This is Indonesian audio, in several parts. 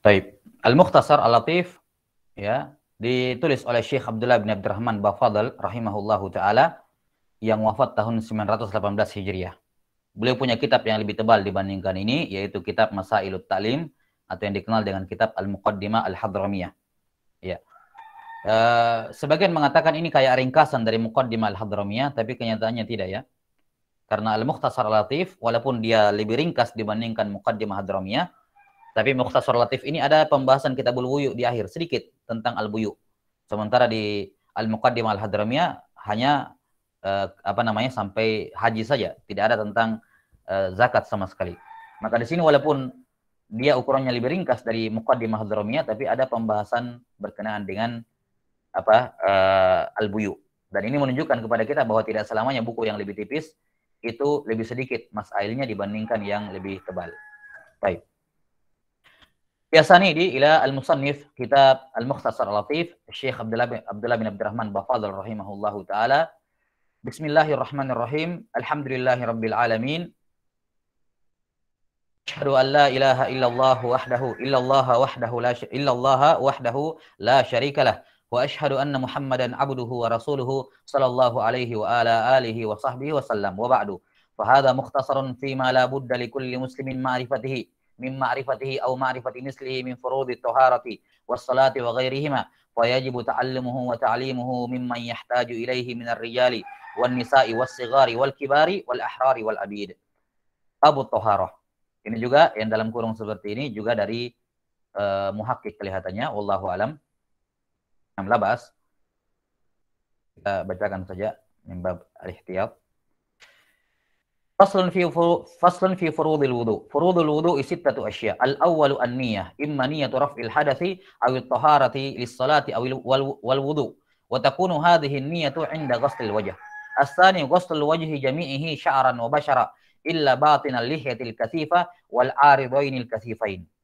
Taib. Al-Mukhtasar Al-Latif ya ditulis oleh Syekh Abdullah bin Abdurrahman bafadl, rahimahullahu taala yang wafat tahun 918 Hijriah. Beliau punya kitab yang lebih tebal dibandingkan ini yaitu kitab Masailut Ta'lim atau yang dikenal dengan kitab Al-Muqaddimah Al-Hadramiyah. Ya. E, sebagian mengatakan ini kayak ringkasan dari Muqaddimah Al-Hadramiyah tapi kenyataannya tidak ya. Karena Al-Mukhtasar Al-Latif walaupun dia lebih ringkas dibandingkan Muqaddimah Hadramiyah tapi Mukhtasar Latif ini ada pembahasan kitabul buyu di akhir sedikit tentang al-buyu. Sementara di Al-Muqaddimah Al-Hadramiyah hanya uh, apa namanya sampai haji saja, tidak ada tentang uh, zakat sama sekali. Maka di sini walaupun dia ukurannya lebih ringkas dari Muqaddimah Al-Hadramiyah tapi ada pembahasan berkenaan dengan apa uh, eh, al-buyu. Dan ini menunjukkan kepada kita bahwa tidak selamanya buku yang lebih tipis itu lebih sedikit masailnya dibandingkan yang lebih tebal. Baik. سنيدي إلى المصنف كتاب المختصر اللطيف الشيخ عبد الله عبد الله بن عبد الرحمن بفضل رحمه الله تعالى بسم الله الرحمن الرحيم الحمد لله رب العالمين أشهد أن لا إله إلا الله وحده إلا الله وحده لا ش... إلا الله وحده لا شريك له وأشهد أن محمدا عبده ورسوله صلى الله عليه وعلى آله وصحبه وسلم وبعد فهذا مختصر فيما لا بد لكل مسلم معرفته min ma'rifatihi aw ma'rifati mislihi min furudi taharati was salati wa ghairihima fa yajibu ta'allumuhu wa ta'limuhu mimman yahtaju ilayhi min ar-rijali wan nisa'i was sighari wal kibari wal ahrari wal abid abu taharah ini juga yang dalam kurung seperti ini juga dari uh, muhakkik kelihatannya wallahu alam labas kita bacakan saja mimbab al-ihtiyat فصل في فصل في فروض الوضوء فروض الوضوء ستة أشياء الأول النية إما نية رفع الحدث أو الطهارة للصلاة أو والوضوء وتكون هذه النية عند غسل الوجه الثاني غسل الوجه جميعه شعرا وبشرا إلا باطن اللحية الكثيفة والعارضين الكثيفين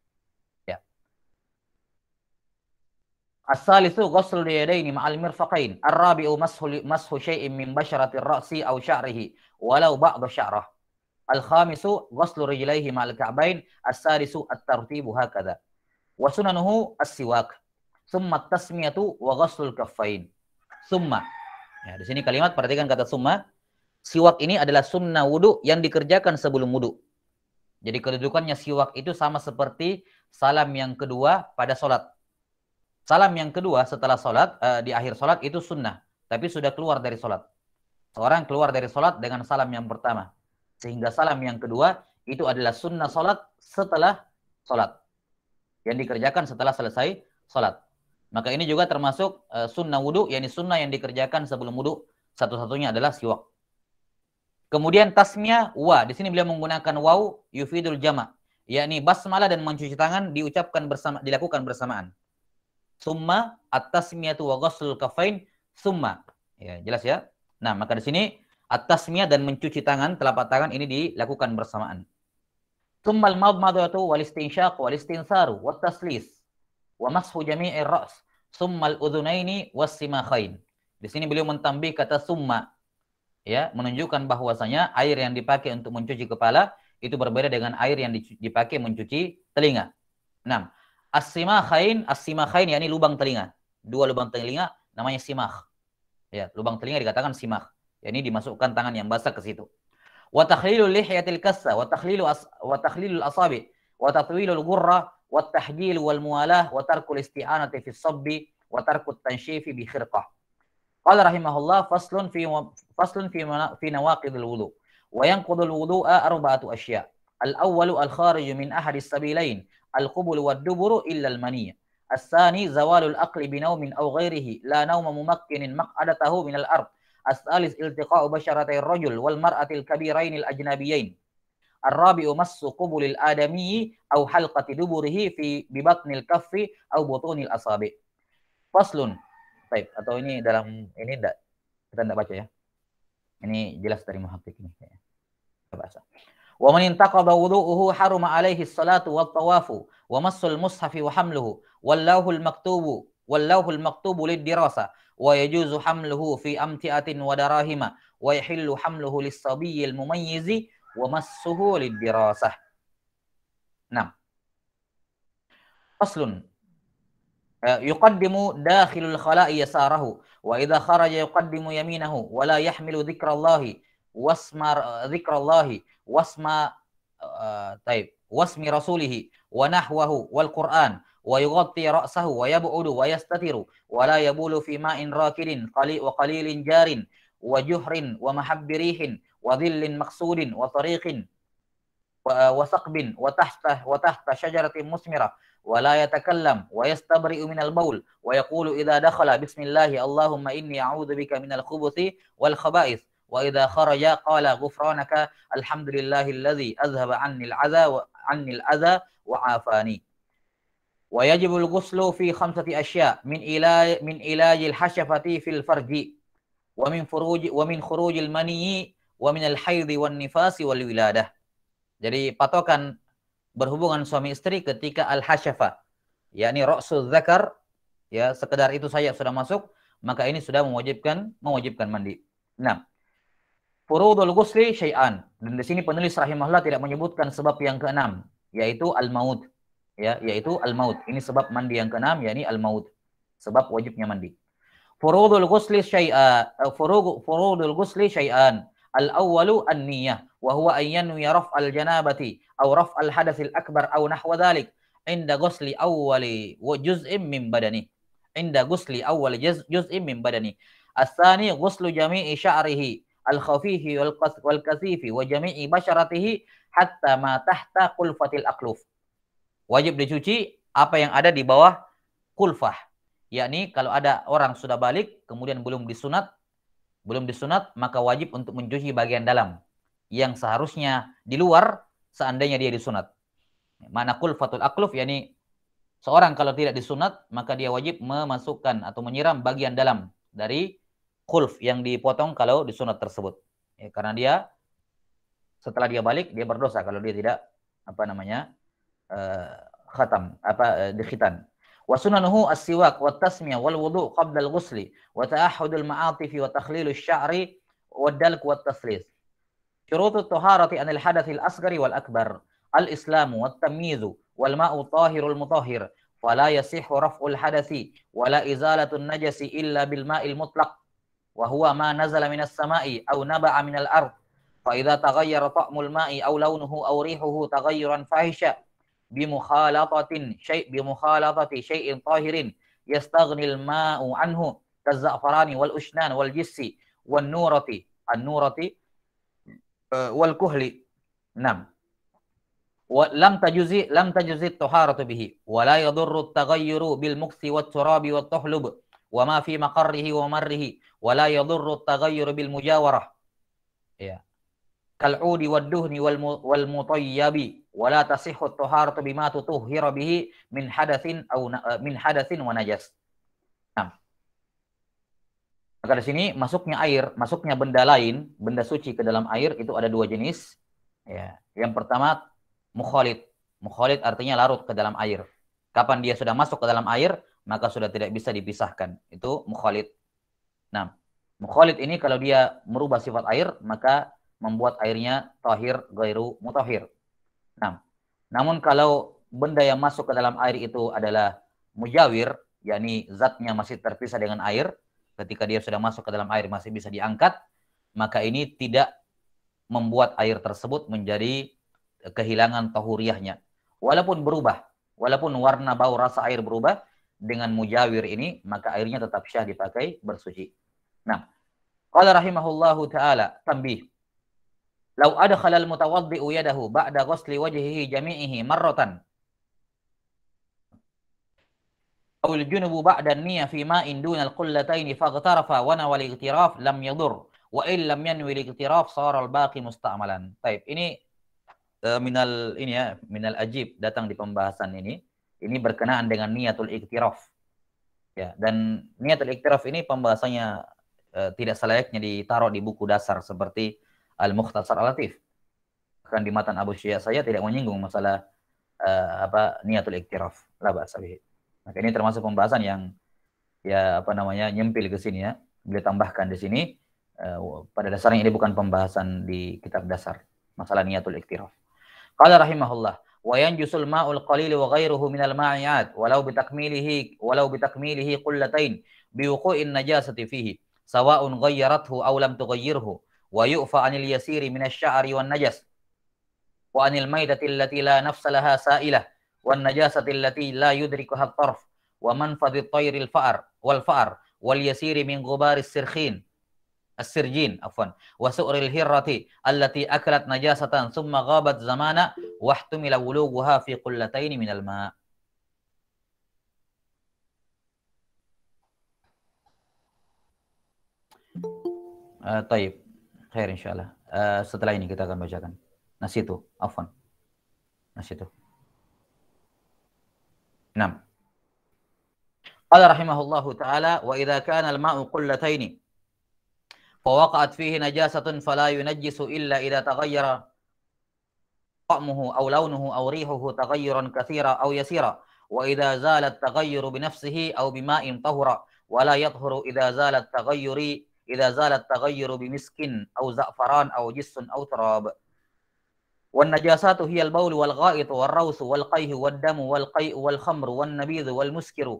As-salisu ghuslul yadaini ma'al mirfaqain. Ar-rabi'u mashu mashu syai'in min basharatir ra'si aw sya'rihi walau ba'da sya'rah. Al-khamisu ghusl rijlaihi ma'al ka'bain. As-sadisu at-tartibu hakadha. Wa sunanuhu as-siwak. Summa at tasmiyatu wa ghuslul kaffain. Summa. Ya, di sini kalimat perhatikan kata summa. Siwak ini adalah sunnah wudu yang dikerjakan sebelum wudu. Jadi kedudukannya siwak itu sama seperti salam yang kedua pada sholat. Salam yang kedua setelah sholat, uh, di akhir sholat itu sunnah, tapi sudah keluar dari sholat. Seorang keluar dari sholat dengan salam yang pertama. Sehingga salam yang kedua itu adalah sunnah sholat setelah sholat. Yang dikerjakan setelah selesai sholat. Maka ini juga termasuk uh, sunnah wudhu, yakni sunnah yang dikerjakan sebelum wudhu. Satu-satunya adalah siwak. Kemudian tasmiyah wa. Di sini beliau menggunakan waw yufidul jama' yakni basmalah dan mencuci tangan diucapkan bersama dilakukan bersamaan summa at-tasmiyatu wa ghuslul kafain summa. Ya, jelas ya. Nah, maka di sini at-tasmiyah dan mencuci tangan telapak tangan ini dilakukan bersamaan. Tsummal madmadatu wal istinshaq wal istinsaru wat taslis wa mashu jami'ir ra's summal udhunaini was simakhain. Di sini beliau mentambih kata summa ya, menunjukkan bahwasanya air yang dipakai untuk mencuci kepala itu berbeda dengan air yang dipakai mencuci telinga. 6. As-simakhain, as-simakhain yakni lubang telinga. Dua lubang telinga namanya simakh. Ya, lubang telinga dikatakan simakh. Ini dimasukkan tangan yang basah ke situ. Wa takhlilul lihyatil kassa wa takhlilu wa takhlilul asabi wa tatwilul ghurra wa tahjil wal muwalah wa tarkul isti'anati fi sabbi wa tarkut tansyifi bi khirqah. Qala rahimahullah faslun fi faslun fi fi wudu. وينقض الوضوء أربعة أشياء الأول الخارج من أحد السبيلين al-qubul wa duburu illa al-maniyah. As-sani zawalul aqli binaumin aw ghairihi la nauma mumakkinin maq'adatahu min al-ard. As-salis iltiqa'u basharatay rajul wal mar'atil ajnabiyain. الرابع مس قبل الآدمي أو حلقة دبره في ببطن الكف أو بطون الأصابع فصل طيب atau ini dalam ini kita tidak baca ya ini jelas dari muhakkik ini bahasa ومن انتقض وضوءه حرم عليه الصلاة والطواف ومس المصحف وحمله واللوح المكتوب واللوح المكتوب للدراسة ويجوز حمله في أمتئة ودراهم ويحل حمله للصبي المميز ومسه للدراسة نعم أصل آه، يقدم داخل الخلاء يساره وإذا خرج يقدم يمينه ولا يحمل ذكر الله واسم ذكر الله واسم آه، طيب واسم رسوله ونحوه والقرآن ويغطي رأسه ويبعد ويستتر ولا يبول في ماء راكد وقليل جار وجهر ومحب ريح وظل مقصود وطريق وثقب وتحت وتحت شجرة مثمرة ولا يتكلم ويستبرئ من البول ويقول إذا دخل بسم الله اللهم إني أعوذ بك من الخبث والخبائث wa idza kharaja qala ghufranaka alhamdulillahilladzi azhaba 'annil 'adza wa 'annil 'adza wa 'afani wa yajibul ghuslu fi khamsati asya min ila min ilajil hashafati fil farji wa min furuj wa min khurujil mani wa min al haidhi wan nifasi wal wiladah jadi patokan berhubungan suami istri ketika al hasyafa yakni ra'sul zakar ya sekedar itu saja sudah masuk maka ini sudah mewajibkan mewajibkan mandi 6 nah, Furudul ghusli syai'an. Dan di sini penulis rahimahullah tidak menyebutkan sebab yang keenam, yaitu al-maut. Ya, yaitu al-maut. Ini sebab mandi yang keenam, yakni al-maut. Sebab wajibnya mandi. Furudul ghusli syai'an. Eh, furudul ghusli syai'an. Al-awwalu an-niyah. Wahuwa ayyan yaraf al-janabati. Aw raf al-hadathil akbar. Aw nahwa dhalik. Inda ghusli awwali juz'im min badani. Inda ghusli awwali juz'im min badani. Asani ghuslu jami'i sya'rihi al-khafihi wal kasifi wa jami'i basyaratihi hatta ma tahta kulfatil akluf. Wajib dicuci apa yang ada di bawah kulfah. Yakni kalau ada orang sudah balik kemudian belum disunat, belum disunat maka wajib untuk mencuci bagian dalam yang seharusnya di luar seandainya dia disunat. Mana kulfatul akluf yakni seorang kalau tidak disunat maka dia wajib memasukkan atau menyiram bagian dalam dari khulf yang dipotong kalau di sunat tersebut. Ya, karena dia setelah dia balik dia berdosa kalau dia tidak apa namanya uh, khatam apa uh, dikhitan. وسننه السواك والتسمية والوضوء قبل الغسل وتأحد المعاطف وتخليل الشعر والدلك والتثليث شروط الطهارة عن الحدث الأصغر والأكبر wal ma'u والماء طاهر المطهر فلا يصح رفع الحدث ولا إزالة النجس إلا بالماء mutlaq وهو ما نزل من السماء أو نبع من الأرض فإذا تغير طعم الماء أو لونه أو ريحه تغيرا فاحشا بمخالطة شيء بمخالطة شيء طاهر يستغني الماء عنه كالزعفران والأشنان والجس والنورة النورة آه، والكهل نعم ولم تجز لم تجز الطهارة به ولا يضر التغير بالمكس والتراب والطحلب wa ma fi maqarrihi wa marrihi wa la yadurru at-taghayyur bil mujawarah ya kal'udi wad duhni wal wal mutayyabi wa la tasihhu at-taharatu bima tutahhiru bihi min hadatsin aw eh, min hadatsin wa najas nah. maka di sini masuknya air masuknya benda lain benda suci ke dalam air itu ada dua jenis ya yang pertama mukholid. Mukholid artinya larut ke dalam air kapan dia sudah masuk ke dalam air maka sudah tidak bisa dipisahkan. Itu mukhalid. Nah, mukhalid ini kalau dia merubah sifat air, maka membuat airnya tahir gairu mutahir. Nah, namun kalau benda yang masuk ke dalam air itu adalah mujawir, yakni zatnya masih terpisah dengan air, ketika dia sudah masuk ke dalam air masih bisa diangkat, maka ini tidak membuat air tersebut menjadi eh, kehilangan tahuriahnya, Walaupun berubah, walaupun warna bau rasa air berubah, dengan mujawir ini, maka airnya tetap syah dipakai bersuci. Nah, qala rahimahullahu taala tambih. Lau ada khalal mutawaddi yadahu ba'da ghusli wajhihi jami'ihi marratan أو الجنب بعد النية في ماء دون القلتين lam ونوى wa لم lam وإن لم ينوي الاغتراف al-baqi mustamalan. طيب ini uh, minal ini ya minal ajib datang di pembahasan ini ini berkenaan dengan niatul iktiraf. Ya, dan niatul iktiraf ini pembahasannya eh, tidak selayaknya ditaruh di buku dasar seperti Al-Mukhtasar Al-Latif. Bahkan di matan Abu Syiah saya tidak menyinggung masalah eh, apa niatul iktiraf. Maka ini termasuk pembahasan yang ya apa namanya nyempil ke sini ya. Beliau tambahkan di sini eh, pada dasarnya ini bukan pembahasan di kitab dasar masalah niatul iktiraf. Qala rahimahullah وينجس الماء القليل وغيره من المائعات ولو بتكميله ولو بتكميله قلتين بوقوع النجاسة فيه سواء غيرته أو لم تغيره ويؤفى عن اليسير من الشعر والنجس وعن الميتة التي لا نفس لها سائلة والنجاسة التي لا يدركها الطرف ومنفذ الطير الفأر والفأر واليسير من غبار السرخين السرجين عفوا وسؤر الهرة التي أكلت نجاسة ثم غابت زمانا واحتمل ولوغها في قلتين من الماء آه، طيب خير إن شاء الله uh, setelah ini kita akan bacakan afwan نعم قال رحمه الله تعالى وإذا كان الماء قلتين ووقعت فيه نجاسة فلا ينجس إلا إذا تغير طعمه أو لونه أو ريحه تغيرا كثيرا أو يسيرا وإذا زال التغير بنفسه أو بماء طهر ولا يطهر إذا زال التغير إذا زال التغير بمسك أو زعفران أو جس أو تراب والنجاسات هي البول والغائط والروث والقيه والدم والقيء والخمر والنبيذ والمسكر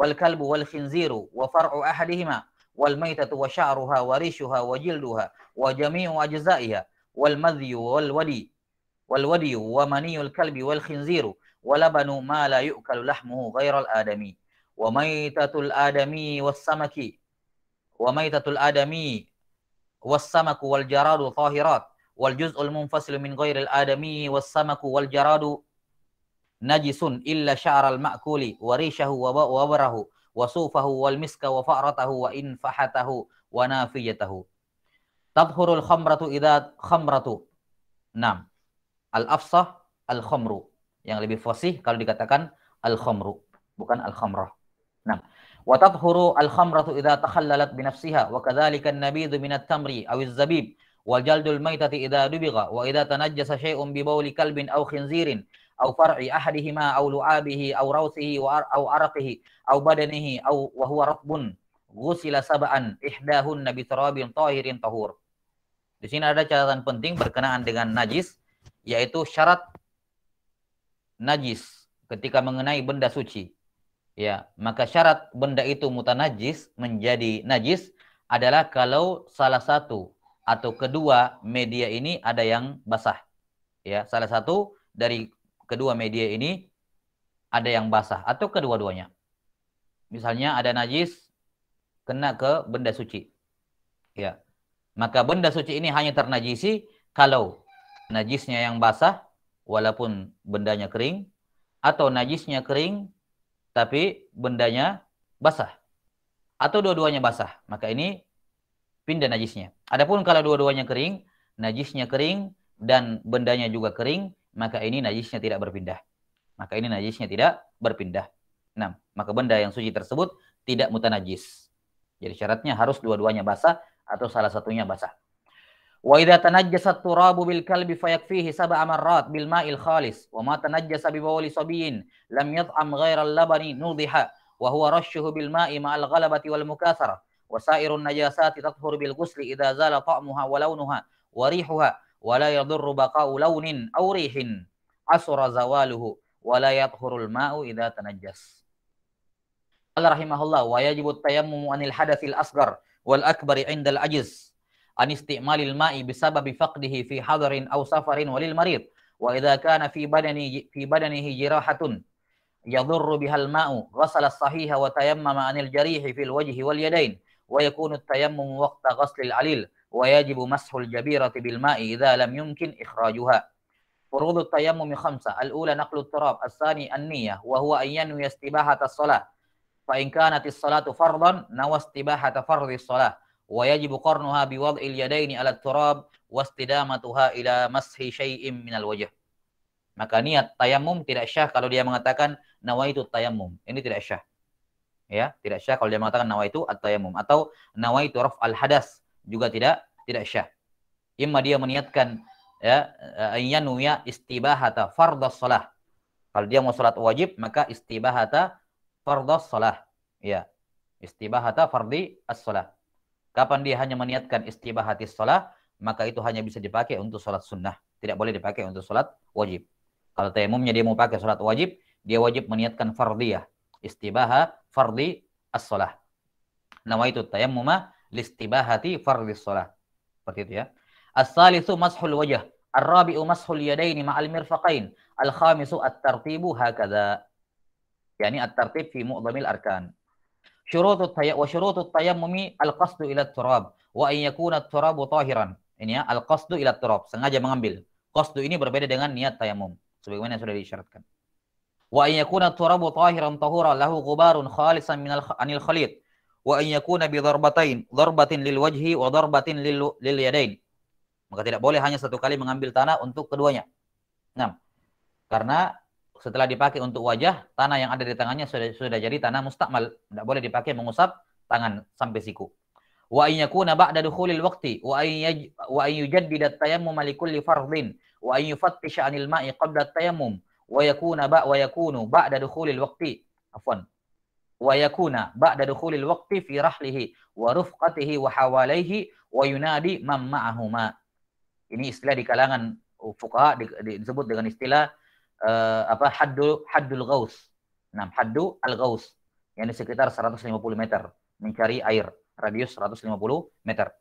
والكلب والخنزير وفرع أحدهما والميتة وشعرها وريشها وجلدها وجميع أجزائها والمذي والودي والودي ومني الكلب والخنزير ولبن ما لا يؤكل لحمه غير الآدمي وميتة الآدمي والسمك وميتة الآدمي والسمك والجراد طاهرات والجزء المنفصل من غير الآدمي والسمك والجراد نجس إلا شعر المأكول وريشه وبره wasufahu wal miska wa fa'ratahu wa infahatahu wa nafiyatahu. Tadhurul khamratu idza khamratu. 6. Al-afsah al-khamru. Yang lebih fasih kalau dikatakan al-khamru, bukan al-khamrah. 6. Wa tadhuru al-khamratu idza takhallalat bi nafsiha wa kadzalika an-nabidu min at-tamri aw az-zabib wal jaldul maitati idza dubigha wa idza tanajjasa shay'un bi bawli kalbin aw khinzirin أو فرع أحدهما أو لعابه أو روثه أو عرقه أو بدنه أو وهو رطب غسل سبعا إحداهن بتراب طاهر طهور Di sini ada catatan penting berkenaan dengan najis, yaitu syarat najis ketika mengenai benda suci. Ya, maka syarat benda itu mutanajis menjadi najis adalah kalau salah satu atau kedua media ini ada yang basah. Ya, salah satu dari kedua media ini ada yang basah atau kedua-duanya. Misalnya ada najis kena ke benda suci. Ya. Maka benda suci ini hanya ternajisi kalau najisnya yang basah walaupun bendanya kering atau najisnya kering tapi bendanya basah atau dua-duanya basah maka ini pindah najisnya adapun kalau dua-duanya kering najisnya kering dan bendanya juga kering maka ini najisnya tidak berpindah. Maka ini najisnya tidak berpindah. 6. Maka benda yang suci tersebut tidak mutanajis. Jadi syaratnya harus dua-duanya basah atau salah satunya basah. Wa idza tanajjasa turabu bil kalbi fayakfihi sab'a marrat bil ma'il khalis wa ma tanajjasa bi bawli sabiyin lam yat'am ghaira al-labani nudiha wa huwa rashuhu bil ma'i ma'al ghalabati wal mukathara wa sa'irun najasati tathhuru bil ghusli idza zala ta'muha wa launuha wa rihuha ولا يضر بقاء لون أو ريح عسر زواله ولا يطهر الماء إذا تنجس قال رحمه الله ويجب التيمم عن الحدث الأصغر والأكبر عند العجز عن استعمال الماء بسبب فقده في حضر أو سفر وللمريض وإذا كان في بدنه في بدنه جراحة يضر بها الماء غسل الصحيح وتيمم عن الجريح في الوجه واليدين ويكون التيمم وقت غسل العليل ويجب مسح الجبيرة بالماء إذا لم يمكن إخراجها yumkin ikhrajuha فروض التيمم خمسة الأولى نقل التراب الثاني النية وهو أن ينوي استباحة الصلاة فإن كانت الصلاة فرضا نوى استباحة فرض الصلاة ويجب قرنها بوضع اليدين على التراب واستدامتها إلى مسح شيء من الوجه maka niat tayamum tidak syah kalau dia mengatakan nawaitu tayamum ini tidak syah ya tidak syah kalau dia mengatakan nawaitu at tayamum atau nawaitu raf al hadas juga tidak tidak syah. Imma dia meniatkan ya ya istibahata fardhus shalah. Kalau dia mau salat wajib maka istibahata fardhus shalah. Ya. Istibahata fardhi as-shalah. Kapan dia hanya meniatkan istibahati shalah, maka itu hanya bisa dipakai untuk salat sunnah, tidak boleh dipakai untuk salat wajib. Kalau tayamumnya dia mau pakai salat wajib, dia wajib meniatkan fardhiyah, istibaha fardhi as-shalah. itu tayammuma listibahati fardhis shalah. Seperti itu ya. As-salisu mashul wajah, ar-rabi'u mashul yadaini ma'al mirfaqain, al-khamisu at-tartibu hakadha. Yani at-tartib fi mu'dhamil arkan. Syurutut tayammum wa syurutut tayammumi al-qasdu ila turab wa an yakuna at-turabu tahiran. Ini ya, al-qasdu ila turab, sengaja mengambil. Qasdu ini berbeda dengan niat tayammum sebagaimana yang sudah diisyaratkan. Wa an yakuna at-turabu tahiran tahura lahu ghubarun khalisan minal anil khalid wa an yakuna bi dharbatain dharbatin lil wajhi wa dharbatin lil, lil yadain. Maka tidak boleh hanya satu kali mengambil tanah untuk keduanya. Nah, karena setelah dipakai untuk wajah, tanah yang ada di tangannya sudah sudah jadi tanah mustakmal. Tidak boleh dipakai mengusap tangan sampai siku. Wa an yakuna ba'da dukhulil waqti wa an wa an yujaddid at-tayammum li kulli fardhin wa an yufattish 'anil ma'i qabla at-tayammum wa yakuna ba' wa yakunu ba'da dukhulil waqti. Afwan wa yakuna ba'da dukhulil waqti fi rahlihi wa rufqatihi wa hawalaihi wa yunadi man ma'ahuma. Ini istilah di kalangan fuqaha disebut dengan istilah uh, apa haddu haddul ghaus. Nah, haddu al ghaus yang di sekitar 150 meter mencari air radius 150 meter.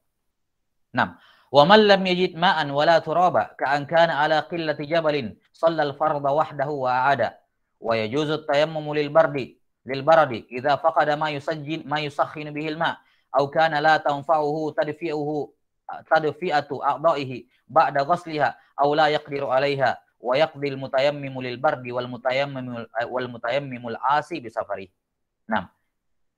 6. Wa man lam yajid ma'an wala turaba ka'an kana ala qillati jabalin sallal farda wahdahu wa ada wa yajuzu tayammumu lil bardi lil baradi idza faqada ma yusajjin ma yusakhkhinu bihil ma au kana la tanfa'uhu tadfi'uhu tadfi'atu a'dha'ihi ba'da ghasliha aw la yaqdiru 'alaiha wa yaqdi al mutayammimu lil bardi wal mutayammimu wal mutayammimu al asi bi safari. Nah,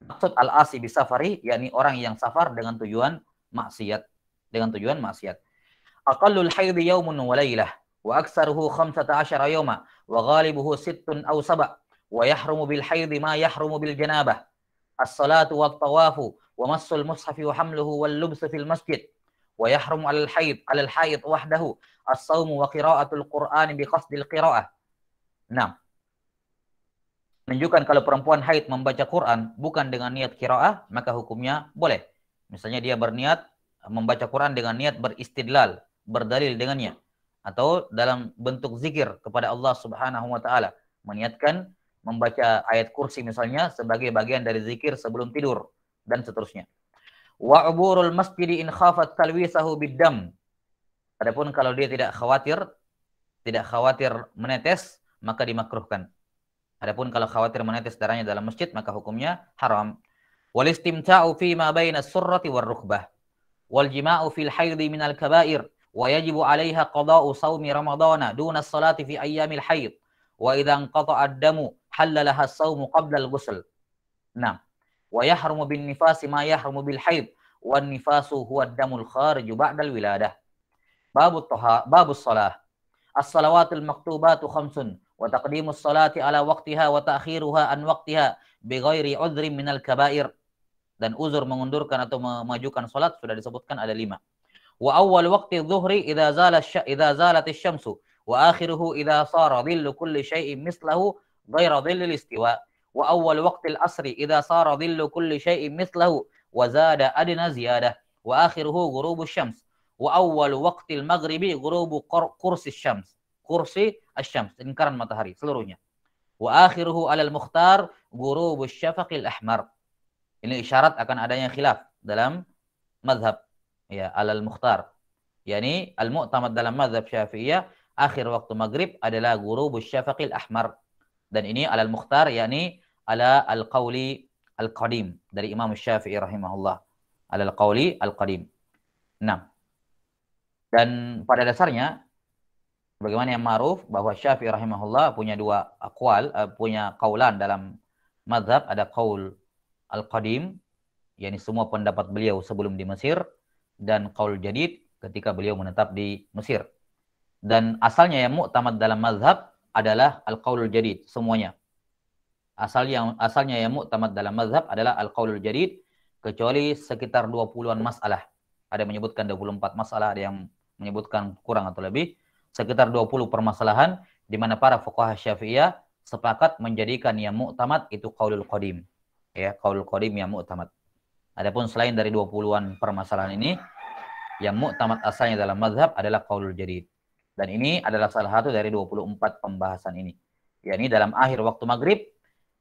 maksud al asi bi safari yakni orang yang safar dengan tujuan maksiat, dengan tujuan maksiat. Aqallul haidhi yawmun wa laylah wa aktsaruhu 15 yawma wa ghalibuhu sittun aw sab'a wa yahrumu bil haidhi ma yahrumu bil janabah as-salatu wat tawafu wa massul mushafi wa hamluhu wal lubs fil masjid wa yahrumu al haid al haid wahdahu as sawmu wa qira'atul qur'ani bi qasdil qira'ah 6 menunjukkan kalau perempuan haid membaca Quran bukan dengan niat qira'ah maka hukumnya boleh. Misalnya dia berniat membaca Quran dengan niat beristidlal, berdalil dengannya. Atau dalam bentuk zikir kepada Allah subhanahu wa ta'ala. Meniatkan membaca ayat kursi misalnya sebagai bagian dari zikir sebelum tidur dan seterusnya. Wa uburul masjid in khafat talwisahu biddam. Adapun kalau dia tidak khawatir tidak khawatir menetes maka dimakruhkan. Adapun kalau khawatir menetes darahnya dalam masjid maka hukumnya haram. Wal istimta'u fi ma baina surrati war rukbah. Wal jima'u fil haidhi minal kabair wa yajibu 'alaiha qada'u saumi ramadhana duna as-salati fi ayyamil haid. Wa idza inqata'a ad-damu حل لها الصوم قبل الغسل نعم ويحرم بالنفاس ما يحرم بالحيض والنفاس هو الدم الخارج بعد الولادة باب الطه... باب الصلاة الصلوات المكتوبات خمس وتقديم الصلاة على وقتها وتأخيرها عن وقتها بغير عذر من الكبائر dan uzur mengundurkan atau memajukan salat sudah disebutkan ada lima. Wa awal waqti dhuhri idza zala idza zalat asy-syamsu wa akhiruhu idza sara dhillu kulli syai'in mislahu غير ظل الاستواء وأول وقت الأصر إذا صار ظل كل شيء مثله وزاد أدنى زيادة وآخره غروب الشمس وأول وقت المغرب غروب قرص الشمس قرص الشمس إنكرن متهري سلرونيا وآخره على المختار غروب الشفق الأحمر إن إشارة akan adanya خلاف dalam مذهب يا على المختار يعني المؤتمر dalam مذهب شافية آخر وقت مغرب adalah غروب الشفق الأحمر dan ini alal mukhtar yakni ala al qauli al qadim dari Imam Syafi'i rahimahullah ala al qauli al qadim. Nah, dan pada dasarnya bagaimana yang ma'ruf bahwa Syafi'i rahimahullah punya dua akwal uh, eh, punya kaulan dalam mazhab ada kaul al qadim yakni semua pendapat beliau sebelum di Mesir dan kaul jadid ketika beliau menetap di Mesir. Dan asalnya yang mu'tamad dalam mazhab adalah al-qaulul jadid semuanya. Asal yang asalnya yang muktamad dalam mazhab adalah al-qaulul jadid kecuali sekitar 20-an masalah. Ada yang menyebutkan 24 masalah, ada yang menyebutkan kurang atau lebih. Sekitar 20 permasalahan di mana para fuqaha Syafi'iyah sepakat menjadikan yang muktamad itu qaulul qadim. Ya, qaulul qadim yang muktamad. Adapun selain dari 20-an permasalahan ini, yang muktamad asalnya dalam mazhab adalah qaulul jadid. Dan ini adalah salah satu dari 24 pembahasan ini. yakni dalam akhir waktu maghrib,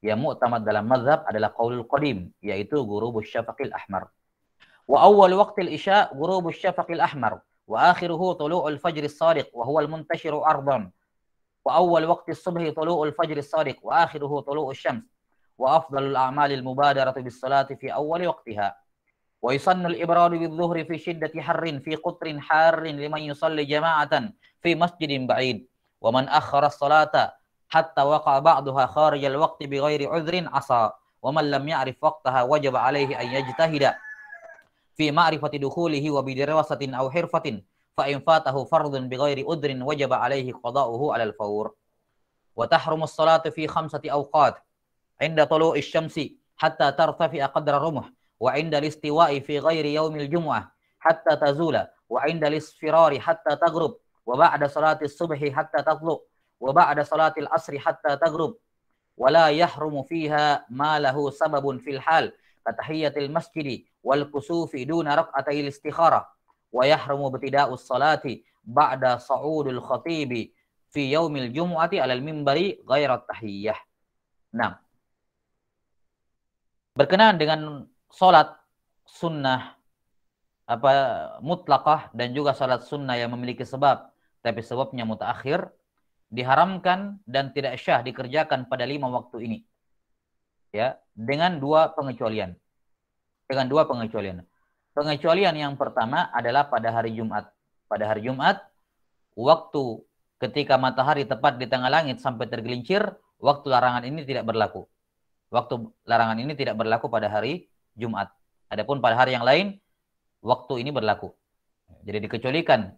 yang mu'tamad dalam mazhab adalah qaulul qadim, yaitu guru syafaqil ahmar. Wa awal isya guru ahmar. Wa akhiruhu tulu'ul fajri sadiq, wa huwa muntashiru ardan. Wa awal waktil subhi tulu'ul fajri sadiq, wa akhiruhu tulu'ul syams. Wa afdalul a'malil mubadaratu bis salati fi waktiha. ويسن الإبرار بالظهر في شدة حر في قطر حار لمن يصلي جماعة في مسجد بعيد ومن أخر الصلاة حتى وقع بعضها خارج الوقت بغير عذر عصى ومن لم يعرف وقتها وجب عليه أن يجتهد في معرفة دخوله وبدراسة أو حرفة فإن فاته فرض بغير أذر وجب عليه قضاؤه على الفور وتحرم الصلاة في خمسة أوقات عند طلوع الشمس حتى ترتفع قدر الرمح وعند الاستواء في غير يوم الجمعة حتى تزول وعند الاصفرار حتى تغرب وبعد صلاة الصبح حتى تطلع وبعد صلاة العصر حتى تغرب ولا يحرم فيها ما له سبب في الحال كتحية المسجد والكسوف دون ركعتي الاستخارة ويحرم ابتداء الصلاة بعد صعود الخطيب في يوم الجمعة على المنبر غير التحية. نعم berkenaan dengan salat sunnah apa mutlakah dan juga salat sunnah yang memiliki sebab tapi sebabnya mutakhir, diharamkan dan tidak syah dikerjakan pada lima waktu ini ya dengan dua pengecualian dengan dua pengecualian pengecualian yang pertama adalah pada hari Jumat pada hari Jumat waktu ketika matahari tepat di tengah langit sampai tergelincir waktu larangan ini tidak berlaku waktu larangan ini tidak berlaku pada hari Jumat. Adapun pada hari yang lain waktu ini berlaku. Jadi dikecualikan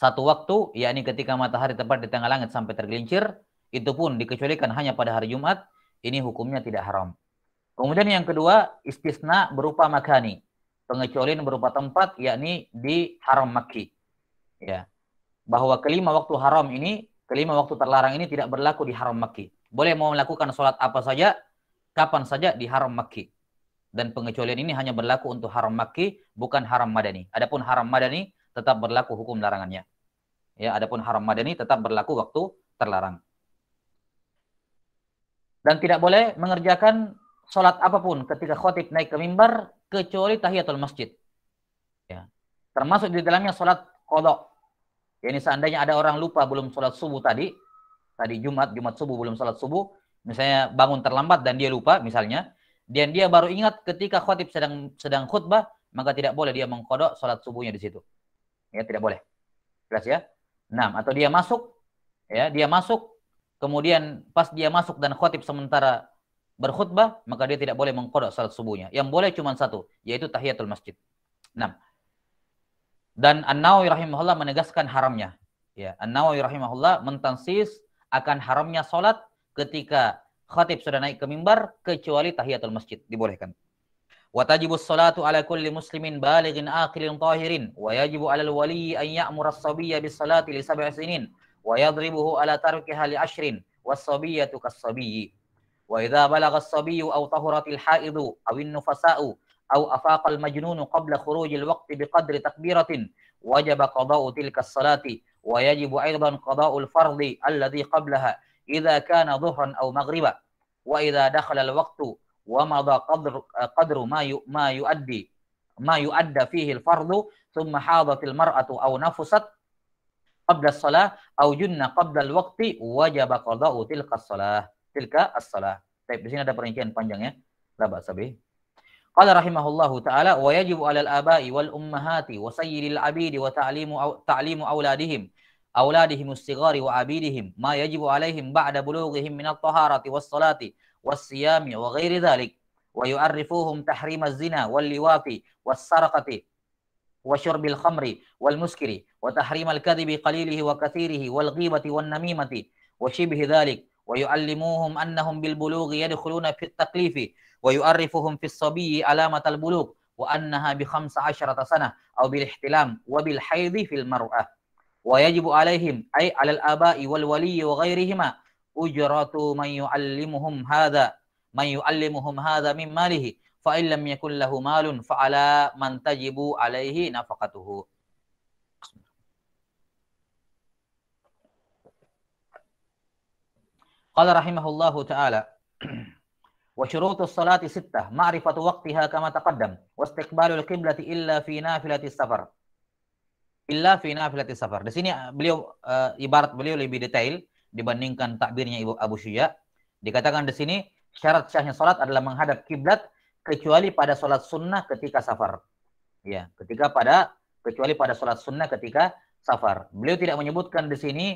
satu waktu yakni ketika matahari tepat di tengah langit sampai tergelincir itu pun dikecualikan hanya pada hari Jumat ini hukumnya tidak haram. Kemudian yang kedua istisna berupa makani pengecualian berupa tempat yakni di haram Makki. Ya. Bahwa kelima waktu haram ini, kelima waktu terlarang ini tidak berlaku di haram Makki. Boleh mau melakukan sholat apa saja, kapan saja di haram Makki dan pengecualian ini hanya berlaku untuk haram maki, bukan haram Madani. Adapun haram Madani tetap berlaku hukum larangannya. Ya, adapun haram Madani tetap berlaku waktu terlarang. Dan tidak boleh mengerjakan sholat apapun ketika khotib naik ke mimbar kecuali tahiyatul masjid. Ya. Termasuk di dalamnya sholat kodok. ini seandainya ada orang lupa belum sholat subuh tadi, tadi Jumat, Jumat subuh belum sholat subuh, misalnya bangun terlambat dan dia lupa misalnya, dan dia baru ingat ketika khatib sedang sedang khutbah, maka tidak boleh dia mengkodok salat subuhnya di situ. Ya, tidak boleh. Jelas ya? enam atau dia masuk, ya, dia masuk, kemudian pas dia masuk dan khatib sementara berkhutbah, maka dia tidak boleh mengkodok salat subuhnya. Yang boleh cuma satu, yaitu tahiyatul masjid. enam Dan An-Nawawi rahimahullah menegaskan haramnya. Ya, An-Nawawi rahimahullah mentansis akan haramnya salat ketika khatib sudah naik ke mimbar kecuali tahiyatul masjid dibolehkan. Watajibu salatu ala kulli muslimin balighin aqilin tahirin wa yajibu ala al-wali an ya'mura as-sabiyya bis salati li sab'i sinin wa yadribuhu ala tarkiha li ashrin was-sabiyyatu kas-sabiyyi wa idza balagha as-sabiyyu aw tahuratil haidu aw an-nufasa'u aw afaqa al-majnun qabla khurujil al-waqti biqadri takbiratin wajaba qada'u tilka as-salati wa yajibu aidan qada'u al-fardhi alladhi qablaha idza kana dhuhran aw maghriba wa idza dakhala al-waqtu wa madha qadru qadru ma yu, ma yuaddi ma yuadda fihi al-fardu thumma hadat al-mar'atu aw nafusat qabla as-salah aw junna qabla al-waqti wajaba qada'u tilka as-salah tilka as-salah. Baik, di sini ada perincian panjangnya. La ba'sa bih. Qala rahimahullahu taala wa yajibu 'alal aba'i wal ummahati wa sayyidil abidi wa ta'limu ta'limu auladihim أولادهم الصغار وعبيدهم ما يجب عليهم بعد بلوغهم من الطهارة والصلاة والصيام وغير ذلك ويعرفوهم تحريم الزنا واللواط والسرقة وشرب الخمر والمسكر وتحريم الكذب قليله وكثيره والغيبة والنميمة وشبه ذلك ويعلموهم أنهم بالبلوغ يدخلون في التكليف ويعرفهم في الصبي علامة البلوغ وأنها بخمس عشرة سنة أو بالاحتلام وبالحيض في المرأة ويجب عليهم أي على الآباء والولي وغيرهما أجرة من يعلمهم هذا من يعلمهم هذا من ماله فإن لم يكن له مال فعلى من تجب عليه نفقته قال رحمه الله تعالى وشروط الصلاة ستة معرفة وقتها كما تقدم واستقبال القبلة إلا في نافلة السفر illa fi nafilati safar. Di sini eh, beliau uh, ibarat beliau lebih detail dibandingkan takbirnya Ibu Abu Syuja. Dikatakan di sini syarat syahnya salat adalah menghadap kiblat kecuali pada salat sunnah ketika safar. Ya, ketika pada kecuali pada salat sunnah ketika safar. Beliau tidak menyebutkan di sini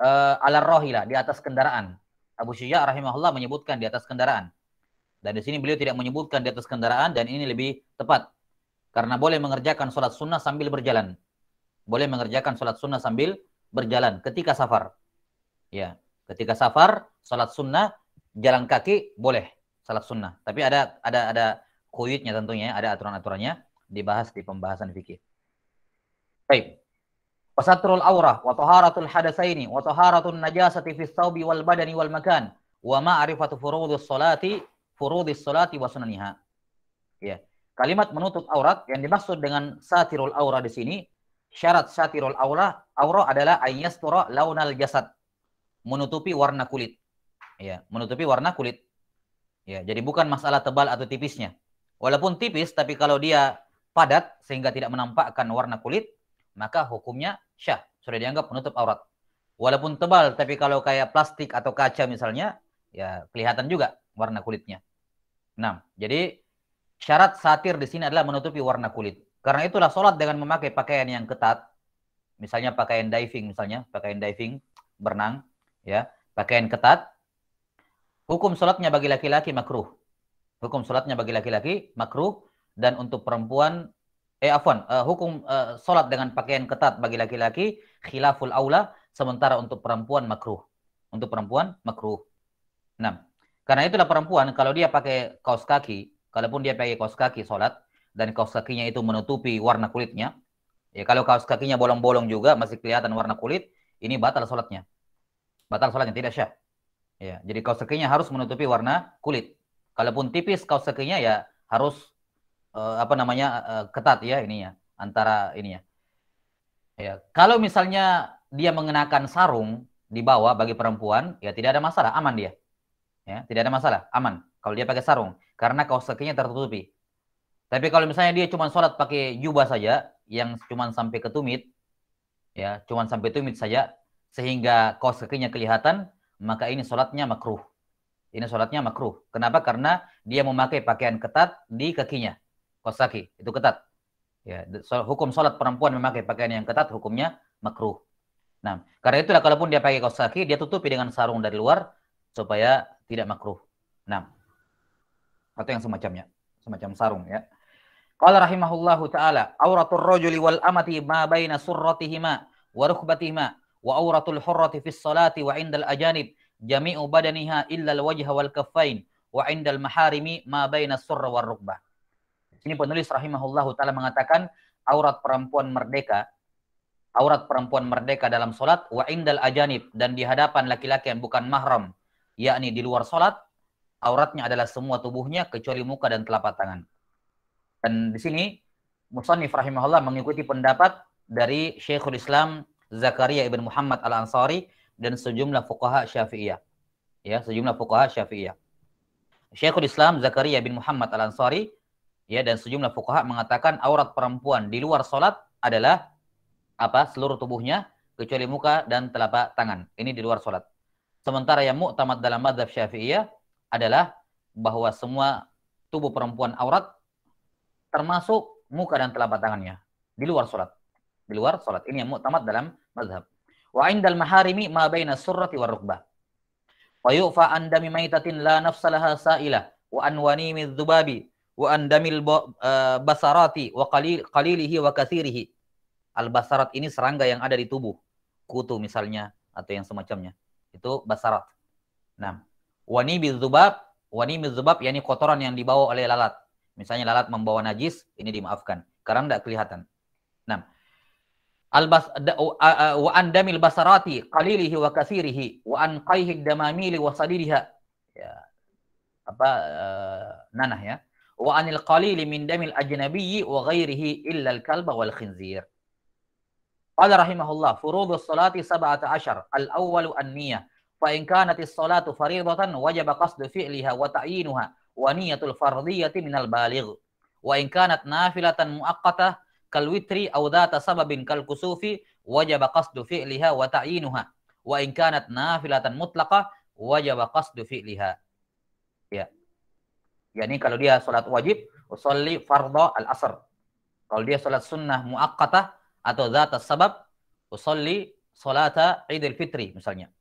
uh, eh, ala rohila di atas kendaraan. Abu Syuja rahimahullah menyebutkan di atas kendaraan. Dan di sini beliau tidak menyebutkan di atas kendaraan dan ini lebih tepat. Karena boleh mengerjakan sholat sunnah sambil berjalan boleh mengerjakan sholat sunnah sambil berjalan ketika safar. Ya, ketika safar, sholat sunnah, jalan kaki boleh sholat sunnah. Tapi ada ada ada kuyutnya tentunya, ada aturan-aturannya dibahas di pembahasan fikih. Baik. Wasatrul aurah wa taharatul hadatsaini wa taharatun najasati fi thawbi wal badani wal makan wa ma'rifatu furudus salati furudis salati wa sunaniha. Ya. Kalimat menutup aurat yang dimaksud dengan satirul aurah di sini syarat syatirul aura aura adalah ayyastura launal jasad. Menutupi warna kulit. Ya, menutupi warna kulit. Ya, jadi bukan masalah tebal atau tipisnya. Walaupun tipis tapi kalau dia padat sehingga tidak menampakkan warna kulit, maka hukumnya syah, sudah dianggap menutup aurat. Walaupun tebal tapi kalau kayak plastik atau kaca misalnya, ya kelihatan juga warna kulitnya. nah Jadi syarat satir di sini adalah menutupi warna kulit. Karena itulah sholat dengan memakai pakaian yang ketat, misalnya pakaian diving misalnya, pakaian diving, berenang, ya, pakaian ketat, hukum sholatnya bagi laki-laki makruh. Hukum sholatnya bagi laki-laki makruh dan untuk perempuan eh afwan, uh, hukum uh, sholat dengan pakaian ketat bagi laki-laki khilaful aula sementara untuk perempuan makruh. Untuk perempuan makruh. Nah, karena itulah perempuan kalau dia pakai kaos kaki, kalaupun dia pakai kaos kaki sholat, dan kaos kakinya itu menutupi warna kulitnya. Ya, kalau kaos kakinya bolong-bolong juga masih kelihatan warna kulit, ini batal sholatnya. Batal sholatnya tidak syah. Ya, jadi kaos kakinya harus menutupi warna kulit. Kalaupun tipis kaos kakinya ya harus uh, apa namanya uh, ketat ya ini ya antara ini ya. Ya, kalau misalnya dia mengenakan sarung di bawah bagi perempuan, ya tidak ada masalah, aman dia. Ya, tidak ada masalah, aman. Kalau dia pakai sarung, karena kaos kakinya tertutupi. Tapi kalau misalnya dia cuma sholat pakai jubah saja, yang cuma sampai ke tumit, ya, cuma sampai tumit saja, sehingga kaos kakinya kelihatan, maka ini sholatnya makruh. Ini sholatnya makruh. Kenapa? Karena dia memakai pakaian ketat di kakinya, kaos kaki itu ketat. Ya, hukum sholat perempuan memakai pakaian yang ketat hukumnya makruh. Nah, karena itulah kalaupun dia pakai kaos kaki, dia tutupi dengan sarung dari luar supaya tidak makruh. Nah, atau yang semacamnya, semacam sarung ya. Qala rahimahullahu taala auratul rajuli wal amati ma baina surratihima wa rukbatihima wa auratul hurrati fis salati wa indal ajanib jami'u badaniha illa al wajha wal kaffain wa indal maharimi ma baina surra wal rukbah. Ini penulis rahimahullahu taala mengatakan aurat perempuan merdeka aurat perempuan merdeka dalam salat wa indal ajanib dan di hadapan laki-laki yang bukan mahram yakni di luar salat auratnya adalah semua tubuhnya kecuali muka dan telapak tangan. Dan di sini Musannif rahimahullah mengikuti pendapat dari Syekhul Islam Zakaria ibn Muhammad al-Ansari dan sejumlah fuqaha syafi'iyah. Ya, sejumlah fuqaha syafi'iyah. Syekhul Islam Zakaria bin Muhammad al-Ansari ya dan sejumlah fuqaha mengatakan aurat perempuan di luar solat adalah apa seluruh tubuhnya kecuali muka dan telapak tangan. Ini di luar solat. Sementara yang mu'tamad dalam madhab syafi'iyah adalah bahwa semua tubuh perempuan aurat termasuk muka dan telapak tangannya di luar sholat. Di luar sholat. Ini yang muktamad dalam mazhab. Wa indal maharimi ma baina surrati war rukbah. Wa yu'fa an dami maitatin la nafsalaha sa'ila wa an wanimi dzubabi wa an damil eh, basarati wa qalil qalilihi wa katsirihi. Al basarat ini serangga yang ada di tubuh, kutu misalnya atau yang semacamnya. Itu basarat. Nah, wani bizubab, wani bizubab yakni kotoran yang dibawa oleh lalat Misalnya lalat membawa najis, ini dimaafkan karena tidak kelihatan. Nah, albas wa an damil basarati qalilihi wa kathirihi wa an qayhi damamili wa sadiriha ya, apa uh, nanah ya wa anil qalili min damil ajnabiyyi wa ghairihi illa al kalba wal khinzir rahimahullah. قال رحمه الله فروض الصلاة سبعة عشر الأول النية فإن كانت الصلاة فريضة وجب قصد wa وتعيينها wa niyatul fardiyati minal baligh wa in kanat nafilatan muaqqatah kal witri aw dhata sababin kal kusufi wajaba qasdu fi'liha wa ta'yinuha wa in kanat nafilatan mutlaqah wajaba qasdu fi'liha ya yakni kalau dia salat wajib usolli fardha al asr kalau dia salat sunnah muaqqatah atau dhata sabab usolli salata idul fitri misalnya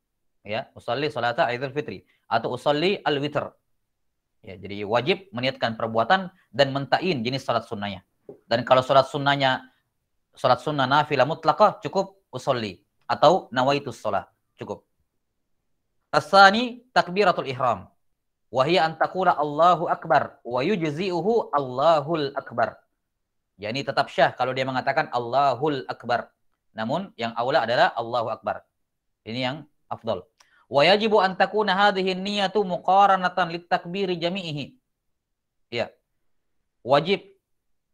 ya usolli salata idul fitri atau usolli al witr Ya, jadi wajib meniatkan perbuatan dan mentain jenis sholat sunnahnya. Dan kalau sholat sunnahnya, sholat sunnah nafilah mutlaqah cukup usolli atau nawaitus salat Cukup. Asani takbiratul ihram. Wahia takula Allahu Akbar. Wa yujzi'uhu Allahul Akbar. Ya, ini tetap syah kalau dia mengatakan Allahul Akbar. Namun yang awla adalah Allahu Akbar. Ini yang afdol. Wa yajibu an takuna hadhihi niyatu muqaranatan litakbiri jami'ihi. Ya. Wajib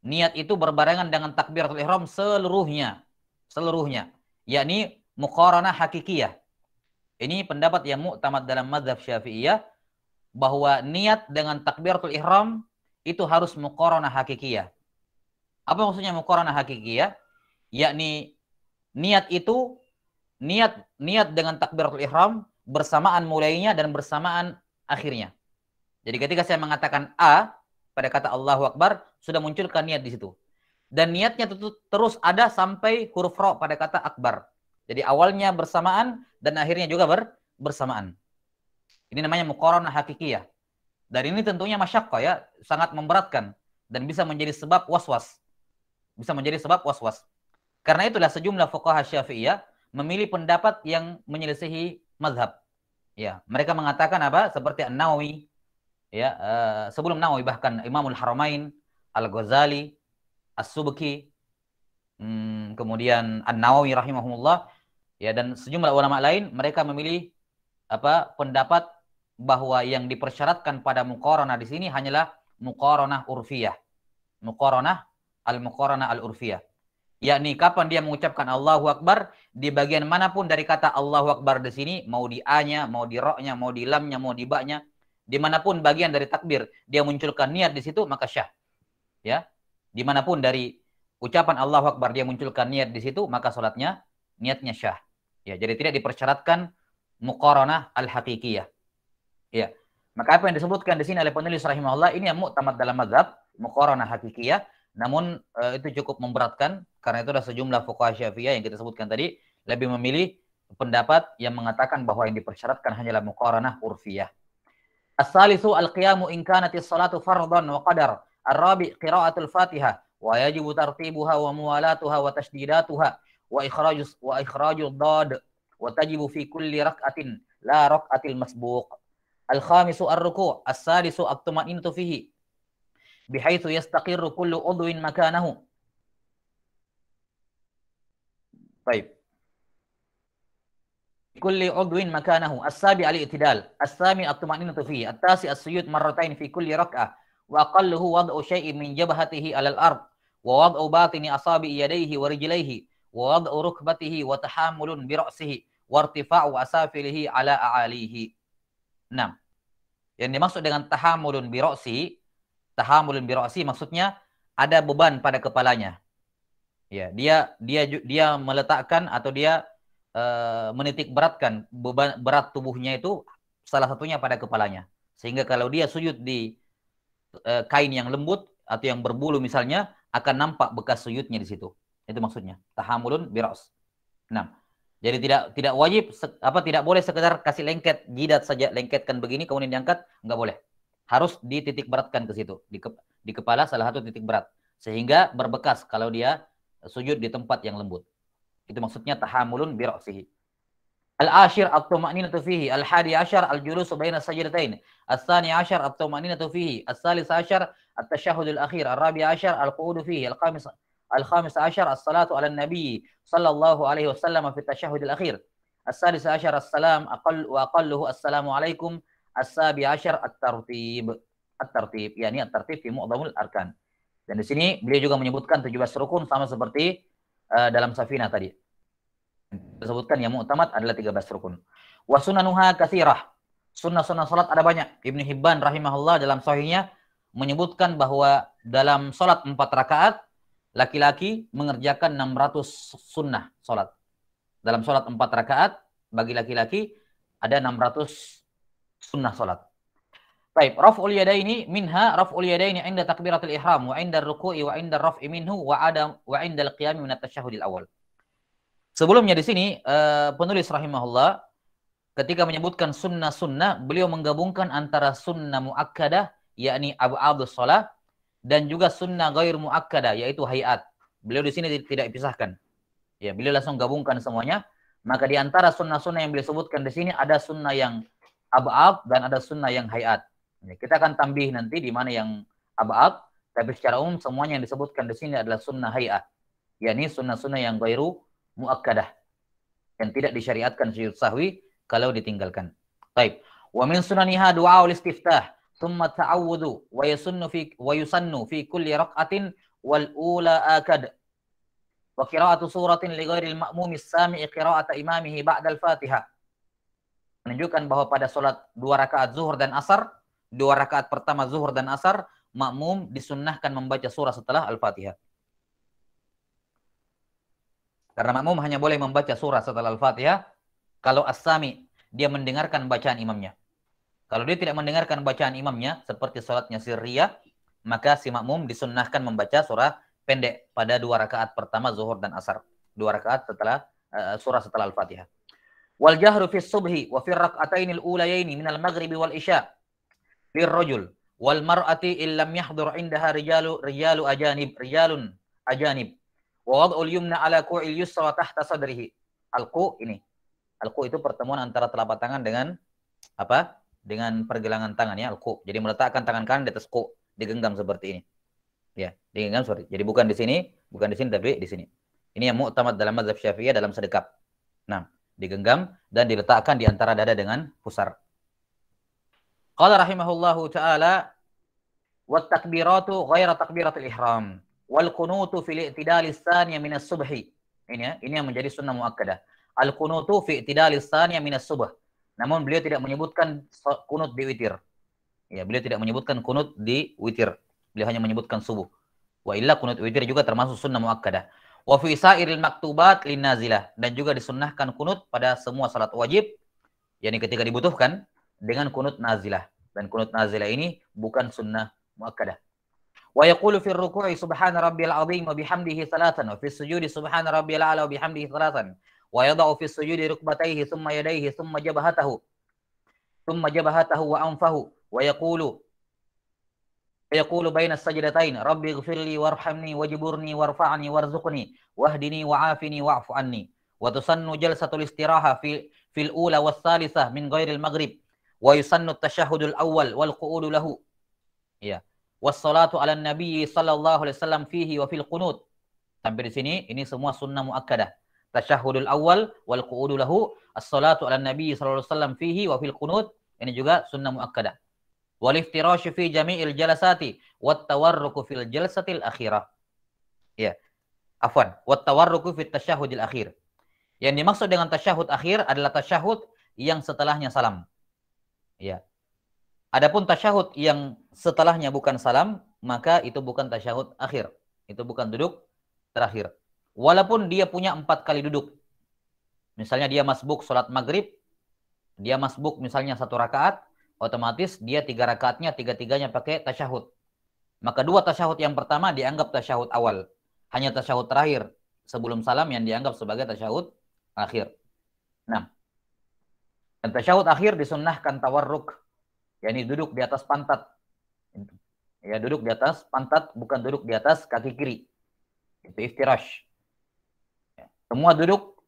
niat itu berbarengan dengan takbiratul ihram seluruhnya. Seluruhnya. Yakni muqaranah hakikiyah. Ini pendapat yang muktamad dalam mazhab Syafi'iyah bahwa niat dengan takbiratul ihram itu harus muqaranah hakikiyah. Apa maksudnya muqaranah hakikiyah? Yakni niat itu niat niat dengan takbiratul ihram bersamaan mulainya dan bersamaan akhirnya. Jadi ketika saya mengatakan A pada kata Allahu Akbar sudah munculkan niat di situ. Dan niatnya terus ada sampai huruf ro pada kata akbar. Jadi awalnya bersamaan dan akhirnya juga ber, bersamaan. Ini namanya mukoron hakikiyah. Dan ini tentunya masyakka ya, sangat memberatkan dan bisa menjadi sebab was-was. Bisa menjadi sebab was-was. Karena itulah sejumlah fuqaha Syafi'iyah memilih pendapat yang menyelisihi madhab. Ya, mereka mengatakan apa? Seperti An-Nawawi, ya, uh, sebelum Nawawi bahkan Imamul Haramain, Al-Ghazali, As-Subki, hmm, kemudian An-Nawawi rahimahumullah, ya dan sejumlah ulama lain mereka memilih apa pendapat bahwa yang dipersyaratkan pada mukoronah di sini hanyalah mukoronah urfiyah. mukoronah al mukoronah al urfiyah. Yakni kapan dia mengucapkan Allahu Akbar di bagian manapun dari kata Allahu Akbar di sini, mau di A-nya, mau di Ro-nya, mau di Lam-nya, mau di Ba-nya, dimanapun bagian dari takbir, dia munculkan niat di situ, maka syah. Ya, dimanapun dari ucapan Allahu Akbar dia munculkan niat di situ, maka sholatnya, niatnya syah. Ya, jadi tidak dipersyaratkan muqaranah al-haqiqiyah. Ya, maka apa yang disebutkan di sini oleh penulis rahimahullah, ini yang muktamad dalam mazhab, muqaranah hakikiyah, namun eh, itu cukup memberatkan, karena itu ada sejumlah fuqaha syafi'iyah yang kita sebutkan tadi, lebih memilih pendapat yang mengatakan bahwa yang dipersyaratkan hanyalah muqaranah urfiyah. As-salisu al-qiyamu in kanat salatu fardhan wa qadar. Ar-rabi qira'atul Fatihah wa yajibu tartibuha wa muwalatuha wa tashdidatuha wa ikhraju wa ikhraju dad wa tajibu fi kulli rak'atin la rak'atil masbuq. Al-khamisu ar-ruku' as-salisu at-tuma'innatu fihi bihaitsu yastaqirru kullu udwin makanahu. Baik kulli udwin makanahu as-sabi al-i'tidal as-sami at-tumaninatu fi at-tasi as suyud marratain fi kulli rak'ah wa aqalluhu wad'u shay'in min jabhatihi 'ala al-ard wa wad'u batini asabi yadayhi wa rijlayhi wa wad'u rukbatihi wa tahammulun bi ra'sihi wa irtifa'u asafilihi 'ala a'alihi 6 yang dimaksud dengan tahammulun bi rasi tahammulun bi rasi maksudnya ada beban pada kepalanya ya dia dia dia meletakkan atau dia e, menitik beratkan beban berat tubuhnya itu salah satunya pada kepalanya. Sehingga kalau dia sujud di e, kain yang lembut atau yang berbulu misalnya akan nampak bekas sujudnya di situ. Itu maksudnya. Tahamulun biros Nah, jadi tidak tidak wajib apa tidak boleh sekedar kasih lengket jidat saja lengketkan begini kemudian diangkat nggak boleh. Harus dititik beratkan ke situ di, ke, di kepala salah satu titik berat sehingga berbekas kalau dia sujud di tempat yang lembut. Itu maksudnya tahamulun bi ra'sihi. Al-ashir at-tuma'ninatu fihi, al-hadi ashar al-julusu baina sajdatain, as-sani ashar at-tuma'ninatu fihi, as-salis ashar at-tashahhud al-akhir, ar-rabi ashar al-qu'udu fihi, al-khamis al-khamis ashar as-salatu 'ala an-nabi sallallahu alaihi wasallam fi at-tashahhud al-akhir. السادس عشر السلام أقل وأقله السلام عليكم tartib عشر الترتيب الترتيب يعني الترتيب في معظم arkan dan di sini beliau juga menyebutkan 17 rukun sama seperti uh, dalam safina tadi. Disebutkan yang mu'tamad adalah 13 rukun. Wa sunanuha kathirah. Sunnah-sunnah salat ada banyak. Ibnu Hibban rahimahullah dalam sahihnya menyebutkan bahwa dalam salat 4 rakaat laki-laki mengerjakan 600 sunnah salat. Dalam salat 4 rakaat bagi laki-laki ada 600 sunnah salat. Baik, raf'ul yadaini minha raf'ul yadaini 'inda takbiratul ihram wa 'inda ruku'i wa 'inda raf'i minhu wa adam wa 'inda al-qiyami min at awal. Sebelumnya di sini eh, penulis rahimahullah ketika menyebutkan sunnah-sunnah, beliau menggabungkan antara sunnah muakkadah yakni ab'adus shalah dan juga sunnah ghair muakkadah yaitu hayat. Beliau di sini tidak dipisahkan. Ya, beliau langsung gabungkan semuanya. Maka di antara sunnah-sunnah yang beliau sebutkan di sini ada sunnah yang ab'ad dan ada sunnah yang hayat. Kita akan tambih nanti di mana yang abab, tapi secara umum semuanya yang disebutkan di sini adalah sunnah hay'ah, yakni sunnah-sunnah yang gairu muakkadah yang tidak disyariatkan syiut sahwi kalau ditinggalkan. Baik. Wa min sunaniha du'a ul istiftah, thumma ta'awudu wa yusunnu fi wa yusannu fi kulli raq'atin wal ula akad. Wa qira'atu suratin li ghairil sami sami'i qira'ata imamihi ba'da al-Fatihah. Menunjukkan bahwa pada salat dua rakaat zuhur dan asar Dua rakaat pertama zuhur dan asar, makmum disunnahkan membaca surah setelah Al-Fatihah. Karena makmum hanya boleh membaca surah setelah Al-Fatihah kalau as dia mendengarkan bacaan imamnya. Kalau dia tidak mendengarkan bacaan imamnya seperti sholatnya sirriyah, maka si makmum disunnahkan membaca surah pendek pada dua rakaat pertama zuhur dan asar. Dua rakaat setelah uh, surah setelah Al-Fatihah. Wal jahru fi subhi wa fi rak'atainil ulayaini minal maghribi wal isya lirrajul wal mar'ati illam yahdhur indaha rijalu rijalu ajanib rijalun ajanib wa wad'ul yumna ala ku'il yusra tahta sadrihi alqu ini alqu itu pertemuan antara telapak tangan dengan apa dengan pergelangan tangan ya alqu jadi meletakkan tangan kanan di atas ku digenggam seperti ini ya digenggam seperti jadi bukan di sini bukan di sini tapi di sini ini yang muktamad dalam mazhab syafi'iyah dalam sedekap nah digenggam dan diletakkan di antara dada dengan pusar Qala rahimahullahu ta'ala wa takbiratu ghaira takbiratul ihram wal kunutu fil i'tidali tsaniyah min as subhi Ini ya, ini yang menjadi sunnah muakkadah. Al qunutu fi i'tidali tsaniyah min as subh Namun beliau tidak menyebutkan kunut di witir. Ya, beliau tidak menyebutkan kunut di witir. Beliau hanya menyebutkan subuh. Wa illa kunut witir juga termasuk sunnah muakkadah. Wa fi sairil maktubat lin nazilah dan juga disunnahkan kunut pada semua salat wajib yakni ketika dibutuhkan dengan kunut nazilah dan kunut nazilah ini bukan sunnah muakkadah. Wa yaqulu fi ruku'i subhana rabbiyal azim wa bihamdihi salatan wa fi sujudi subhana rabbiyal a'la wa bihamdihi salatan wa yada'u fi sujudi rukbatayhi thumma yadayhi thumma jabhatahu thumma jabhatahu wa anfahu wa yaqulu يقول بين السجدتين ربي اغفر لي وارحمني واجبرني وارفعني وارزقني واهدني وعافني واعف عني وتسن جلسة الاستراحة في في الأولى والثالثة من غير المغرب wa yusannu tashahudul awal wal qu'udu lahu. Ya. Wassalatu ala nabi sallallahu alaihi wasallam fihi wa fil qunut. Sampai di sini ini semua sunnah muakkadah. tashahudul awal wal qu'udu lahu, as-salatu ala nabi sallallahu alaihi wasallam fihi wa fil qunut. Ini juga sunnah muakkadah. Wal iftirashu fi jami'il jalasati wat tawarruku fil jalsatil akhirah. Ya. Afwan, wat tawarruku fit tashahudil akhir. Yang dimaksud dengan tasyahud akhir adalah tasyahud yang setelahnya salam. Ya. Adapun tasyahud yang setelahnya bukan salam, maka itu bukan tasyahud akhir. Itu bukan duduk terakhir. Walaupun dia punya empat kali duduk. Misalnya dia masbuk sholat maghrib, dia masbuk misalnya satu rakaat, otomatis dia tiga rakaatnya, tiga-tiganya pakai tasyahud. Maka dua tasyahud yang pertama dianggap tasyahud awal. Hanya tasyahud terakhir sebelum salam yang dianggap sebagai tasyahud akhir. Nah, dan tasyahud akhir disunnahkan tawarruk, ini duduk di atas pantat. Ya, duduk di atas pantat, bukan duduk di atas kaki kiri. Itu iftirash. Ya. Semua duduk,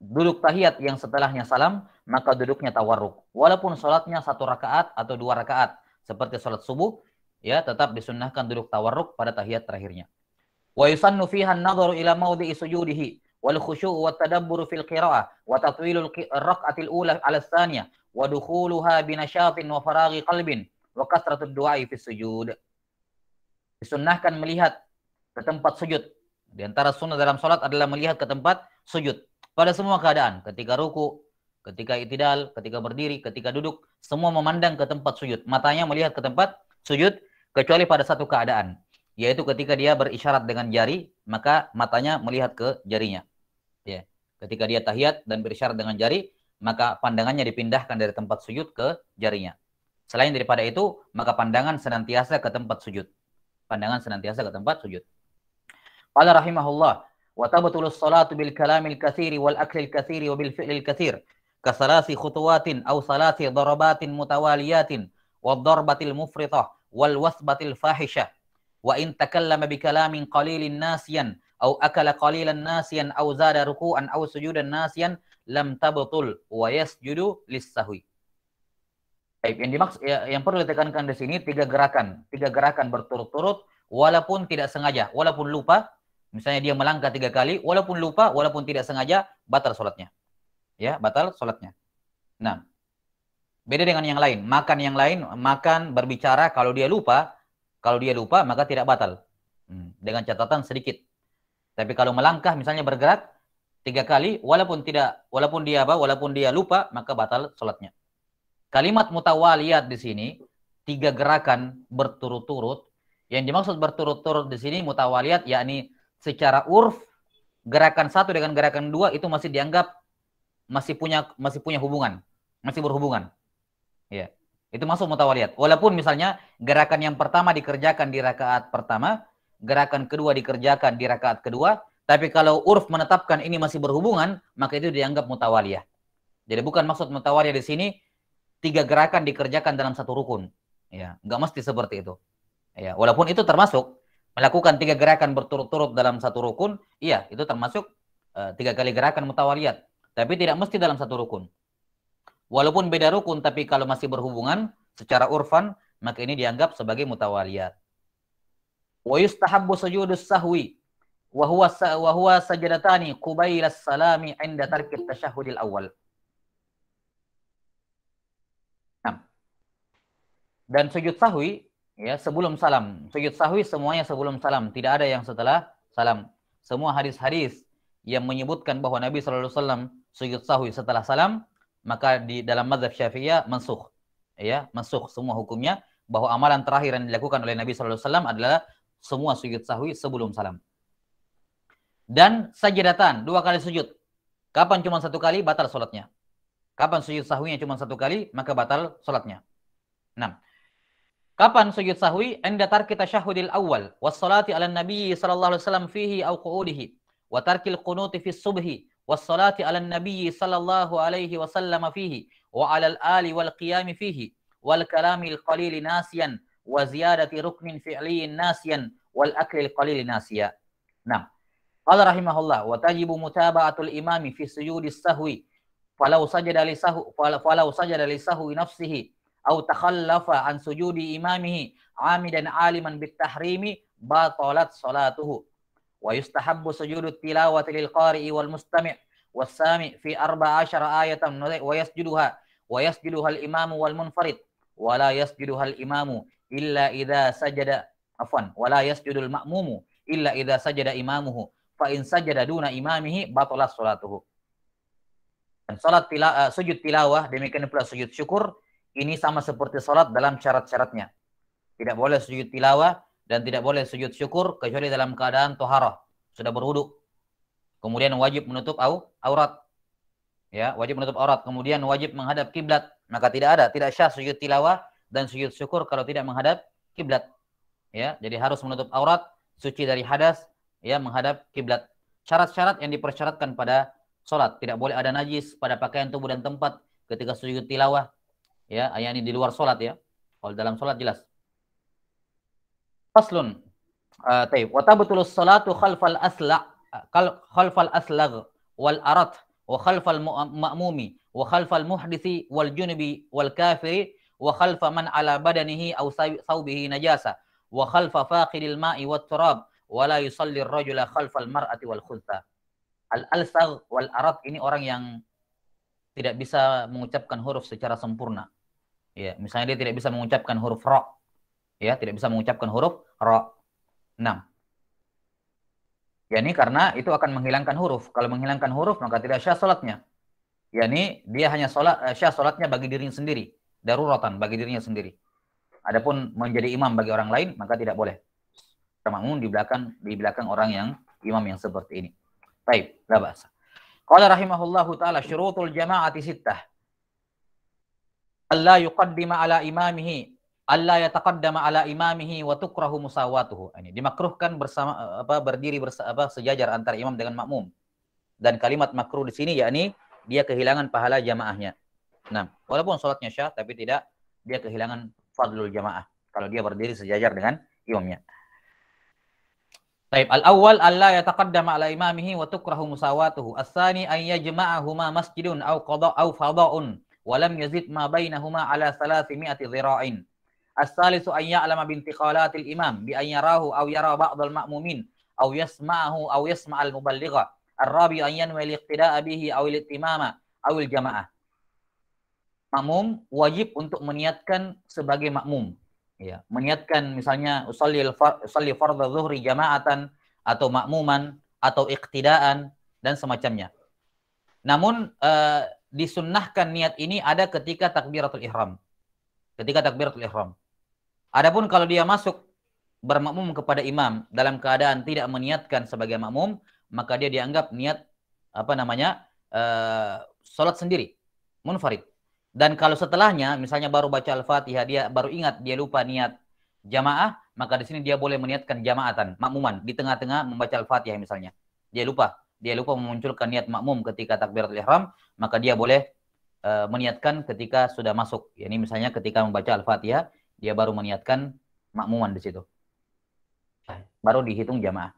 duduk tahiyat yang setelahnya salam, maka duduknya tawarruk. Walaupun sholatnya satu rakaat atau dua rakaat, seperti sholat subuh, ya tetap disunnahkan duduk tawarruk pada tahiyat terakhirnya. Wa yusannu fiha nadharu ila sujudihi wal khusyu' wa tadabbur fil qira'ah wa tatwilul raq'atil ula 'ala tsaniyah wa dukhuluha binasyatin wa faraghi qalbin wa kasratud du'a'i fis sujud. Disunnahkan melihat ke tempat sujud. Di antara sunnah dalam salat adalah melihat ke tempat sujud pada semua keadaan, ketika ruku, ketika itidal, ketika berdiri, ketika duduk, semua memandang ke tempat sujud. Matanya melihat ke tempat sujud kecuali pada satu keadaan, yaitu ketika dia berisyarat dengan jari, maka matanya melihat ke jarinya ya. Ketika dia tahiyat dan berisyarat dengan jari, maka pandangannya dipindahkan dari tempat sujud ke jarinya. Selain daripada itu, maka pandangan senantiasa ke tempat sujud. Pandangan senantiasa ke tempat sujud. Qala rahimahullah, wa tabatul salatu bil kalamil katsiri wal al katsiri wa bil kathir katsir. salasi khutuwatin aw salasi darabatin mutawaliyatin wad darbatil mufritah wal wasbatil fahisha Wa in takallama bi kalamin qalilin nasiyan au akala qalilan nasiyan au zada ruku'an au sujudan nasiyan lam tabtul wa yasjudu lis-sahwi. Baik, yang dimaksud ya, yang perlu ditekankan di sini tiga gerakan, tiga gerakan berturut-turut walaupun tidak sengaja, walaupun lupa, misalnya dia melangkah tiga kali, walaupun lupa, walaupun tidak sengaja, batal sholatnya. Ya, batal sholatnya. Nah, beda dengan yang lain. Makan yang lain, makan, berbicara, kalau dia lupa, kalau dia lupa maka tidak batal. Hmm, dengan catatan sedikit. Tapi kalau melangkah misalnya bergerak tiga kali walaupun tidak walaupun dia apa walaupun dia lupa maka batal sholatnya. Kalimat mutawaliat di sini tiga gerakan berturut-turut yang dimaksud berturut-turut di sini mutawaliat, yakni secara urf gerakan satu dengan gerakan dua itu masih dianggap masih punya masih punya hubungan, masih berhubungan. Ya. Itu masuk mutawaliat. Walaupun misalnya gerakan yang pertama dikerjakan di rakaat pertama gerakan kedua dikerjakan di rakaat kedua, tapi kalau urf menetapkan ini masih berhubungan, maka itu dianggap mutawaliyah. Jadi bukan maksud mutawaliyah di sini tiga gerakan dikerjakan dalam satu rukun. Ya, nggak mesti seperti itu. Ya, walaupun itu termasuk melakukan tiga gerakan berturut-turut dalam satu rukun, iya, itu termasuk uh, tiga kali gerakan mutawaliyat, tapi tidak mesti dalam satu rukun. Walaupun beda rukun, tapi kalau masih berhubungan secara urfan, maka ini dianggap sebagai mutawaliyat wa yustahabbu sujudus sahwi wa huwa wa huwa sajdatani qubailas salami 'inda tarki tashahhudil awal. Dan sujud sahwi ya sebelum salam. Sujud sahwi semuanya sebelum salam, tidak ada yang setelah salam. Semua hadis-hadis yang menyebutkan bahwa Nabi sallallahu alaihi wasallam sujud sahwi setelah salam, maka di dalam mazhab Syafi'iyah mansukh. Ya, mansukh semua hukumnya bahwa amalan terakhir yang dilakukan oleh Nabi sallallahu alaihi wasallam adalah semua sujud sahwi sebelum salam. Dan sajadatan, dua kali sujud. Kapan cuma satu kali, batal sholatnya. Kapan sujud sahwinya cuma satu kali, maka batal sholatnya. Enam. Kapan sujud sahwi? Anda tarki tasyahudil awal. Wassalati ala nabi sallallahu alaihi wasallam fihi au qu'udihi. Wa tarkil qunuti fi subhi. Wassalati ala nabi sallallahu alaihi wasallam fihi. Wa ala al-ali wal qiyami fihi. Wal al qalili nasiyan. وزيادة ركن فعلي ناسيا والأكل القليل ناسيا نعم قال رحمه الله وتجب متابعة الإمام في سجود السهو فلو سجد لسهو فلو سجد لسهو نفسه أو تخلف عن سجود إمامه عامدا عالما بالتحريم باطلت صلاته ويستحب سجود التلاوة للقارئ والمستمع والسامع في أربع عشر آية ويسجدها ويسجدها الإمام والمنفرد ولا يسجدها الإمام illa idza sajada afwan wala yasjudul ma'mumu illa idza sajada imamuhu fa in sajada duna imamihi batalah salatuhu. Dan salat tila, uh, sujud tilawah demikian pula sujud syukur ini sama seperti salat dalam syarat-syaratnya. Tidak boleh sujud tilawah dan tidak boleh sujud syukur kecuali dalam keadaan toharah sudah berwudu. Kemudian wajib menutup au, aurat. Ya, wajib menutup aurat. Kemudian wajib menghadap kiblat. Maka tidak ada, tidak syah sujud tilawah dan sujud syukur kalau tidak menghadap kiblat. Ya, jadi harus menutup aurat, suci dari hadas, ya menghadap kiblat. Syarat-syarat yang dipersyaratkan pada sholat tidak boleh ada najis pada pakaian tubuh dan tempat ketika sujud tilawah ya Ayat ini di luar sholat ya kalau dalam sholat jelas faslun uh, taib wa salatu khalfal asla khalfal aslag wal arat wa khalfal ma'mumi wa khalfal muhdisi wal junubi wal kafiri wa khalfa man ala badanihi aw thawbihi najasa wa khalfa faqidil ma'i wat turab wa la yusalli ar-rajula khalfal mar'ati wal khunsa. Al-alsagh wal arad ini orang yang tidak bisa mengucapkan huruf secara sempurna. Ya, misalnya dia tidak bisa mengucapkan huruf ra Ya, tidak bisa mengucapkan huruf ra 6. yakni karena itu akan menghilangkan huruf. Kalau menghilangkan huruf maka tidak syah salatnya. yakni dia hanya salat eh, syah salatnya bagi dirinya sendiri daruratan bagi dirinya sendiri. Adapun menjadi imam bagi orang lain maka tidak boleh. Termakmum di belakang di belakang orang yang imam yang seperti ini. Baik, la bahasa. Qala rahimahullahu taala syurutul jama'ati sittah. Allah yuqaddima ala imamihi Allah yataqaddama ala imamihi wa tukrahu musawatuhu. Ini dimakruhkan bersama apa berdiri bersama, apa, sejajar antara imam dengan makmum. Dan kalimat makruh di sini yakni dia kehilangan pahala jamaahnya. Nah, walaupun sholatnya syah, tapi tidak dia kehilangan fadlul jamaah. Kalau dia berdiri sejajar dengan imamnya. Taib al-awwal ya yataqaddama ala imamihi wa tukrahu musawatuhu. As-sani an yajma'ahuma masjidun au qada au fada'un Walam yazid ma bainahuma ala mi'ati zira'in As-salisu an ya'lama bintiqalatil imam bi an yarahu au yara ba'd al-ma'mumin Au yasma'ahu au yasma' al-muballigha. al rabi an wal al bihi au al-ittimama al-jama'ah makmum wajib untuk meniatkan sebagai makmum. Ya, meniatkan misalnya usalli fardhu dzuhri jama'atan atau makmuman atau iktidaan dan semacamnya. Namun eh, disunnahkan niat ini ada ketika takbiratul ihram. Ketika takbiratul ihram. Adapun kalau dia masuk bermakmum kepada imam dalam keadaan tidak meniatkan sebagai makmum, maka dia dianggap niat apa namanya? uh, eh, salat sendiri, munfarid. Dan kalau setelahnya, misalnya baru baca Al-Fatihah, dia baru ingat, dia lupa niat jamaah, maka di sini dia boleh meniatkan jamaatan, makmuman, di tengah-tengah membaca Al-Fatihah misalnya. Dia lupa, dia lupa memunculkan niat makmum ketika takbiratul ihram, maka dia boleh uh, meniatkan ketika sudah masuk. Ini yani misalnya ketika membaca Al-Fatihah, dia baru meniatkan makmuman di situ. Baru dihitung jamaah.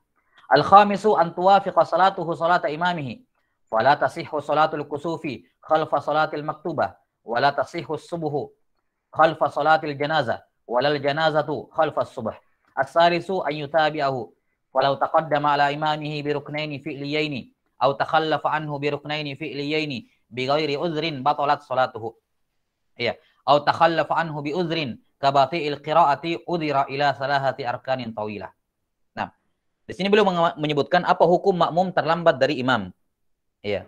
Al-khamisu an salatuhu salata imamihi. Fala tasihhu salatul kusufi khalfa salatil maktubah wala tasihhu subuhu khalfa salatil janazah walal janazatu khalfa subh as-salisu an yutabi'ahu walau taqaddama ala imamihi bi ruknaini fi'liyaini aw takhallafa anhu bi ruknaini fi'liyaini bi ghairi uzrin batalat salatuhu iya aw takhallafa anhu bi uzrin kabati'il qira'ati udira ila salahati arkanin tawilah nah di sini beliau menyebutkan apa hukum makmum terlambat dari imam Ya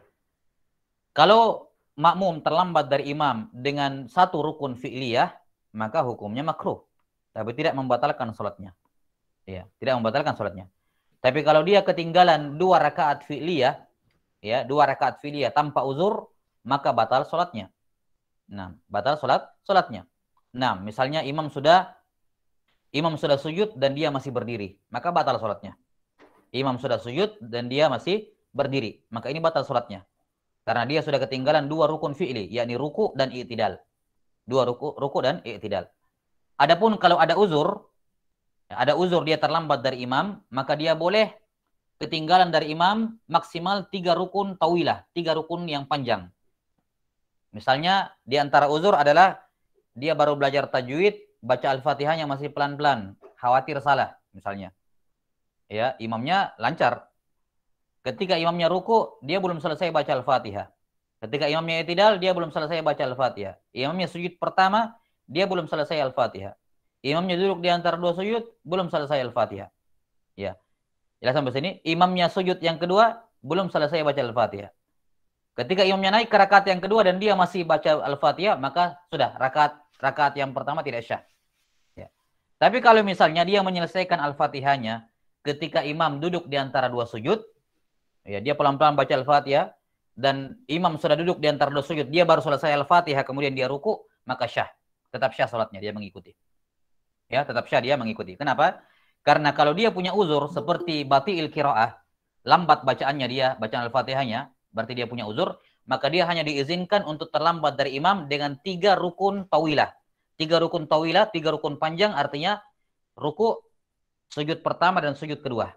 kalau makmum terlambat dari imam dengan satu rukun fi'liyah, maka hukumnya makruh. Tapi tidak membatalkan sholatnya. Ya, tidak membatalkan sholatnya. Tapi kalau dia ketinggalan dua rakaat fi'liyah, ya, dua rakaat fi'liyah tanpa uzur, maka batal sholatnya. Nah, batal sholat, sholatnya. Nah, misalnya imam sudah imam sudah sujud dan dia masih berdiri, maka batal sholatnya. Imam sudah sujud dan dia masih berdiri, maka ini batal sholatnya. Karena dia sudah ketinggalan dua rukun fi'li, yakni ruku dan i'tidal. Dua ruku, ruku dan i'tidal. Adapun kalau ada uzur, ada uzur dia terlambat dari imam, maka dia boleh ketinggalan dari imam maksimal tiga rukun tawilah, tiga rukun yang panjang. Misalnya di antara uzur adalah dia baru belajar tajwid, baca al-fatihahnya masih pelan-pelan, khawatir salah misalnya. Ya, imamnya lancar, Ketika imamnya ruku, dia belum selesai baca Al-Fatihah. Ketika imamnya itidal, dia belum selesai baca Al-Fatihah. Imamnya sujud pertama, dia belum selesai Al-Fatihah. Imamnya duduk di antara dua sujud, belum selesai Al-Fatihah. Ya. Jelas sampai sini. Imamnya sujud yang kedua, belum selesai baca Al-Fatihah. Ketika imamnya naik ke rakaat yang kedua dan dia masih baca Al-Fatihah, maka sudah rakaat rakaat yang pertama tidak syah. Ya. Tapi kalau misalnya dia menyelesaikan Al-Fatihahnya ketika imam duduk di antara dua sujud, Ya, dia pelan-pelan baca Al-Fatihah dan imam sudah duduk di antara dua sujud, dia baru selesai Al-Fatihah kemudian dia ruku, maka syah. Tetap syah salatnya, dia mengikuti. Ya, tetap syah dia mengikuti. Kenapa? Karena kalau dia punya uzur seperti batil kiroah, lambat bacaannya dia, bacaan Al-Fatihahnya, berarti dia punya uzur, maka dia hanya diizinkan untuk terlambat dari imam dengan tiga rukun tawilah. Tiga rukun tawilah, tiga rukun panjang artinya ruku, sujud pertama dan sujud kedua.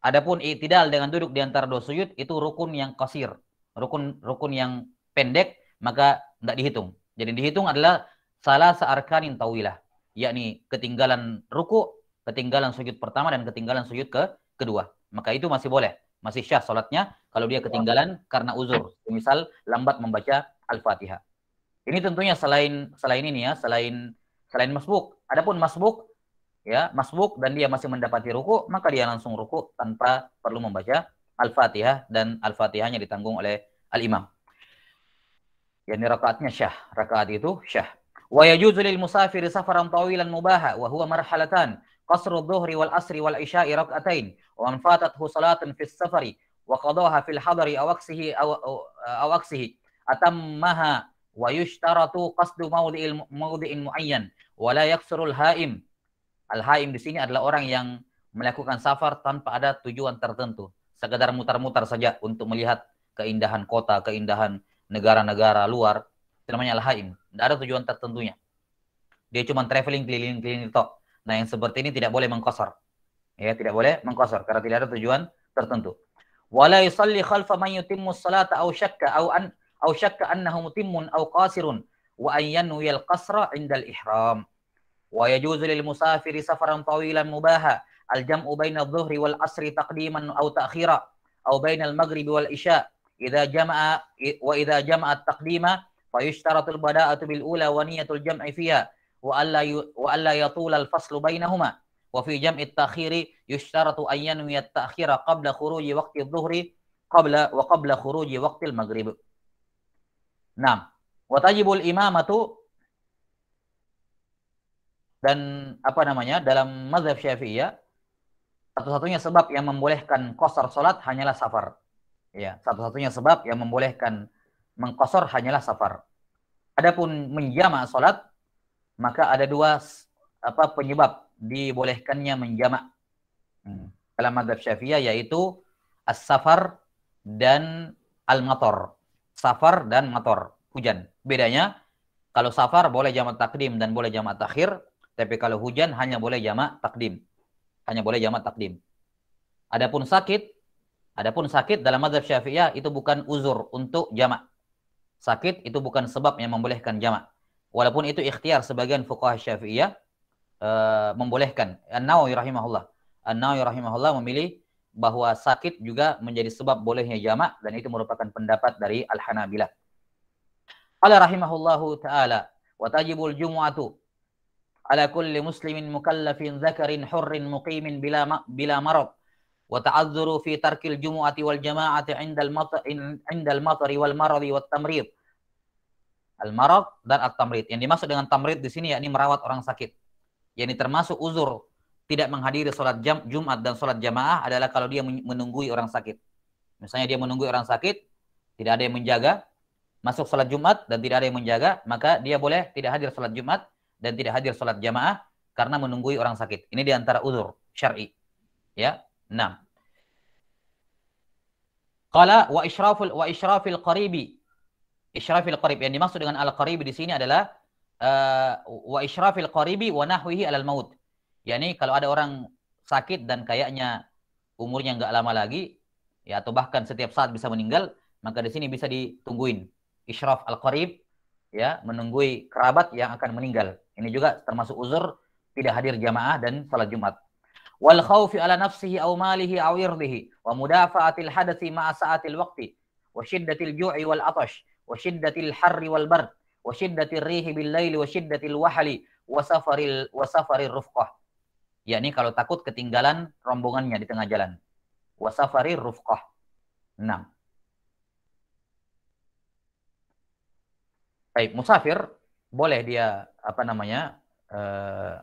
Adapun i'tidal dengan duduk di antara dua sujud itu rukun yang kasir, rukun rukun yang pendek maka tidak dihitung. Jadi dihitung adalah salah searkanin tawilah, yakni ketinggalan ruku, ketinggalan sujud pertama dan ketinggalan sujud ke kedua. Maka itu masih boleh, masih syah solatnya kalau dia ketinggalan karena uzur, misal lambat membaca Al-Fatihah. Ini tentunya selain selain ini ya, selain selain masbuk. Adapun masbuk ya masbuk dan dia masih mendapati ruku maka dia langsung ruku tanpa perlu membaca al-fatihah dan al-fatihahnya ditanggung oleh al-imam yakni rakaatnya syah rakaat itu syah wa yajuzu lil musafiri safaran tawilan mubaha wa huwa marhalatan qasru dhuhri wal asri wal isya'i rakaatain wa man fatathu fi fis safari wa qadaha fil hadari aw aksihi aw aksihi atammaha wa yushtaratu qasdu mawdi'il mawdi'in muayyan wa la yaksuru haim Al-Haim di sini adalah orang yang melakukan safar tanpa ada tujuan tertentu. Sekedar mutar-mutar saja untuk melihat keindahan kota, keindahan negara-negara luar. Itu namanya Al-Haim. Tidak ada tujuan tertentunya. Dia cuma traveling keliling-keliling itu. Nah, yang seperti ini tidak boleh mengkosor. Ya, tidak boleh mengkosor karena tidak ada tujuan tertentu. Wala yusalli khalfa man yutimmu salata au syakka au an au syakka annahu mutimmun au qasirun wa ayyanu yalqasra qasra indal ihram. ويجوز للمسافر سفرا طويلا مباحا الجمع بين الظهر والعصر تقديما أو تأخيرا أو بين المغرب والعشاء إذا جمع وإذا جمع التقديم فيشترط البداءة بالأولى ونية الجمع فيها وألا وألا يطول الفصل بينهما وفي جمع التأخير يشترط أن ينوي التأخير قبل خروج وقت الظهر قبل وقبل خروج وقت المغرب نعم وتجب الإمامة dan apa namanya dalam mazhab ya satu-satunya sebab yang membolehkan kosor solat hanyalah safar. Ya, satu-satunya sebab yang membolehkan mengkosor hanyalah safar. Adapun menjamak solat maka ada dua apa penyebab dibolehkannya menjamak hmm. dalam mazhab syafi'i yaitu as-safar dan al-mator. Safar dan motor hujan. Bedanya kalau safar boleh jamat takdim dan boleh jamat takhir, tapi kalau hujan hanya boleh jamak takdim. Hanya boleh jamak takdim. Adapun sakit, adapun sakit dalam mazhab Syafi'iyah itu bukan uzur untuk jamak. Sakit itu bukan sebab yang membolehkan jamak. Walaupun itu ikhtiar sebagian fuqaha Syafi'iyah uh, membolehkan. An-Nawawi rahimahullah. An-Nawawi rahimahullah memilih bahwa sakit juga menjadi sebab bolehnya jamak dan itu merupakan pendapat dari Al-Hanabilah. Allah rahimahullahu taala wa tajibul jumu'atu ala kulli muslimin mukallafin zakarin hurrin muqimin bila ma, bila marad wa ta'adzuru fi tarkil jumu'ati wal jama'ati عند al-matar 'inda al-matari wal maradi wat tamrid al marad dan at tamrid yang dimaksud dengan tamrid di sini yakni merawat orang sakit yakni termasuk uzur tidak menghadiri sholat jam, Jumat dan sholat jamaah adalah kalau dia menunggui orang sakit. Misalnya dia menunggui orang sakit, tidak ada yang menjaga, masuk sholat Jumat dan tidak ada yang menjaga, maka dia boleh tidak hadir sholat Jumat dan tidak hadir sholat jamaah karena menunggui orang sakit. Ini diantara uzur syar'i. Ya, enam. Qala wa israful wa israfil qaribi. israfil qarib yang dimaksud dengan al-qaribi di sini adalah eh, wa israfil qaribi wa nahwihi alal maut. Yani kalau ada orang sakit dan kayaknya umurnya nggak lama lagi ya atau bahkan setiap saat bisa meninggal, maka di sini bisa ditungguin. israf al-qarib ya menunggui kerabat yang akan meninggal. Ini juga termasuk uzur tidak hadir jamaah dan salat Jumat. Wal khawfi ala nafsihi aw malihi aw irdihi wa mudafa'atil hadatsi ma'a sa'atil waqti wa shiddatil ju'i wal atash wa shiddatil harri wal bard wa shiddatil rihi bil laili wa shiddatil wahli wa safaril wa safaril rufqah. Yakni kalau takut ketinggalan rombongannya di tengah jalan. Wa safaril rufqah. 6. Baik, musafir boleh dia apa namanya uh,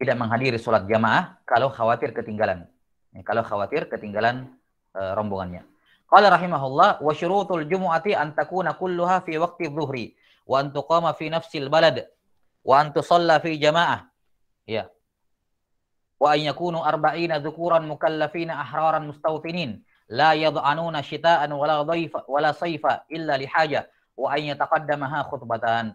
tidak menghadiri sholat jamaah kalau khawatir ketinggalan. Ya, kalau khawatir ketinggalan uh, rombongannya. Qala rahimahullah wa syurutul jumu'ati an takuna kulluha fi waqti dhuhri wa an tuqama fi nafsil balad wa an tusalla fi jamaah. Ya. Wa an yakunu arba'ina dhukuran mukallafina ahraran mustawfinin la yad'anuna shita'an wala dhaifa wala sayfa illa lihajah wa an yataqaddamaha khutbatan.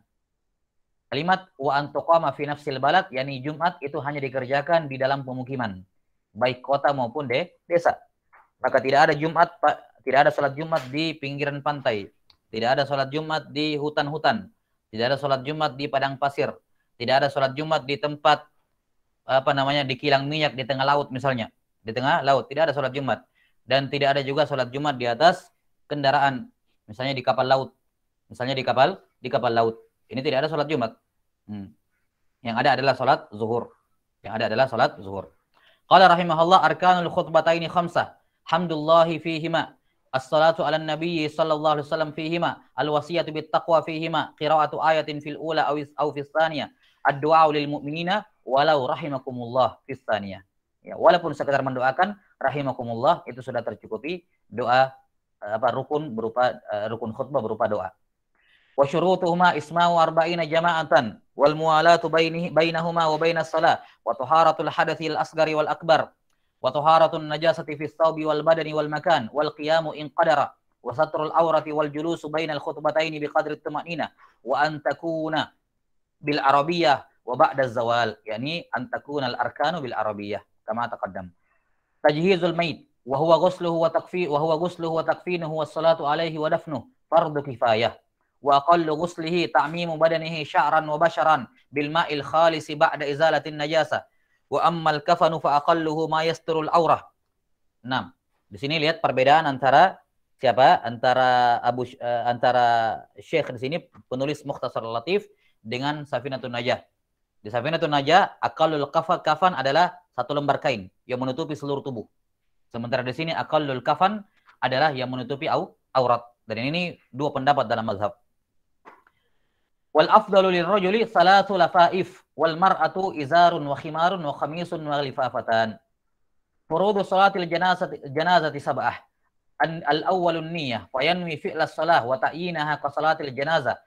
Kalimat wa an tuqama fi nafsil balad yakni Jumat itu hanya dikerjakan di dalam pemukiman, baik kota maupun de desa. Maka tidak ada Jumat tidak ada salat Jumat di pinggiran pantai, tidak ada salat Jumat di hutan-hutan, tidak ada salat Jumat di padang pasir, tidak ada salat Jumat di tempat apa namanya di kilang minyak di tengah laut misalnya, di tengah laut tidak ada salat Jumat dan tidak ada juga salat Jumat di atas kendaraan misalnya di kapal laut Misalnya di kapal, di kapal laut. Ini tidak ada sholat Jumat. Hmm. Yang ada adalah sholat zuhur. Yang ada adalah sholat zuhur. Qala rahimahullah arkanul khutbataini khamsah. Hamdullahi fihima. As-salatu ala nabiyyi sallallahu alaihi wasallam fihima. Al-wasiyatu bit fihima. Qira'atu ayatin fil ula aw, aw fis thaniyah. Ad-du'a lil mu'minina walau rahimakumullah fis thaniyah. Ya, walaupun sekedar mendoakan rahimakumullah itu sudah tercukupi doa eh, apa rukun berupa uh, rukun khutbah berupa doa. وشروطهما إسماء أربعين جماعة والموالاة بينه بينهما وبين الصلاة وطهارة الحدث الأصغر والأكبر وطهارة النجاسة في الثوب والبدن والمكان والقيام إن قدر وستر الأورة والجلوس بين الخطبتين بقدر الطمأنينة وأن تكون بالعربية وبعد الزوال يعني أن تكون الأركان بالعربية كما تقدم تجهيز الميت وهو غسله وتكفي وهو غسله وتكفينه والصلاة عليه ودفنه فرض كفاية wa qallu ghuslihi ta'mimu badanihi sya'ran wa basharan bil ma'il khalis ba'da izalatin najasa wa ammal kafanu fa aqalluhu ma yasturul aurah 6 di sini lihat perbedaan antara siapa antara Abu uh, antara Syekh di sini penulis Mukhtasar Latif dengan Safinatun Najah di Safinatun Najah akalul kafan kafan adalah satu lembar kain yang menutupi seluruh tubuh sementara di sini akalul kafan adalah yang menutupi au, aurat dan ini dua pendapat dalam mazhab Wal afdalu lirrajuli salatu lafaif wal mar'atu izarun wa khimarun wa khamisun wa lifafatan. Furudu salatil janazati janazati sab'ah. Al-awwalu niyyah wa yanwi fi'la salah wa ta'yinaha ka salatil janazah.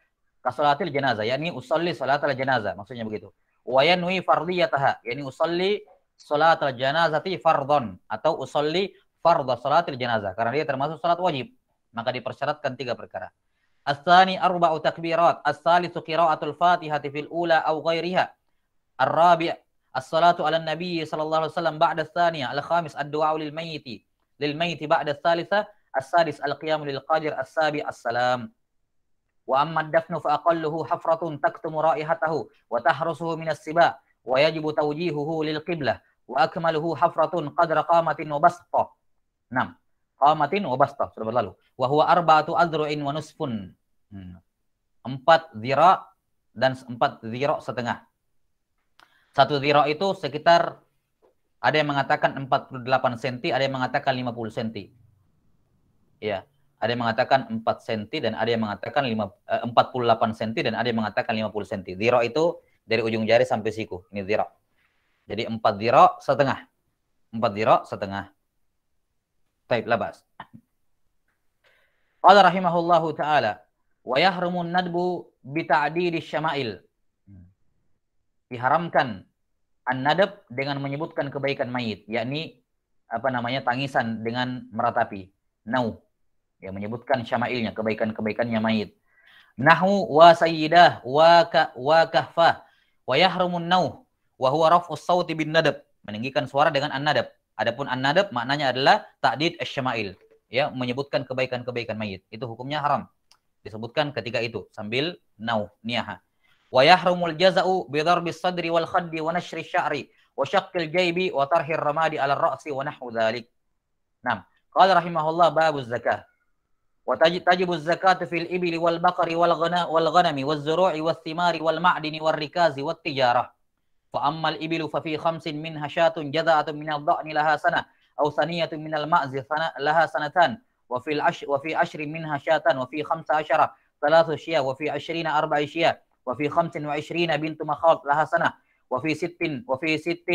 Ka salatil janazah yakni usalli salatal janazah maksudnya begitu. Wa yanwi fardiyataha yakni usalli salatal janazati fardhon atau usalli fardhu salatil janazah karena dia termasuk salat wajib maka dipersyaratkan tiga perkara. الثاني أربع تكبيرات الثالث قراءة الفاتحة في الأولى أو غيرها الرابع الصلاة على النبي صلى الله عليه وسلم بعد الثانية الخامس الدعاء للميت للميت بعد الثالثة السادس القيام للقادر السابع السلام وأما الدفن فأقله حفرة تكتم رائحته وتحرسه من السباء ويجب توجيهه للقبلة وأكمله حفرة قدر قامة وبسطة نعم qamatin wa basta sudah berlalu. Wa huwa arba'atu adru'in wa nusfun. Hmm. Empat zira dan empat zira setengah. Satu zira itu sekitar ada yang mengatakan 48 cm, ada yang mengatakan 50 cm. Ya, ada yang mengatakan 4 cm dan ada yang mengatakan 5, 48 cm dan ada yang mengatakan 50 cm. Zira itu dari ujung jari sampai siku. Ini zira. Jadi empat zira setengah. empat zira setengah. Taib, labas. Qala rahimahullahu ta'ala wa yahrumun nadbu bita'didi syama'il. Diharamkan an-nadab dengan menyebutkan kebaikan mayit, yakni apa namanya tangisan dengan meratapi. Nau. Ya, menyebutkan syama'ilnya, kebaikan-kebaikannya mayit. Nahu wa sayyidah wa, ka, wa kahfah wa yahrumun nau wa huwa raf'us sauti bin nadab. Meninggikan suara dengan an-nadab. Adapun an-nadab maknanya adalah ta'did asyama'il, ya, menyebutkan kebaikan-kebaikan mayit. Itu hukumnya haram. Disebutkan ketika itu sambil nau niyaha. Wa yahrumul jaza'u bi darbis sadri wal khaddi wa nashri sya'ri wa syaqqil jaybi wa tarhir ramadi 'ala ra'si wa nahwu dhalik. Naam. Qala rahimahullah babu zakah. Wa tajibu zakatu fil ibli wal baqari wal wal ghanami waz zuru'i was thimari wal ma'dini war rikazi wat tijarah. فأما الإبل ففي خمس منها شاة جذعة من الضأن لها سنة أو ثنية من المأز لها سنتان وفي العش وفي عشر منها شاة وفي خمس عشرة ثلاث شيا وفي عشرين أربع شيا وفي خمس وعشرين بنت مخاض لها سنة وفي ست وفي ست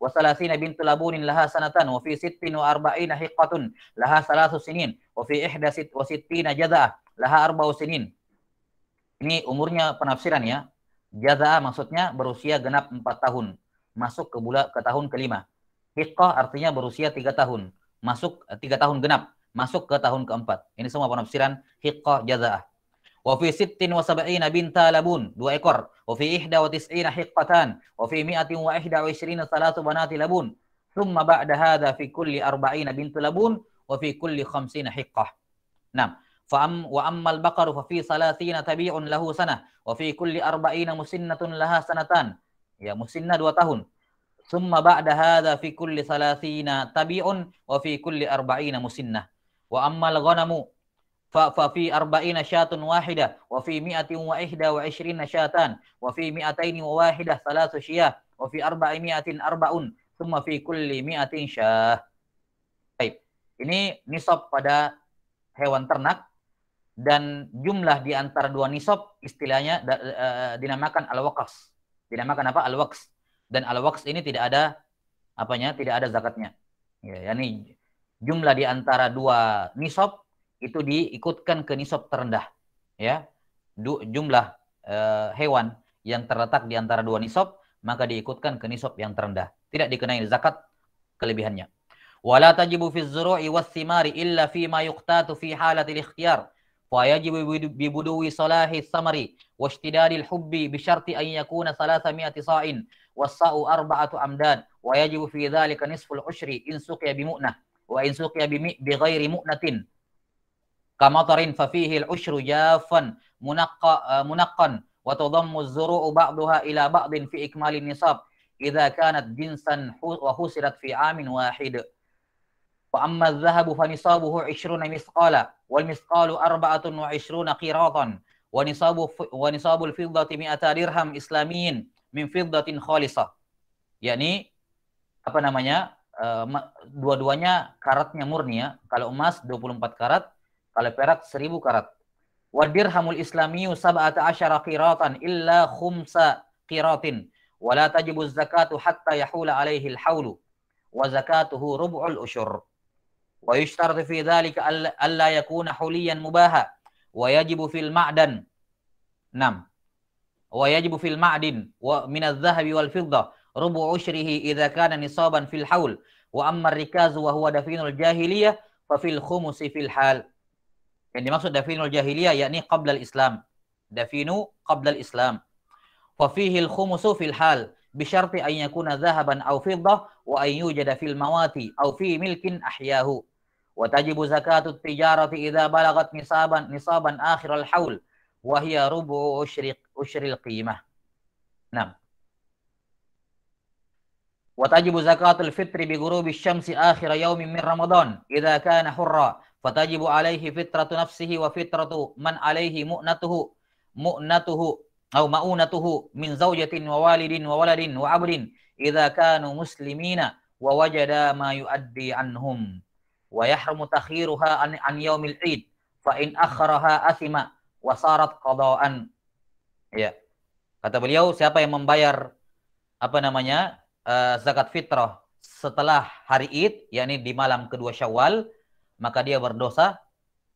وثلاثين بنت لبون لها سنة وفي ست وأربعين حقة لها ثلاث سنين وفي إحدى ست وستين جذعة لها أربع سنين ini umurnya penafsiran ya Jaza'a maksudnya berusia genap 4 tahun, masuk ke bulan ke tahun kelima. Hiqqah artinya berusia 3 tahun, masuk 3 eh, tahun genap, masuk ke tahun keempat. Ini semua penafsiran hiqqah jaza'ah. Wa fi sittin wa sab'ina binta labun, dua ekor. Wa fi ihda wa tis'ina hiqqatan, wa fi mi'atin wa ihda wa ishrina salatu banati labun. Thumma ba'da hadha fi kulli arba'ina bintu labun, wa fi kulli khamsina hiqqah. Nah, Fa'am wa ammal baqaru fa fi salatina tabi'un lahu sana wa fi kulli arba'ina musinnatun laha sanatan. Ya, musinnah dua tahun. Summa ba'da hadha fi kulli salatina tabi'un wa fi kulli arba'ina musinnah. Wa ammal ghanamu fa fa fi arba'ina syatun wahida wa fi mi'atin wa ihda wa ishrina syatan wa fi mi'ataini wa wahidah salasu syiyah wa fi arba'i mi'atin arba'un summa fi kulli mi'atin syah. Baik. Ini nisab pada hewan ternak dan jumlah di antara dua nisab istilahnya uh, dinamakan al-waqas. Dinamakan apa? Al-waqs. Dan al-waqs ini tidak ada apanya? Tidak ada zakatnya. Ya, yani jumlah di antara dua nisab itu diikutkan ke nisab terendah. Ya. Du, jumlah uh, hewan yang terletak di antara dua nisab maka diikutkan ke nisab yang terendah. Tidak dikenai zakat kelebihannya. Wala tajibu fi zuru'i was simari illa fi ma yuqtatu fi halatil ikhtiyar فيجب ببدو صلاح الثمر واشتداد الحب بشرط أن يكون ثلاثمائة صاع والصاء أربعة أمداد ويجب في ذلك نصف العشر إن سقي بمؤنة وإن سقي بغير مؤنة كمطر ففيه العشر جافا منقى آه، منقا وتضم الزروع بعضها إلى بعض في إكمال النصاب إذا كانت جنسا وحصلت في عام واحد Wa amma adh-dhahabu fa nisabuhu 20 misqala wal misqalu arba'atun qiratan wa nisabu wa nisabul fiddati dirham islamiyin min fiddatin khalisah. Yakni apa namanya? Eh, dua-duanya karatnya murni ya. Kalau emas 24 karat, kalau perak 1000 karat. Wa dirhamul islamiyyu sab'ata qiratan illa khumsa qiratin wa la tajibu zakatu hatta yahula alaihi al-hawlu wa zakatuhu rub'ul usyur. ويشترط في ذلك ألا يكون حليا مباها ويجب في المعدن نعم ويجب في المعدن ومن الذهب والفضة ربع عشره إذا كان نصابا في الحول وأما الركاز وهو دفين الجاهلية ففي الخمس في الحال يعني مقصود دفين الجاهلية يعني قبل الإسلام دفين قبل الإسلام ففيه الخمس في الحال بشرط أن يكون ذهبا أو فضة وأن يوجد في المواتي أو في ملك أحياه وتجب زكاة التجارة إذا بلغت نصابا نصابا آخر الحول وهي ربع أشر أشر القيمة نعم وتجب زكاة الفطر بغروب الشمس آخر يوم من رمضان إذا كان حرا فتجب عليه فطرة نفسه وفطرة من عليه مؤنته مؤنته أو مؤونته من زوجة ووالد وولد وعبد إذا كانوا مسلمين ووجد ما يؤدي عنهم wa yahrumu takhiruha an, an yaumil id fa in akharaha athima wa sarat qada'an ya kata beliau siapa yang membayar apa namanya uh, zakat fitrah setelah hari id yakni di malam kedua syawal maka dia berdosa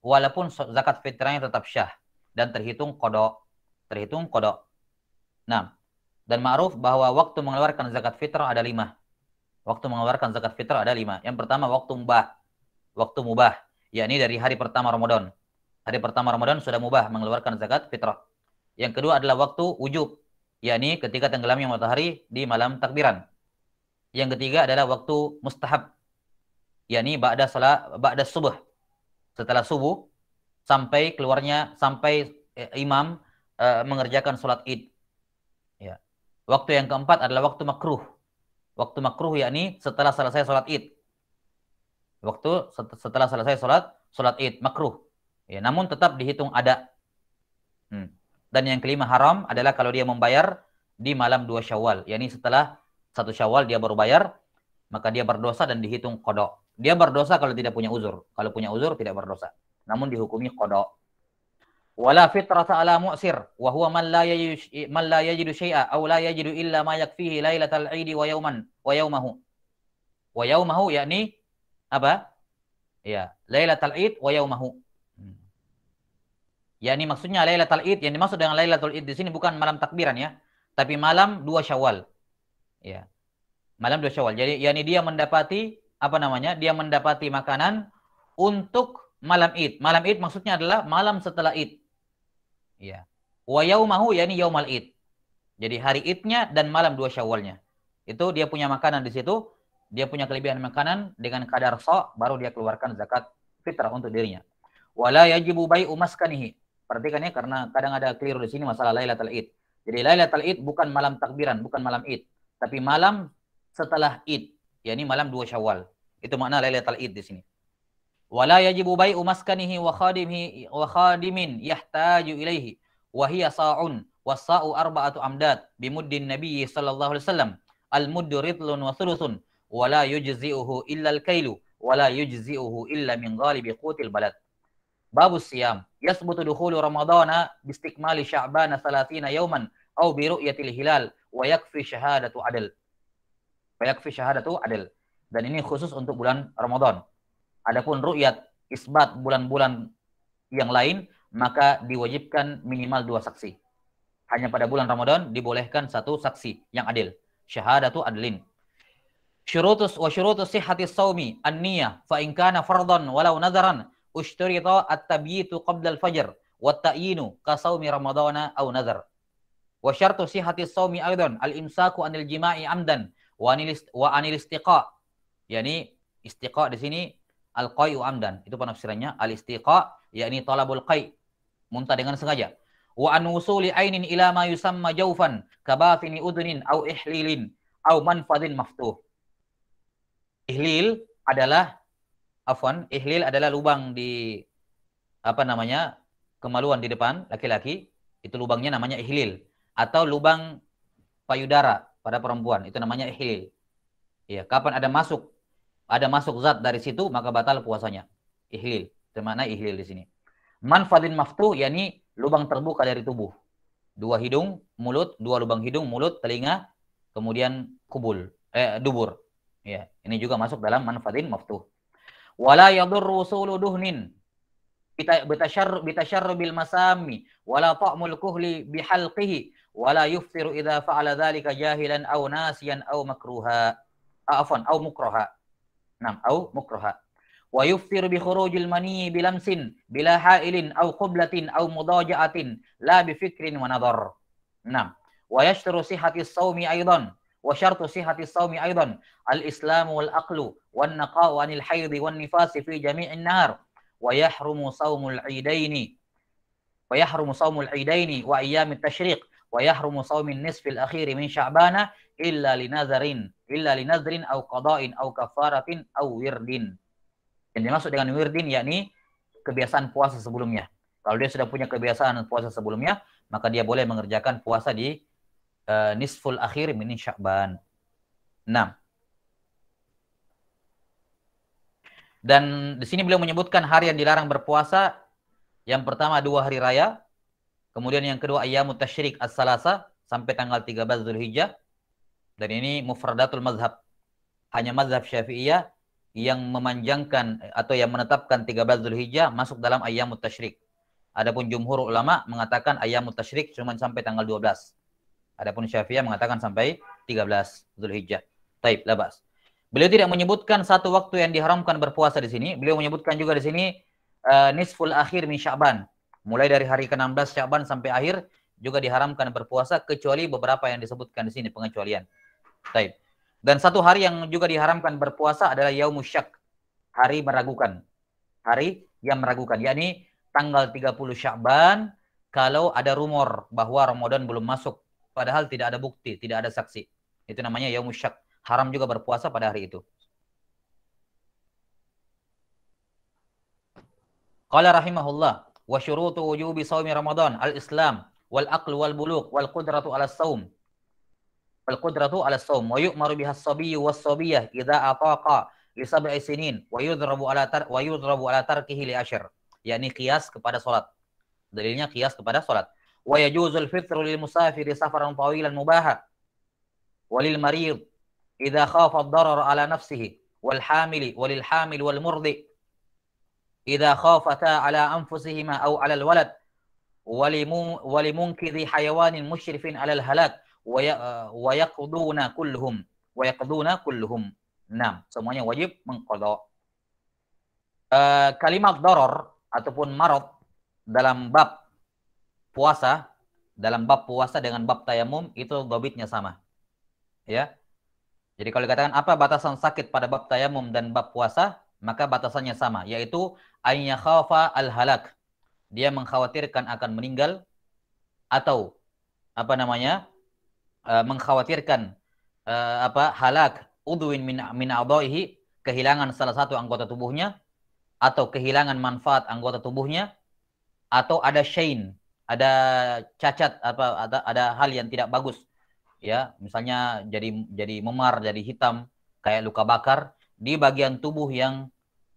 walaupun zakat fitrahnya tetap syah dan terhitung kodok terhitung kodok nah dan ma'ruf bahwa waktu mengeluarkan zakat fitrah ada lima waktu mengeluarkan zakat fitrah ada lima yang pertama waktu mubah waktu mubah, yakni dari hari pertama Ramadan. Hari pertama Ramadan sudah mubah mengeluarkan zakat fitrah. Yang kedua adalah waktu ujub, yakni ketika tenggelamnya matahari di malam takbiran. Yang ketiga adalah waktu mustahab, yakni ba'da salat ba'da subuh. Setelah subuh sampai keluarnya sampai eh, imam e, mengerjakan salat Id. Ya. Waktu yang keempat adalah waktu makruh. Waktu makruh yakni setelah selesai salat Id waktu setelah selesai sholat sholat id makruh ya namun tetap dihitung ada hmm. dan yang kelima haram adalah kalau dia membayar di malam dua syawal yakni setelah satu syawal dia baru bayar maka dia berdosa dan dihitung kodok dia berdosa kalau tidak punya uzur kalau punya uzur tidak berdosa namun dihukumi kodok wala fitrata ala mu'sir wa huwa man la yajidu man la yajidu syai'a aw la yajidu illa ma yakfihi lailatal 'idi wa yawman wa yawmahu wa yawmahu yakni apa? Ya, Lailatul Id wa yaumahu. Hmm. Ya, ini maksudnya Lailatul Id, yang dimaksud dengan Lailatul Id di sini bukan malam takbiran ya, tapi malam dua Syawal. Ya. Malam dua Syawal. Jadi yakni dia mendapati apa namanya? Dia mendapati makanan untuk malam Id. Malam Id maksudnya adalah malam setelah Id. Ya. Wa yaumahu yakni yaumal Id. Jadi hari Idnya dan malam dua Syawalnya. Itu dia punya makanan di situ dia punya kelebihan makanan dengan kadar so baru dia keluarkan zakat fitrah untuk dirinya. Wala yajibu bai'u maskanihi. Perhatikan ya karena kadang ada keliru di sini masalah Lailatul Id. Jadi Lailatul Id bukan malam takbiran, bukan malam Id, tapi malam setelah Id, yakni malam dua Syawal. Itu makna Lailatul Id di sini. Wala yajibu bai'u maskanihi wa khadimihi wa khadimin yahtaju ilaihi wa hiya sa'un wasa'u arba'atu amdad bimuddin nabiyyi sallallahu alaihi wasallam al-muddu ritlun wa thuluthun wala yujzi'uhu illa al kailu wala yujzi'uhu illa min ghalibi qutil balad. babu siyam yasbutu dukhulu ramadana bistikmali sya'ban 30 yawman aw bi ru'yatil hilal wa yakfi shahadatu adl. Wa yakfi shahadatu adl. Dan ini khusus untuk bulan Ramadan. Adapun ru'yat isbat bulan-bulan yang lain maka diwajibkan minimal dua saksi. Hanya pada bulan Ramadan dibolehkan satu saksi yang adil. Syahadatu adlin syurutus wa syurutus sihhati saumi an-niyah fa in kana fardhan walau nadharan ushtarita at-tabyitu qabla al-fajr wa at-ta'yinu ka saumi ramadhana aw nadhar wa syartu sihhati saumi aidan al-imsaku anil jima'i amdan wa anil wa anil istiqa yani istiqa di sini al-qai'u amdan itu penafsirannya al-istiqa yakni talabul qai' muntah dengan sengaja wa an usuli ainin ila ma yusamma jawfan kabafini udnin aw ihlilin aw manfadin maftuh Ihlil adalah afwan, ihlil adalah lubang di apa namanya? kemaluan di depan laki-laki, itu lubangnya namanya ihlil atau lubang payudara pada perempuan, itu namanya ihlil. Ya, kapan ada masuk ada masuk zat dari situ maka batal puasanya. Ihlil, termana ihlil di sini. Manfadin maftuh yakni lubang terbuka dari tubuh. Dua hidung, mulut, dua lubang hidung, mulut, telinga, kemudian kubul, eh dubur. Ya, ini juga masuk dalam manfaatin maftuh. Wala yadur usulu duhnin bita bitasyarru bil masami wala ta'mul kuhli bihalqihi wala yuftiru idza fa'ala dzalika jahilan aw nasiyan aw makruha afwan aw mukraha nam aw mukraha wa yuftiru bi khurujil mani bilamsin bila hailin aw qublatin aw mudaja'atin la bi fikrin wa nadhar nam wa yashtaru sihhati as-sawmi aidan wa syartu الصوم أيضا الإسلام al-islamu wal aqlu والنفاس في anil haidhi ويحرم nifasi fi jami'in nahar wa yahrumu التشريق idaini wa yahrumu الأخير idaini wa إلا tashriq wa yahrumu أو nisfil akhiri min sya'bana illa yang dimaksud dengan wirdin yakni kebiasaan puasa sebelumnya kalau dia sudah punya kebiasaan puasa sebelumnya maka dia boleh mengerjakan puasa di Eh, nisful akhir min Sya'ban. 6. Dan di sini beliau menyebutkan hari yang dilarang berpuasa. Yang pertama dua hari raya. Kemudian yang kedua ayam tasyrik as-salasa sampai tanggal 13 Zulhijjah. Dan ini mufradatul mazhab. Hanya mazhab syafi'iyah yang memanjangkan atau yang menetapkan 13 Zulhijjah masuk dalam ayam tasyrik. Adapun jumhur ulama mengatakan ayam tasyrik cuma sampai tanggal 12. Adapun Syafi'iyah mengatakan sampai 13 Zulhijjah. Taib, labas. Beliau tidak menyebutkan satu waktu yang diharamkan berpuasa di sini. Beliau menyebutkan juga di sini uh, nisful akhir min Sya'ban. Mulai dari hari ke-16 Sya'ban sampai akhir juga diharamkan berpuasa kecuali beberapa yang disebutkan di sini pengecualian. Taib. Dan satu hari yang juga diharamkan berpuasa adalah Syak. hari meragukan. Hari yang meragukan, yakni tanggal 30 Sya'ban kalau ada rumor bahwa Ramadan belum masuk padahal tidak ada bukti, tidak ada saksi. Itu namanya yaumsyak. Haram juga berpuasa pada hari itu. Qala rahimahullah wa syurutu wujubi shaumi Ramadan al-Islam wal aql wal bulugh wal qudratu 'ala shaum wal qudratu 'ala shaum wa yu'maru biha as wa was-sabiyyah idza ataqa li sab'i sinin wa yudrabu 'ala tar wa yudrabu 'ala tarkihi li ashr Yani qiyas kepada salat dalilnya qiyas kepada salat ويجوز الفطر للمسافر سفرا طويلا مباحا وللمريض إذا خاف الضرر على نفسه والحامل وللحامل والمرضي إذا خافتا على أنفسهما أو على الولد ولمنكذ حيوان مشرف على الهلاك ويقضون كلهم ويقضون كلهم نعم semuanya wajib mengqadha uh, kalimat darar ataupun marad dalam bab puasa dalam bab puasa dengan bab tayamum itu dobitnya sama. Ya. Jadi kalau dikatakan apa batasan sakit pada bab tayamum dan bab puasa, maka batasannya sama, yaitu ayya khafa al-halak. Dia mengkhawatirkan akan meninggal atau apa namanya? E, mengkhawatirkan e, apa halak udwin min min adaihi, kehilangan salah satu anggota tubuhnya atau kehilangan manfaat anggota tubuhnya atau ada syain ada cacat apa ada, ada hal yang tidak bagus ya misalnya jadi jadi memar jadi hitam kayak luka bakar di bagian tubuh yang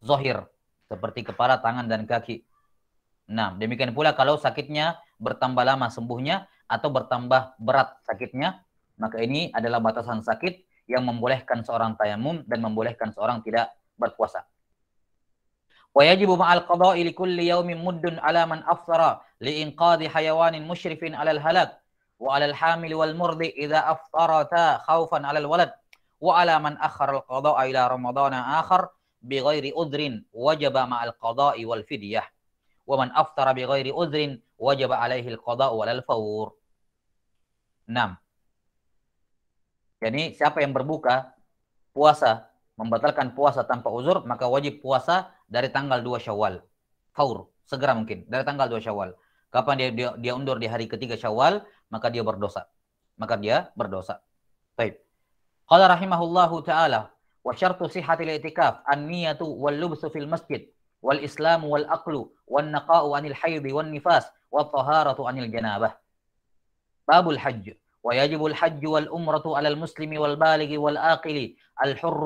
zohir seperti kepala tangan dan kaki nah demikian pula kalau sakitnya bertambah lama sembuhnya atau bertambah berat sakitnya maka ini adalah batasan sakit yang membolehkan seorang tayamum dan membolehkan seorang tidak berpuasa ويجب مع القضاء لكل يوم مد على من أفطر لإنقاذ حيوان مشرف على الهلاك وعلى الحامل والمرض إذا أفطرتا خوفا على الولد وعلى من أخر القضاء إلى رمضان آخر بغير أذر وجب مع القضاء والفدية ومن أفطر بغير أذر وجب عليه القضاء ولا الفور نعم يعني siapa yang berbuka puasa membatalkan puasa tanpa uzur, maka wajib puasa dari tanggal 2 Syawal. Faur, segera mungkin, dari tanggal 2 Syawal. Kapan dia, dia, dia undur di hari ketiga Syawal, maka dia berdosa. Maka dia berdosa. Baik. Qala rahimahullahu taala wa syartu sihhatil i'tikaf an-niyatu wal lubsu fil masjid wal islam wal aqlu wan naqa'u anil haid wan nifas wal taharatu anil janabah. Babul hajj ويجب الحج والأمرة على المسلم والبالغ والآقل الحر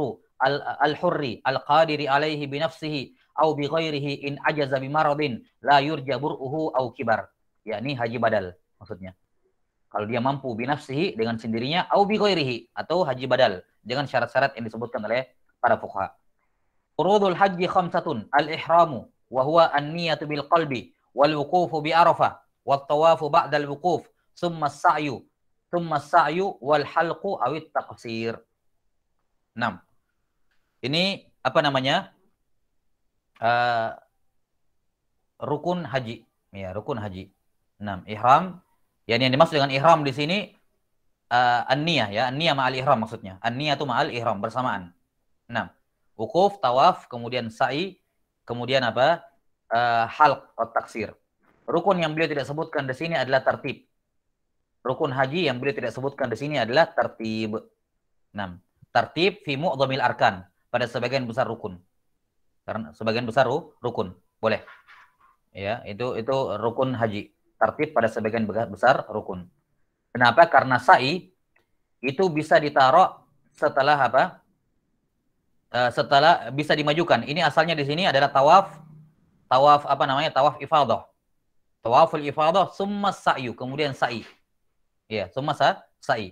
al-hurri al-qadiri alaihi binafsihi au bi ghairihi in ajaza bi maradin la yurja bur'uhu au kibar. yakni haji badal maksudnya. Kalau dia mampu binafsihi dengan sendirinya au bi ghairihi atau haji badal dengan syarat-syarat yang disebutkan oleh para fuqaha. Furudul haji khamsatun al-ihramu wa huwa an-niyatu bil qalbi wal wuqufu bi Arafah wat tawafu ba'da al wuquf thumma as-sa'yu thumma as-sa'yu wal halqu at taqsir. 6. Ini apa namanya? Uh, rukun haji. Ya, rukun haji. 6. Ihram. Ya, yang dimaksud dengan ihram di sini uh, an-niyah ya, an-niyah ma'al ihram maksudnya. An-niyah itu ma'al ihram bersamaan. 6. Wukuf, tawaf, kemudian sa'i, kemudian apa? Uh, halq atau taksir. Rukun yang beliau tidak sebutkan di sini adalah tertib. Rukun haji yang beliau tidak sebutkan di sini adalah tertib. 6. Tertib fi mu'dhamil arkan pada sebagian besar rukun. Karena sebagian besar rukun. Boleh. Ya, itu itu rukun haji. Tertib pada sebagian besar rukun. Kenapa? Karena sa'i itu bisa ditaruh setelah apa? Eh, setelah bisa dimajukan. Ini asalnya di sini adalah tawaf tawaf apa namanya? Tawaf ifadah. Tawaful ifadah summa sa'yu, kemudian sa'i. Ya, summa sa'i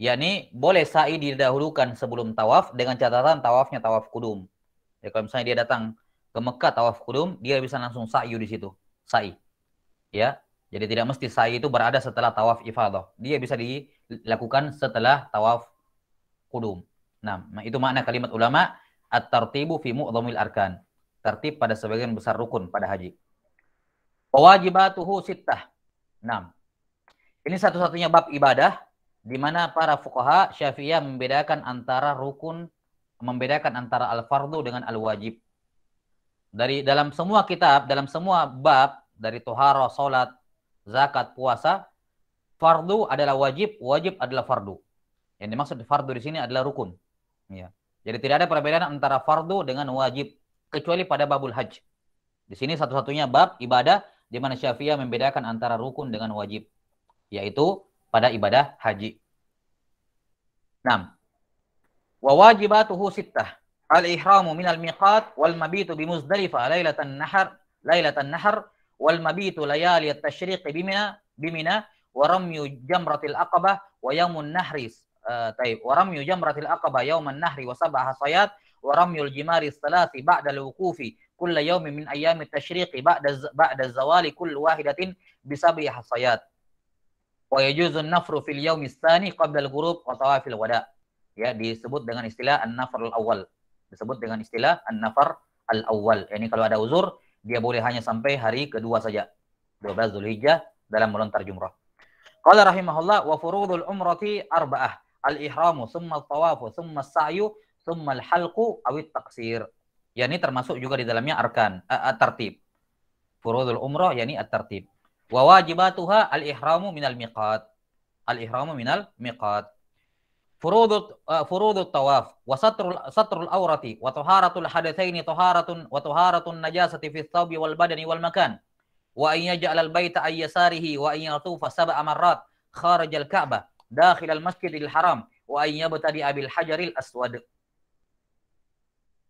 yakni boleh sa'i didahulukan sebelum tawaf dengan catatan tawafnya tawaf kudum. Jadi ya, kalau misalnya dia datang ke Mekah tawaf kudum, dia bisa langsung sa'i di situ, sa'i. Ya. Jadi tidak mesti sa'i itu berada setelah tawaf ifadah. Dia bisa dilakukan setelah tawaf kudum. Nah, nah itu makna kalimat ulama at-tartibu fi mu'dhamil arkan. Tertib pada sebagian besar rukun pada haji. Wajibatuhu sittah. 6. Nah, ini satu-satunya bab ibadah di mana para fuqaha Syafi'iyah membedakan antara rukun membedakan antara al-fardu dengan al-wajib. Dari dalam semua kitab, dalam semua bab dari toharo salat, zakat, puasa, fardu adalah wajib, wajib adalah fardu. Yang dimaksud fardu di sini adalah rukun. Ya. Jadi tidak ada perbedaan antara fardu dengan wajib kecuali pada babul haji. Di sini satu-satunya bab ibadah di mana Syafi'iyah membedakan antara rukun dengan wajib, yaitu pada ibadah haji. 6. Wa wajibatuhu sittah. Al-ihramu minal miqat wal mabitu bi muzdalifa laylatan nahar laylatan nahar wal mabitu layali at-tashriq bimina bimina wa ramyu jamratil aqabah wa yawmun nahri طيب ورمي جمرة العقبة يوم النهر وسبع حصيات ورمي الجمار الثلاث بعد الوقوف كل يوم من أيام التشريق بعد بعد الزوال كل واحدة بسبع حصيات Wa an nafru fil yaumi tsani qabla al-ghurub wa tawafil wada. Ya, disebut dengan istilah an-nafar al-awwal. Disebut dengan istilah an-nafar al-awwal. Ini yani kalau ada uzur, dia boleh hanya sampai hari kedua saja. 12 Zulhijjah dalam melontar jumrah. Qala rahimahullah wa furudul umrati arba'ah. Al-ihramu, summa tawafu summa al-sa'yu, summa al-halqu, awit at Ya, ini termasuk juga di dalamnya arkan, at tartib. Furudul umrah, yakni at-tartib. Wa wajibatuha al-ihramu minal miqat. Al-ihramu minal miqat. Furudut uh, furudut tawaf wa satrul satrul aurati wa taharatul hadatsaini taharatun wa taharatun najasati fi thawbi wal badani wal makan wa an yaj'al al baita ay yasarihi wa an yatufa sab'a marrat kharaj al ka'bah dakhil al masjidil haram wa yabtadi abil hajaril aswad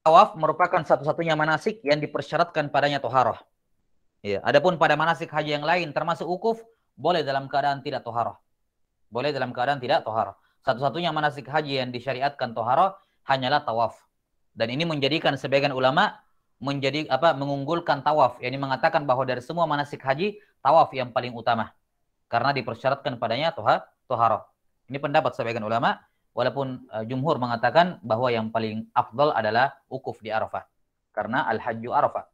Tawaf merupakan satu-satunya manasik yang dipersyaratkan padanya toharoh. Ya, adapun pada manasik haji yang lain termasuk ukuf boleh dalam keadaan tidak toharoh. Boleh dalam keadaan tidak toharoh. Satu-satunya manasik haji yang disyariatkan toharoh hanyalah tawaf. Dan ini menjadikan sebagian ulama menjadi apa mengunggulkan tawaf, yani mengatakan bahwa dari semua manasik haji tawaf yang paling utama karena dipersyaratkan padanya toha toharoh. Ini pendapat sebagian ulama, walaupun uh, jumhur mengatakan bahwa yang paling afdol adalah ukuf di Arafah karena al-hajju Arafah.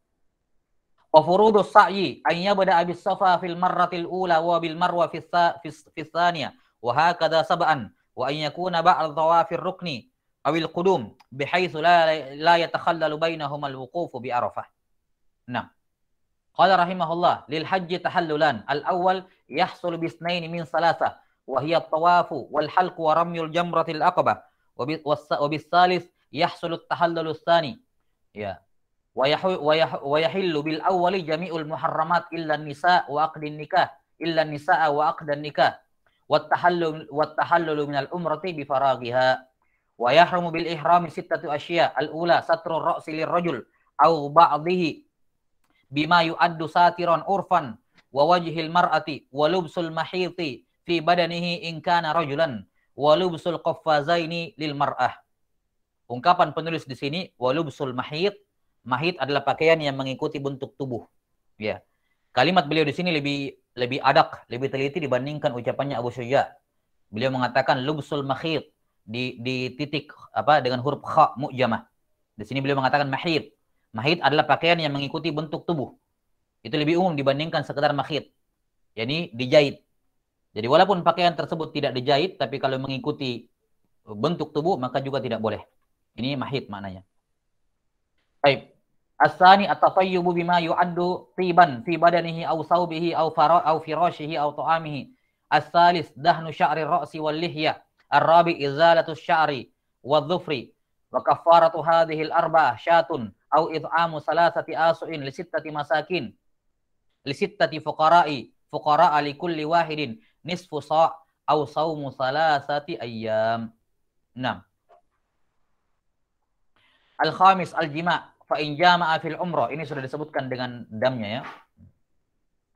وفروض السعي أن يبدأ بالصفا في المرة الأولى وبالمروة في في الثانية وهكذا سبعا وأن يكون بعد طواف الركن أو القدوم بحيث لا لا يتخلل بينهما الوقوف بعرفة نعم قال رحمه الله للحج تحللان الأول يحصل باثنين من ثلاثة وهي الطواف والحلق ورمي الجمرة العقبة وبالثالث يحصل التحلل الثاني يا wa yahillu bil awwali jami'ul muharramat illa nisa wa aqdin nikah illa nisa wa aqdan nikah wa tahallul wa tahallulu minal umrati bi faraghiha wa yahrumu bil ihrami sittatu asya al ula satru ra'si lirrajul aw ba'dihi bima yu'addu satiran urfan wa wajhil mar'ati wa lubsul mahiti fi badanihi in kana rajulan wa lubsul qaffazaini lil mar'ah ungkapan penulis di sini wa lubsul mahit mahid adalah pakaian yang mengikuti bentuk tubuh. Ya. Kalimat beliau di sini lebih lebih adak, lebih teliti dibandingkan ucapannya Abu Syuja. Beliau mengatakan lubsul mahid di di titik apa dengan huruf kha mujamah. Di sini beliau mengatakan mahid. Mahid adalah pakaian yang mengikuti bentuk tubuh. Itu lebih umum dibandingkan sekedar mahid. Yani dijahit. Jadi walaupun pakaian tersebut tidak dijahit tapi kalau mengikuti bentuk tubuh maka juga tidak boleh. Ini mahid maknanya. طيب الثاني التطيب بما يعد طيبا في بدنه أو ثوبه أو أو فراشه أو طعامه الثالث دهن شعر الرأس واللحية الرابع إزالة الشعر والظفر وكفارة هذه الأربعة شاة أو إطعام ثلاثة آسع لستة مساكين لستة فقراء فقراء لكل واحد نصف صاع أو صوم ثلاثة أيام نعم Al-khamis al-jima fa in jama'a fil umrah. Ini sudah disebutkan dengan damnya ya.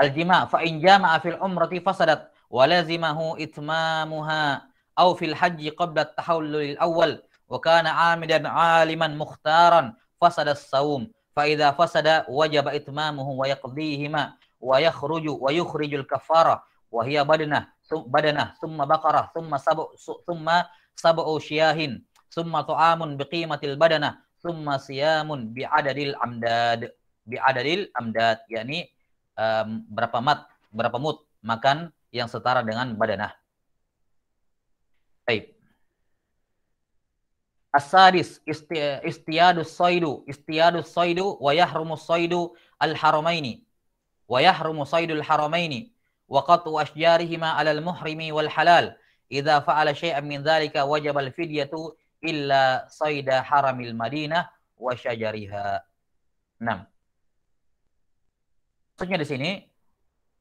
Al-jima fa in jama'a fil umrati fasadat wa lazimahu itmamuha aw fil haji qabla tahallul awal wa kana 'amidan 'aliman mukhtaran fasada as-sawm fa idza fasada wajaba itmamuhu wa yaqdihima wa yakhruju wa yukhrijul kafara wa hiya badnah badanah summa baqarah summa sabu summa sabu syiyahin summa ta'amun biqimatil badanah summa siyamun bi'adadil amdad bi'adadil amdad yakni um, berapa mat berapa mut makan yang setara dengan badanah baik Asadis isti, istiyadus istiadus istiyadus soidu wa yahrumu soidu al haramaini wa yahrumu al haramaini wa qatu asjarihima alal muhrimi wal halal idza fa'ala syai'an min dzalika wajibal fidyatu illa saida haramil Madinah wa syajariha. 6. Maksudnya di sini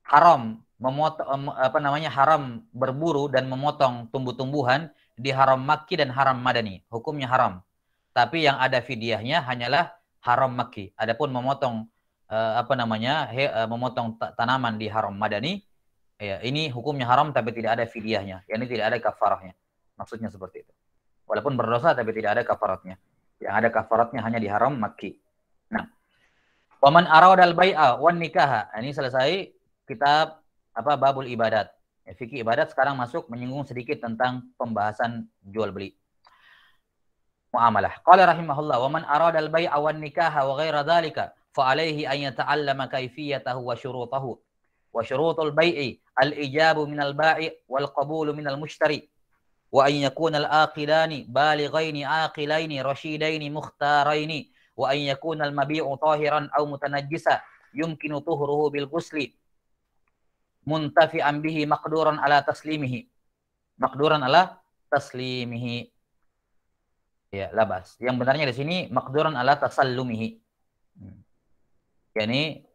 haram memotong apa namanya haram berburu dan memotong tumbuh-tumbuhan di haram Makki dan haram Madani. Hukumnya haram. Tapi yang ada fidyahnya hanyalah haram Makki. Adapun memotong e, apa namanya he, e, memotong tanaman di haram Madani ya ini hukumnya haram tapi tidak ada fidyahnya. Yani tidak ada kafarahnya. Maksudnya seperti itu. Walaupun berdosa tapi tidak ada kafaratnya. Yang ada kafaratnya hanya di haram maki. Nah, waman aradal bai'a wan nikaha. Ini selesai kitab apa babul ibadat. Ya, fikih ibadat sekarang masuk menyinggung sedikit tentang pembahasan jual beli muamalah. Qala rahimahullah waman man al-bai'a wan nikaha wa ghaira dhalika fa alaihi an yata'allama kaifiyatahu wa syurutahu. Wa syurutul bai'i al-ijabu min al-ba'i wal qabulu min al-mushtari wa an yakuna al-aqilani balighaini aqilaini rashidaini mukhtaraini wa an yakuna al-mabi'u tahiran aw mutanajjisa yumkinu tuhruhu bil ghusli muntafi'an bihi maqduran ala taslimihi maqduran ala taslimihi ya labas yang benarnya di sini maqduran ala tasallumihi hmm. yakni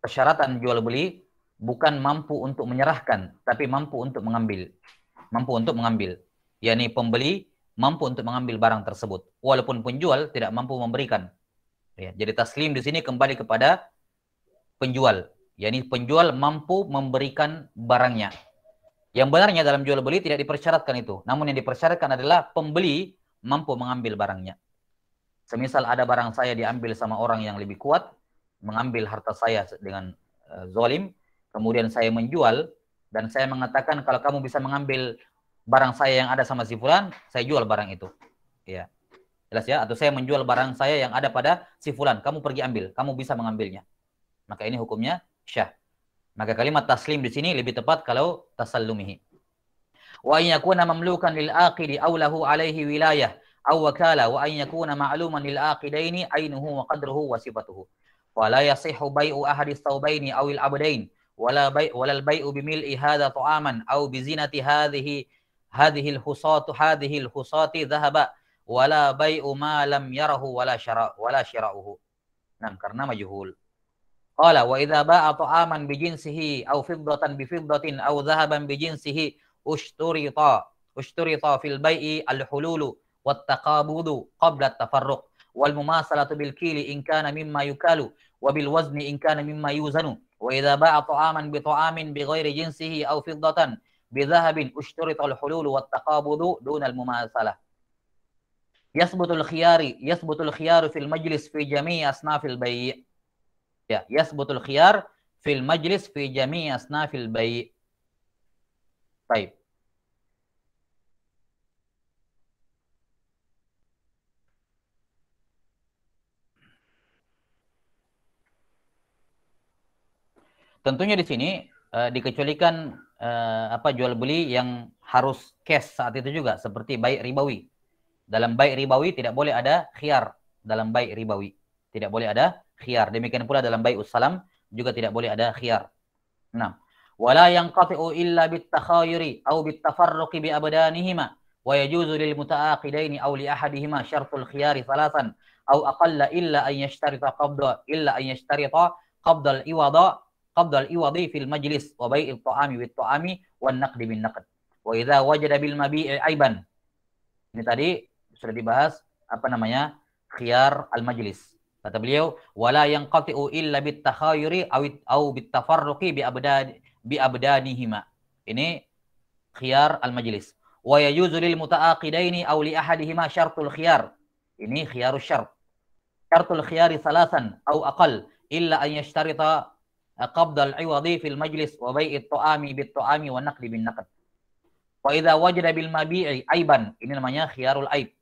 persyaratan jual beli bukan mampu untuk menyerahkan tapi mampu untuk mengambil mampu untuk mengambil. yakni pembeli mampu untuk mengambil barang tersebut. Walaupun penjual tidak mampu memberikan. Ya, jadi taslim di sini kembali kepada penjual. yakni penjual mampu memberikan barangnya. Yang benarnya dalam jual beli tidak dipersyaratkan itu. Namun yang dipersyaratkan adalah pembeli mampu mengambil barangnya. Semisal ada barang saya diambil sama orang yang lebih kuat, mengambil harta saya dengan uh, zolim, kemudian saya menjual, dan saya mengatakan kalau kamu bisa mengambil barang saya yang ada sama si fulan, saya jual barang itu. Ya. Jelas ya? Atau saya menjual barang saya yang ada pada si fulan, kamu pergi ambil, kamu bisa mengambilnya. Maka ini hukumnya syah. Maka kalimat taslim di sini lebih tepat kalau tasallumihi. Wa in yakuna mamlukan lil aqidi aw lahu alaihi wilayah aw wakala wa in yakuna ma'luman lil aqidaini ainuhu wa qadruhu wa sifatuhu. Wa la yasihu bai'u ahadis taubaini awil abdain ولا بيع ولا البيع بملء هذا طعاما او بزينه هذه هذه الحصات هذه الحصات ذهب ولا بيع ما لم يره ولا شراء ولا شراؤه نعم كرنا مجهول قال واذا باع طعاما بجنسه او فضه بفضه او ذهبا بجنسه اشترط اشترط في البيع الحلول والتقابض قبل التفرق والمماثله بالكيل ان كان مما يكال وبالوزن ان كان مما يوزن وإذا باع طعاما بطعام بغير جنسه أو فضة بذهب اشترط الحلول والتقابض دون المماثلة يثبت الخيار يثبت الخيار في المجلس في جميع أصناف البيع يثبت الخيار في المجلس في جميع أصناف البيع طيب tentunya di sini uh, dikecualikan uh, apa jual beli yang harus cash saat itu juga seperti baik ribawi. Dalam baik ribawi tidak boleh ada khiar dalam baik ribawi. Tidak boleh ada khiar. Demikian pula dalam baik ussalam juga tidak boleh ada khiar. Nah, wala yanqati'u illa bitakhayuri aw bitafarruqi bi abdanihima wa yajuzu lil muta'aqidaini aw li ahadihima syartul khiyari salasan aw aqalla illa an yashtarita qabda illa an yashtarita qabda al-iwada qabdal iwadi fil majlis wa bai'il ta'ami wit ta'ami wan naqdi bin naqd. Wa bil mabi'i aiban. Ini tadi sudah dibahas apa namanya? khiar al majlis. Kata beliau, wala yang qati'u illa bit takhayuri awit aw bit tafarruqi bi abdan bi abdanihima. Ini khiar al majlis. Wa yajuzu lil muta'aqidaini aw li ahadihima syartul khiyar. Ini khiyarus syart. Syartul khiyari salasan au aqal illa an yashtarita قبض العوض في المجلس وبيع الطعام بالطعام والنقل بالنقل وإذا وجد بالمبيع عيبا إن المنيا خيار العيب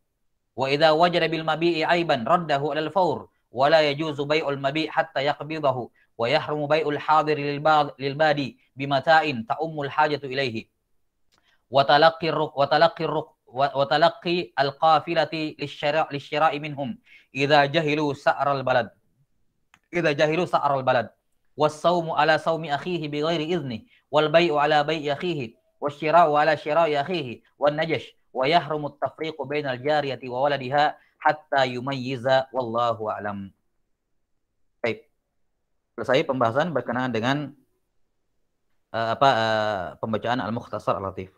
وإذا وجد بالمبيع عيبا رده على الفور ولا يجوز بيع المبيع حتى يقبضه ويحرم بيع الحاضر للبادي بمتاع تأم الحاجة إليه وتلقي الرق وتلقي الرق وتلقي القافلة للشراء للشراء منهم إذا جهلوا سعر البلد إذا جهلوا سعر البلد والصوم على صوم أخيه بغير إذن والبيع على بيع أخيه والشراء على شراء أخيه والنجش ويحرم التفريق بين الجارية وولدها حتى يميز والله أعلم طيب selesai pembahasan berkenaan dengan uh, apa uh, pembacaan al-mukhtasar al-latif.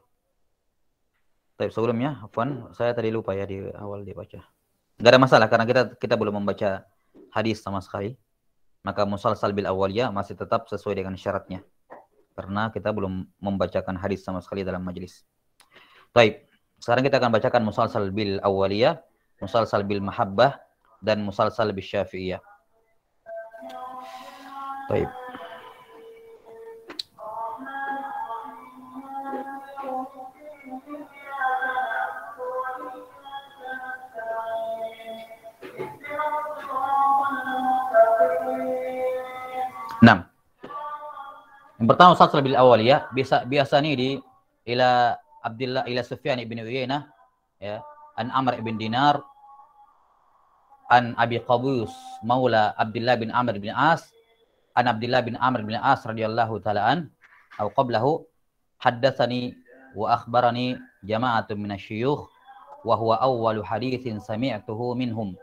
Tapi sebelumnya, Afwan, saya tadi lupa ya di awal dibaca. Gak ada masalah karena kita kita belum membaca hadis sama sekali maka musalsal bil awaliyah masih tetap sesuai dengan syaratnya. Karena kita belum membacakan hadis sama sekali dalam majelis. Baik, sekarang kita akan bacakan musalsal bil awaliyah, musalsal bil mahabbah, dan musalsal bil syafi'iyah. Baik. Yang pertama Ustaz lebih awal ya, biasa biasa nih di ila Abdullah ila Sufyan ibn Uyainah ya, an Amr ibn Dinar an Abi Qabus maula Abdullah bin Amr bin As an Abdullah bin Amr bin As radhiyallahu taala an atau qablahu haddatsani wa akhbarani jama'atun minasyuyukh wa huwa awwalu haditsin sami'tuhu minhum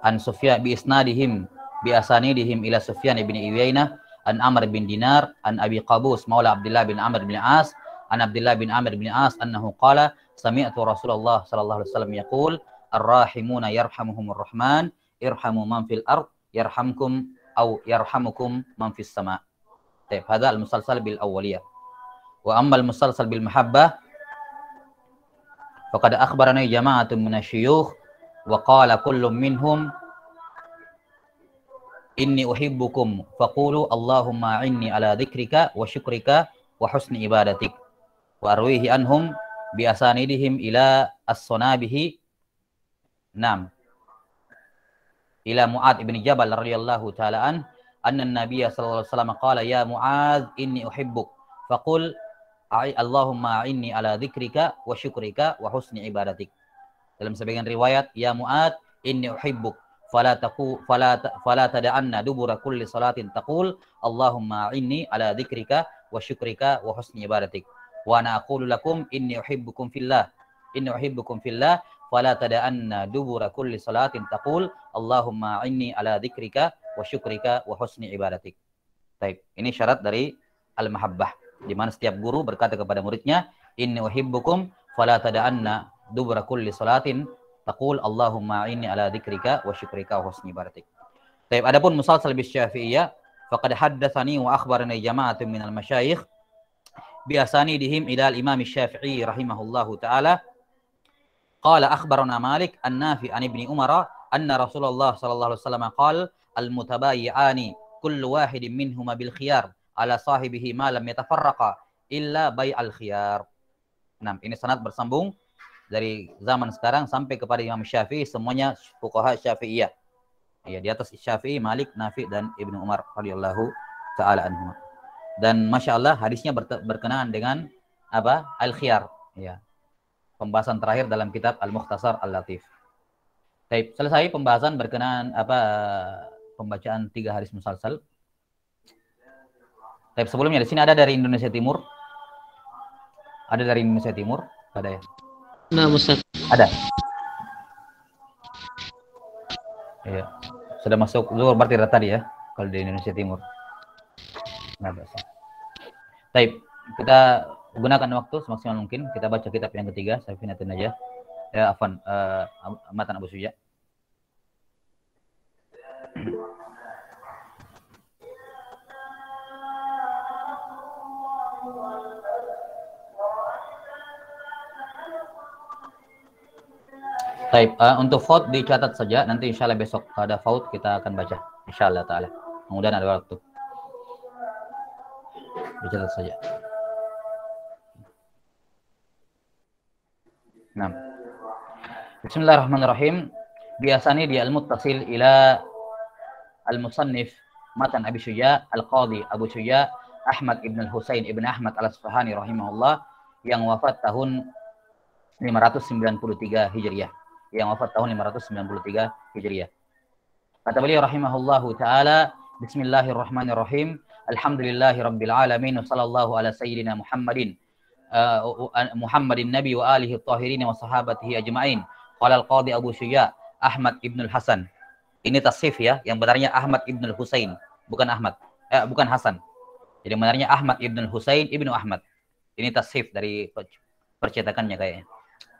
an Sufyan bi isnadihim bi asanidihim ila Sufyan ibn Uyainah عن عمر بن دينار عن أبي قابوس مولى عبد الله بن عمر بن عاص عن عبد الله بن عمر بن عاص أنه قال سمعت رسول الله صلى الله عليه وسلم يقول الراحمون يرحمهم الرحمن ارحموا من في الأرض يرحمكم أو يرحمكم من في السماء طيب هذا المسلسل بالأولية وأما المسلسل بالمحبة فقد أخبرني جماعة من الشيوخ وقال كل منهم inni uhibbukum faqulu Allahumma inni ala dzikrika wa syukrika wa husni ibadatik wa arwihi anhum bi asanidihim ila as-sunabihi nam ila Mu'ad ibn Jabal radhiyallahu ta'ala an anna an-nabiy sallallahu alaihi wasallam qala ya Mu'ad inni uhibbuk faqul Allahumma inni ala dzikrika wa syukrika wa husni ibadatik dalam sebagian riwayat ya Mu'ad inni uhibbuk fala taqu fala fala tada'anna dubura kulli salatin taqul Allahumma inni ala dzikrika wa syukrika wa husni ibadatik wa ana aqulu lakum inni uhibbukum fillah inni uhibbukum fillah fala tada'anna dubura kulli salatin taqul Allahumma inni ala dzikrika wa syukrika wa husni ibadatik Baik, ini syarat dari al-mahabbah di mana setiap guru berkata kepada muridnya inni uhibbukum fala tada'anna dubura kulli salatin تقول اللهم أعني على ذكرك وشكرك وحسن عبادتك طيب أدبون مسلسل بالشافعية فقد حدثني وأخبرني جماعة من المشايخ بأسانيدهم إلى الإمام الشافعي رحمه الله تعالى قال أخبرنا مالك النافي عن ابن عمر أن رسول الله صلى الله عليه وسلم قال المتبايعان كل واحد منهما بالخيار على صاحبه ما لم يتفرقا إلا بيع الخيار نعم ini sanad bersambung dari zaman sekarang sampai kepada Imam Syafi'i semuanya fuqaha Syafi'iyah. Ya, di atas Syafi'i, Malik, Nafi dan Ibnu Umar radhiyallahu taala anhu. Dan Masya Allah hadisnya berkenaan dengan apa? Al-Khiyar. Ya. Pembahasan terakhir dalam kitab Al-Mukhtasar Al-Latif. Baik, selesai pembahasan berkenaan apa pembacaan tiga hadis musalsal. Tapi sebelumnya di sini ada dari Indonesia Timur. Ada dari Indonesia Timur, ada ya. Nah, Ustaz. Ada. Iya. Sudah masuk zuhur berarti tadi ya kalau di Indonesia Timur. Nah, biasa. Baik, kita gunakan waktu semaksimal mungkin. Kita baca kitab yang ketiga, Saya Safinatun Najah. Ya, afan, uh, Matan Abu Suja. Baik, uh, eh, untuk vote dicatat saja. Nanti insya Allah besok ada vote kita akan baca. Insya Allah ta'ala. Kemudian ada waktu. Dicatat saja. Nah. Bismillahirrahmanirrahim. Biasanya di al-muttasil ila al-musannif matan Abi Syuja, al-Qadhi Abu Syuja, Ahmad ibn al-Husain ibn Ahmad al-Asfahani rahimahullah yang wafat tahun 593 Hijriah yang wafat tahun 593 Hijriah. Kata beliau rahimahullahu taala, bismillahirrahmanirrahim. Alhamdulillahi rabbil alamin wa sallallahu ala sayyidina Muhammadin uh, Muhammadin nabi wa alihi tahirin wa sahabatihi ajmain. Qala al-qadi Abu Syuja Ahmad ibn al-Hasan. Ini tasif ya, yang benarnya Ahmad ibn al-Husain, bukan Ahmad. Eh, bukan Hasan. Jadi benarnya Ahmad ibn al-Husain ibnu Ahmad. Ini tasif dari percetakannya kayaknya.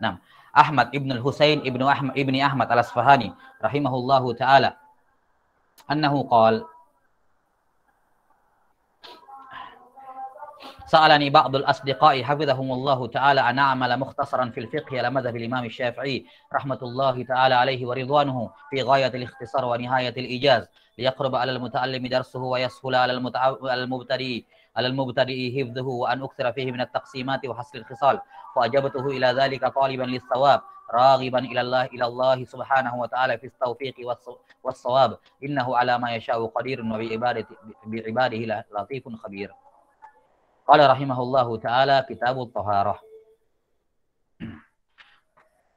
Nah, Ahmad ibn al-Husayn ibn Ahmad ibn Ahmad al-Asfahani تعالى taala قال سألني بعض الأصدقاء حفظهم الله تعالى أن أعمل مختصرا في الفقه على مذهب الإمام الشافعي رحمة الله تعالى عليه ورضوانه في غاية الاختصار ونهاية الإيجاز ليقرب على المتعلم درسه ويسهل على المبتدئ على المبتدئ حفظه وأن أكثر فيه من التقسيمات وحصر الخصال فأجبته إلى ذلك طالبا للثواب راغبا إلى الله إلى الله سبحانه وتعالى في التوفيق والصواب إنه على ما يشاء قدير وبعباده بعباده لطيف خبير قال رحمه الله تعالى كتاب الطهارة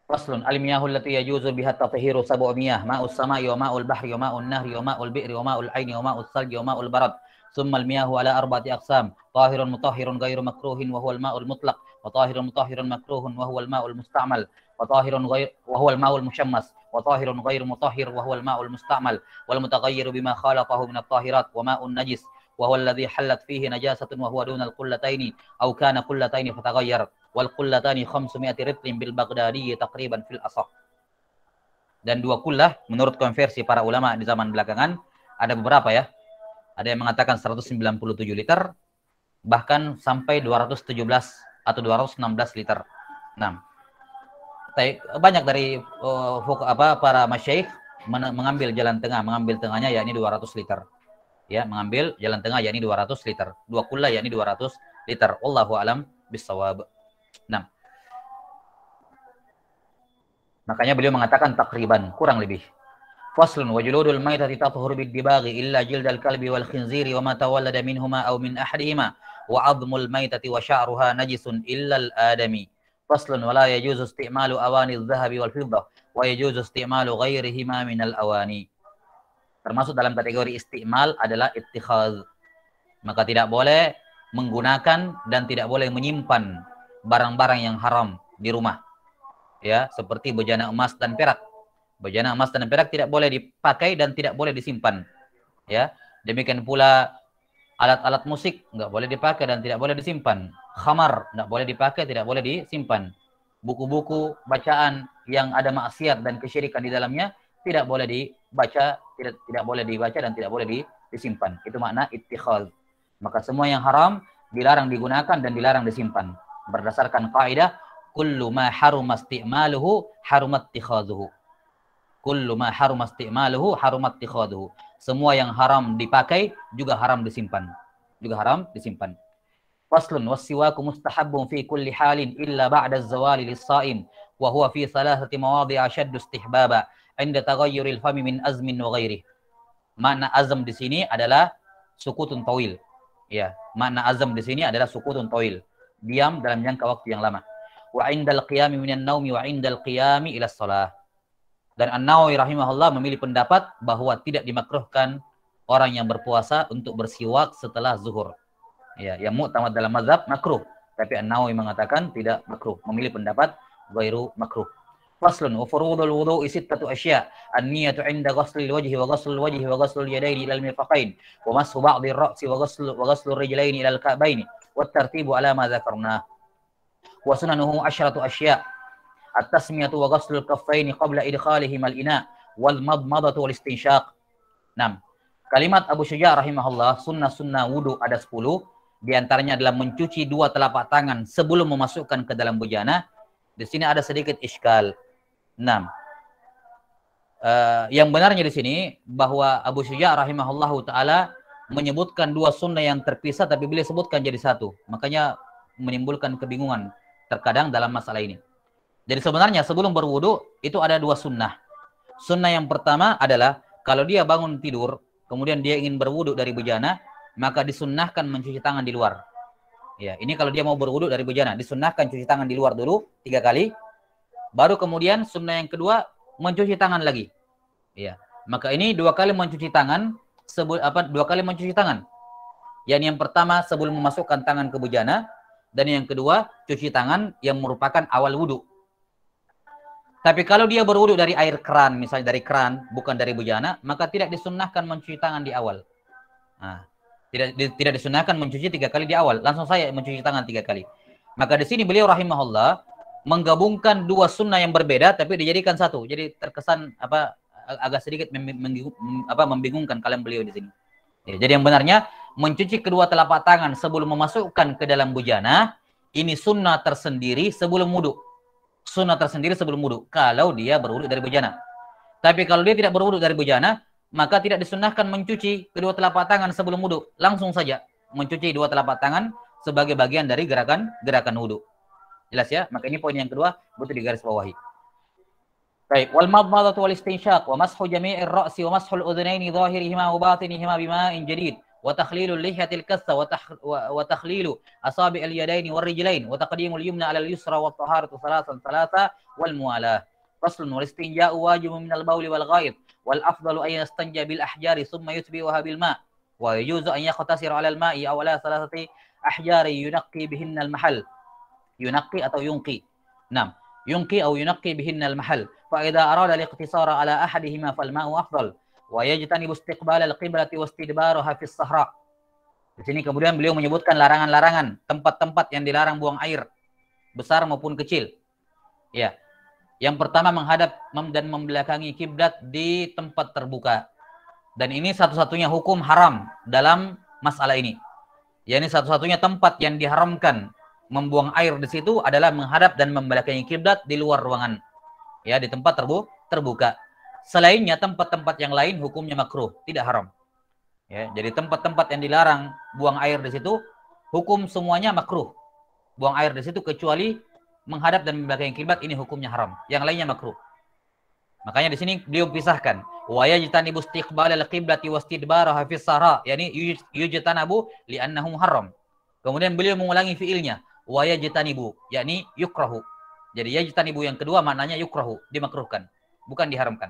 فصل المياه التي يجوز بها التطهير سبع مياه ماء السماء وماء البحر وماء النهر وماء البئر وماء العين وماء الثلج وماء البرد ثم المياه على أربعة أقسام طاهر مطهر غير مكروه وهو الماء المطلق وطاهر مطهر مكروه وهو الماء المستعمل وطاهر غير وهو الماء المشمس وطاهر غير مطهر وهو الماء المستعمل والمتغير بما خالطه من الطاهرات وماء النجس وهو الذي حلت فيه نجاسة وهو دون القلتين أو كان قلتين فتغير والقلتان 500 رطل بالبغدادي تقريبا في الأصح dan dua kullah menurut konversi para ulama di zaman belakangan ada beberapa ya ada yang mengatakan 197 liter, bahkan sampai 217 atau 216 liter. Nah, banyak dari uh, apa para masyaikh mengambil jalan tengah, mengambil tengahnya yakni 200 liter. Ya, mengambil jalan tengah yakni 200 liter. Dua kula yakni 200 liter. Wallahu alam bisawab. Nah. Makanya beliau mengatakan takriban, kurang lebih. Faslun wa juludul maitati tathuru bidibaghi illa jildal kalbi wal khinziri wa ma tawallada minhuma aw min ahadihima wa adhmul maitati wa sya'ruha najisun illa al adami. Faslun wa la yajuzu isti'malu awani adh-dhahabi wal fiddah wa yajuzu isti'malu ghairihima min al awani. Termasuk dalam kategori isti'mal adalah ittikhaz Maka tidak boleh menggunakan dan tidak boleh menyimpan barang-barang yang haram di rumah. Ya, seperti bejana emas dan perak Bejana emas dan perak tidak boleh dipakai dan tidak boleh disimpan. Ya. Demikian pula alat-alat musik nggak boleh dipakai dan tidak boleh disimpan. Khamar nggak boleh dipakai, tidak boleh disimpan. Buku-buku bacaan yang ada maksiat dan kesyirikan di dalamnya tidak boleh dibaca, tidak tidak boleh dibaca dan tidak boleh disimpan. Itu makna ittikhal. Maka semua yang haram dilarang digunakan dan dilarang disimpan berdasarkan kaidah kullu ma haruma istimaluhu harumat ittikhazuhu kullu ma harum istimaluhu harum ittikhaduhu. Semua yang haram dipakai juga haram disimpan. Juga haram disimpan. Faslun wasiwaku mustahabbun fi kulli halin illa ba'da az zawali lis shaim wa huwa fi thalathati mawadhi ashadd istihbaba 'inda taghayyuril fami min azmin wa ghairihi. Makna azam di sini adalah sukutun tawil. Ya, makna azam di sini adalah sukutun tawil. Diam dalam jangka waktu yang lama. Wa 'indal qiyami minan naumi wa 'indal qiyami ila shalah dan An-Nawawi rahimahullah memilih pendapat bahwa tidak dimakruhkan orang yang berpuasa untuk bersiwak setelah zuhur. Ya, yang muktamad dalam mazhab makruh, tapi An-Nawawi mengatakan tidak makruh, memilih pendapat gairu makruh. Faslun wa furudul wudu'i sittatu asya' an-niyatu 'inda ghaslil wajhi wa ghaslul wajhi wa ghaslul yadayni ila al-mirfaqain wa masu ba'dhi rasi wa ghaslul wa ghaslu ar-rijlaini ila al-ka'baini wa at-tartibu 'ala ma dhakarna wa sunanuhu asyratu asya' at-tasmiyatu wa ghaslul kaffaini qabla idkhalihima al-ina wal madmadatu wal istinshaq. 6. Kalimat Abu Syuja rahimahullah, sunnah-sunnah wudu ada 10, di antaranya adalah mencuci dua telapak tangan sebelum memasukkan ke dalam bejana. Di sini ada sedikit iskal. 6. Uh, eh, yang benarnya di sini bahwa Abu Syuja rahimahullah taala menyebutkan dua sunnah yang terpisah tapi beliau sebutkan jadi satu. Makanya menimbulkan kebingungan terkadang dalam masalah ini. Jadi sebenarnya sebelum berwudu itu ada dua sunnah. Sunnah yang pertama adalah kalau dia bangun tidur, kemudian dia ingin berwudu dari bejana, maka disunnahkan mencuci tangan di luar. Ya, ini kalau dia mau berwudu dari bejana, disunnahkan cuci tangan di luar dulu tiga kali. Baru kemudian sunnah yang kedua mencuci tangan lagi. Ya, maka ini dua kali mencuci tangan sebelum apa dua kali mencuci tangan. Yang yang pertama sebelum memasukkan tangan ke bejana dan yang kedua cuci tangan yang merupakan awal wudhu. Tapi kalau dia berwudu dari air keran, misalnya dari keran, bukan dari bujana, maka tidak disunahkan mencuci tangan di awal. Nah, tidak di, tidak disunahkan mencuci tiga kali di awal. Langsung saya mencuci tangan tiga kali. Maka di sini beliau rahimahullah menggabungkan dua sunnah yang berbeda tapi dijadikan satu. Jadi terkesan apa agak sedikit apa, membingungkan kalian beliau di sini. Ya, jadi yang benarnya mencuci kedua telapak tangan sebelum memasukkan ke dalam bujana ini sunnah tersendiri sebelum wudhu sunnah tersendiri sebelum wudhu kalau dia berwudhu dari bejana. Tapi kalau dia tidak berwudhu dari bejana, maka tidak disunahkan mencuci kedua telapak tangan sebelum wudhu. Langsung saja mencuci dua telapak tangan sebagai bagian dari gerakan gerakan wudhu. Jelas ya? Maka ini poin yang kedua butuh digarisbawahi. Baik, wal madmadatu wal istinsyaq wa mashu jami'ir ra'si wa al udhunaini zahirihima wa batinihima bima'in jadid. وتخليل اللحية الكثة وتخ... وتخليل أصابع اليدين والرجلين وتقديم اليمنى على اليسرى والطهارة ثلاثا ثلاثا والموالاة فصل والاستنجاء واجب من البول والغائط والأفضل أن يستنجى بالأحجار ثم يتبئها بالماء ويجوز أن يقتصر على الماء أو على ثلاثة أحجار ينقي بهن المحل ينقي أو ينقي نعم ينقي أو ينقي بهن المحل فإذا أراد الاقتصار على أحدهما فالماء أفضل wa yajtanibu istiqbal al-qiblati wastidbaruha fis sahra. Di sini kemudian beliau menyebutkan larangan-larangan, tempat-tempat yang dilarang buang air, besar maupun kecil. Ya. Yang pertama menghadap dan membelakangi kiblat di tempat terbuka. Dan ini satu-satunya hukum haram dalam masalah ini. Ya, ini satu-satunya tempat yang diharamkan membuang air di situ adalah menghadap dan membelakangi kiblat di luar ruangan. Ya, di tempat terbu terbuka. Selainnya tempat-tempat yang lain hukumnya makruh, tidak haram. Ya, jadi tempat-tempat yang dilarang buang air di situ hukum semuanya makruh. Buang air di situ kecuali menghadap dan membelakangi kiblat ini hukumnya haram. Yang lainnya makruh. Makanya di sini beliau pisahkan wa yajtanibu istiqbal al-qiblati wastidbara fi sahra yakni yujtanabu li'annahu haram. Kemudian beliau mengulangi fiilnya wa yajtanibu yakni yukrahu. Jadi yajtanibu yang kedua maknanya yukrahu, dimakruhkan, bukan diharamkan.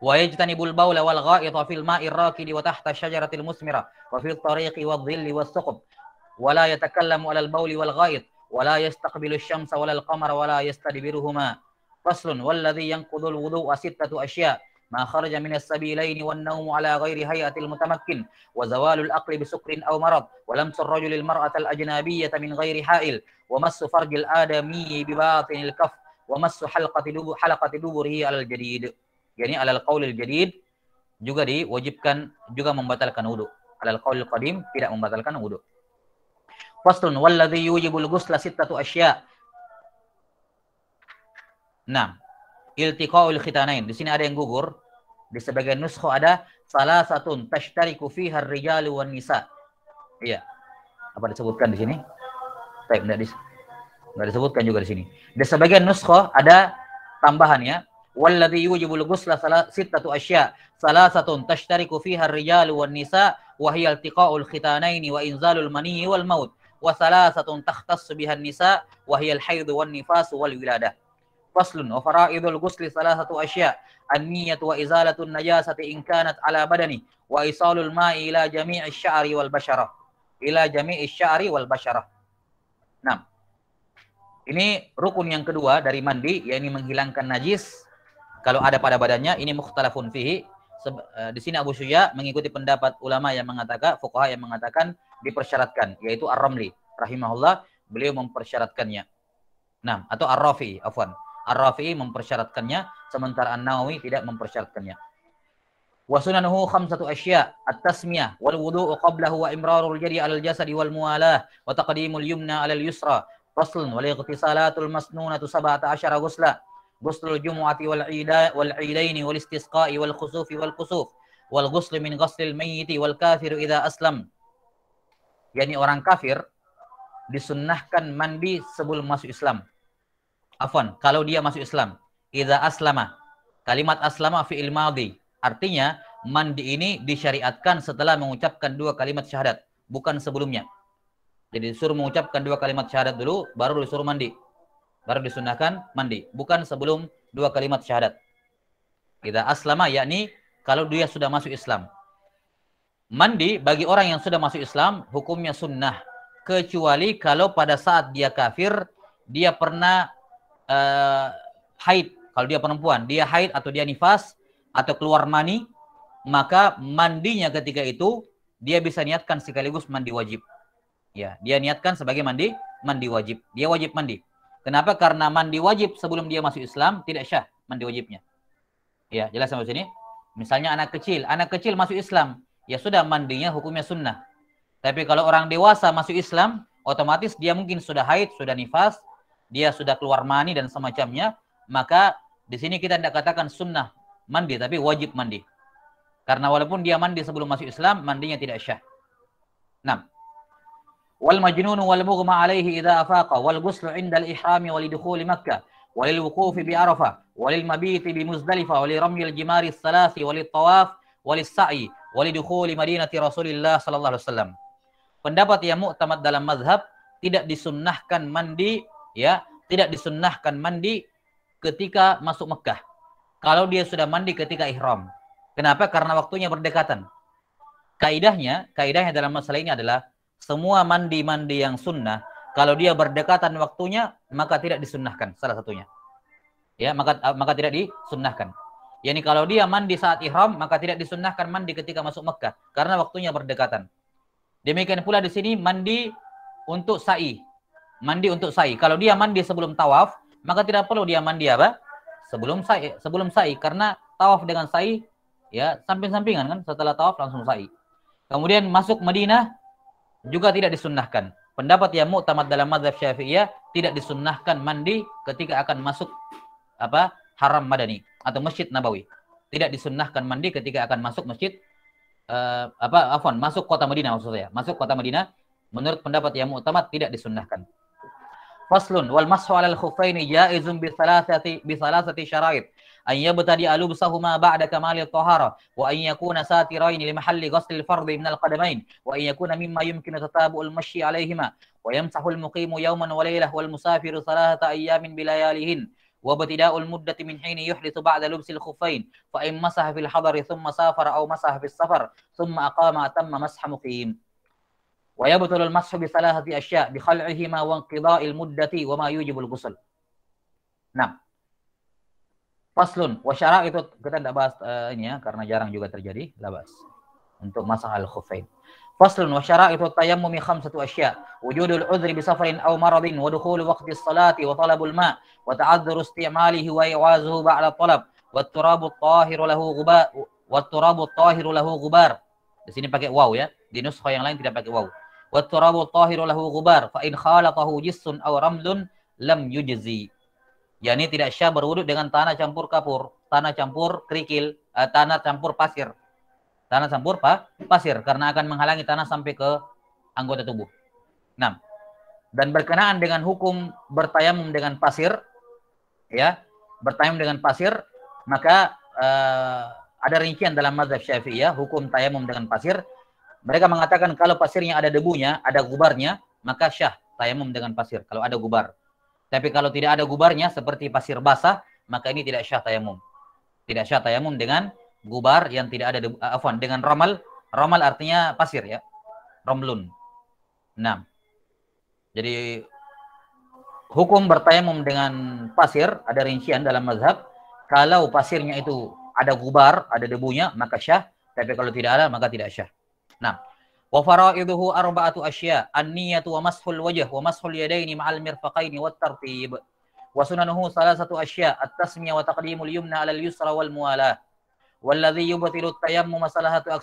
ويجتنب البول والغائط في الماء الراكد وتحت الشجرة المثمرة وفي الطريق والظل والثقب ولا يتكلم على البول والغائط ولا يستقبل الشمس ولا القمر ولا يستدبرهما فصل والذي ينقض الوضوء ستة أشياء ما خرج من السبيلين والنوم على غير هيئة المتمكن وزوال الأقل بسكر أو مرض ولمس الرجل المرأة الأجنبية من غير حائل ومس فرج الآدمي بباطن الكف ومس حلقة دبره على الجديد yakni alal qaulil jadid juga diwajibkan juga membatalkan wudu. Alal qaulil qadim tidak membatalkan wudu. Faslun walladhi yujibul ghusla sittatu asya. Nah, iltiqaul khitanain. Di sini ada yang gugur. Di sebagian nuskho ada salah satu tashtariku fiha rijalu wan nisa. Iya. Apa disebutkan di sini? Baik, enggak, dis enggak disebutkan juga di sini. Di sebagian nuskho ada tambahan ya. والذي yujibul ghusla ستة أشياء ثلاثة تشترك فيها الرجال والنساء وهي التقاء الختانين وإنزال المني والموت وثلاثة تختص بها النساء وهي الحيض والنفاس والولادة فصل an-nisa wa hiya al-hayd wan nifas wal wiladah. Faslun wa fara'idul ghusli salasatu asya. An-niyyatu wa izalatun najasati in Ini rukun yang kedua dari mandi, yakni menghilangkan najis kalau ada pada badannya ini mukhtalafun fihi eh, di sini Abu Syuya mengikuti pendapat ulama yang mengatakan fuqaha yang mengatakan dipersyaratkan yaitu Ar-Ramli rahimahullah beliau mempersyaratkannya. Nah, atau Ar-Rafi'i afwan. Ar-Rafi'i mempersyaratkannya sementara An-Nawawi tidak mempersyaratkannya. Wa sunanuhu khamsatu asya at-tasmiyah wal wudu'u qablahu wa imrarul jari 'alal jasadi wal muwalah wa taqdimul yumna 'alal yusra ghuslun wal ightisalatul masnunatu 17 ghusla غسل الجمعة والعيدين والاستسقاء والخسوف والكسوف والغسل من غسل الميت والكافر إذا أسلم يعني orang kafir disunnahkan mandi sebelum masuk Islam. Afwan, kalau dia masuk Islam. Idza aslama. Kalimat aslama fi'il madhi. Artinya, mandi ini disyariatkan setelah mengucapkan dua kalimat syahadat, bukan sebelumnya. Jadi disuruh mengucapkan dua kalimat syahadat dulu, baru disuruh mandi baru disunahkan mandi, bukan sebelum dua kalimat syahadat. Kita aslama yakni kalau dia sudah masuk Islam. Mandi bagi orang yang sudah masuk Islam hukumnya sunnah kecuali kalau pada saat dia kafir dia pernah uh, haid kalau dia perempuan dia haid atau dia nifas atau keluar mani maka mandinya ketika itu dia bisa niatkan sekaligus mandi wajib ya dia niatkan sebagai mandi mandi wajib dia wajib mandi Kenapa? Karena mandi wajib sebelum dia masuk Islam tidak syah mandi wajibnya. Ya, jelas sampai sini? Misalnya anak kecil, anak kecil masuk Islam, ya sudah mandinya hukumnya sunnah. Tapi kalau orang dewasa masuk Islam, otomatis dia mungkin sudah haid, sudah nifas, dia sudah keluar mani dan semacamnya, maka di sini kita tidak katakan sunnah mandi, tapi wajib mandi. Karena walaupun dia mandi sebelum masuk Islam, mandinya tidak syah. 6 wal majnun wal mughma alaihi idza afaqa wal ولدخول inda al ihrami wal بمزدلفة makkah الجمار wuqufi bi arafah ولدخول مدينة bi الله صلى الله عليه وسلم. tawaf sa'i madinati rasulillah sallallahu alaihi wasallam pendapat yang mu'tamad dalam mazhab tidak disunnahkan mandi ya tidak disunnahkan mandi ketika masuk Mekah kalau dia sudah mandi ketika ihram kenapa karena waktunya berdekatan kaidahnya kaidahnya dalam masalah ini adalah semua mandi-mandi yang sunnah kalau dia berdekatan waktunya maka tidak disunnahkan salah satunya ya maka eh, maka tidak disunnahkan yakni kalau dia mandi saat ihram maka tidak disunnahkan mandi ketika masuk Mekah karena waktunya berdekatan demikian pula di sini mandi untuk sa'i mandi untuk sa'i kalau dia mandi sebelum tawaf maka tidak perlu dia mandi apa sebelum sa'i sebelum sa'i karena tawaf dengan sa'i ya samping-sampingan kan setelah tawaf langsung sa'i kemudian masuk Madinah juga tidak disunnahkan. Pendapat yang mu'tamad dalam mazhab Syafi'iyah tidak disunnahkan mandi ketika akan masuk apa haram madani atau masjid Nabawi. Tidak disunnahkan mandi ketika akan masuk masjid uh, apa afon masuk kota Madinah maksud saya. Masuk kota Madinah menurut pendapat yang mu'tamad tidak disunnahkan. Faslun wal mashu 'alal khuffaini jaizun bi thalathati bi thalathati syaraid. أن يبتدئ لبسهما بعد كمال الطهارة وأن يكون ساترين لمحل غسل الفرض من القدمين وأن يكون مما يمكن تتابع المشي عليهما ويمسح المقيم يوما وليلة والمسافر ثلاثة أيام بلياليهن وابتداء المدة من حين يحدث بعد لبس الخفين فإن مسح في الحضر ثم سافر أو مسح في السفر ثم أقام أتم مسح مقيم ويبطل المسح بثلاثة أشياء بخلعهما وانقضاء المدة وما يوجب الغسل نعم Faslun, wasyara itu kita tidak bahas uh, ini ya, karena jarang juga terjadi. Labas. Untuk masalah al-khufain. Faslun wasyara itu tayammumi satu asya. Wujudul udhri bisafarin aw maradin wa dukhulu waqti salati wa talabul ma wa ta'adzuru isti'malihi wa iwazuhu baala talab wa turabu tahiru lahu gubar wa turabu tahiru lahu gubar. Di sini pakai waw ya. Di nuskha yang lain tidak pakai waw. Wa turabu tahiru lahu gubar fa in khalatahu jissun aw ramlun lam yujzi yakni tidak syah berwuduk dengan tanah campur kapur, tanah campur kerikil, eh, tanah campur pasir. Tanah campur pa, pasir karena akan menghalangi tanah sampai ke anggota tubuh. 6. Dan berkenaan dengan hukum bertayamum dengan pasir ya, bertayamum dengan pasir, maka eh, ada rincian dalam mazhab Syafi'i ya, hukum tayamum dengan pasir. Mereka mengatakan kalau pasirnya ada debunya, ada gubarnya, maka syah tayamum dengan pasir kalau ada gubar. Tapi kalau tidak ada gubarnya seperti pasir basah, maka ini tidak syah tayamum. Tidak syah tayamum dengan gubar yang tidak ada eh, afwan dengan ramal. Ramal artinya pasir ya. Romlun. Nah. Jadi hukum bertayamum dengan pasir ada rincian dalam mazhab. Kalau pasirnya itu ada gubar, ada debunya, maka syah. Tapi kalau tidak ada, maka tidak syah. Nah, وفرائضه أربعة أشياء النية ومسح الوجه ومسح اليدين مع المرفقين والترتيب وسننه ثلاثة أشياء التسمية وتقديم اليمنى على اليسرى والموالاة والذي يبطل التيمم ثلاثة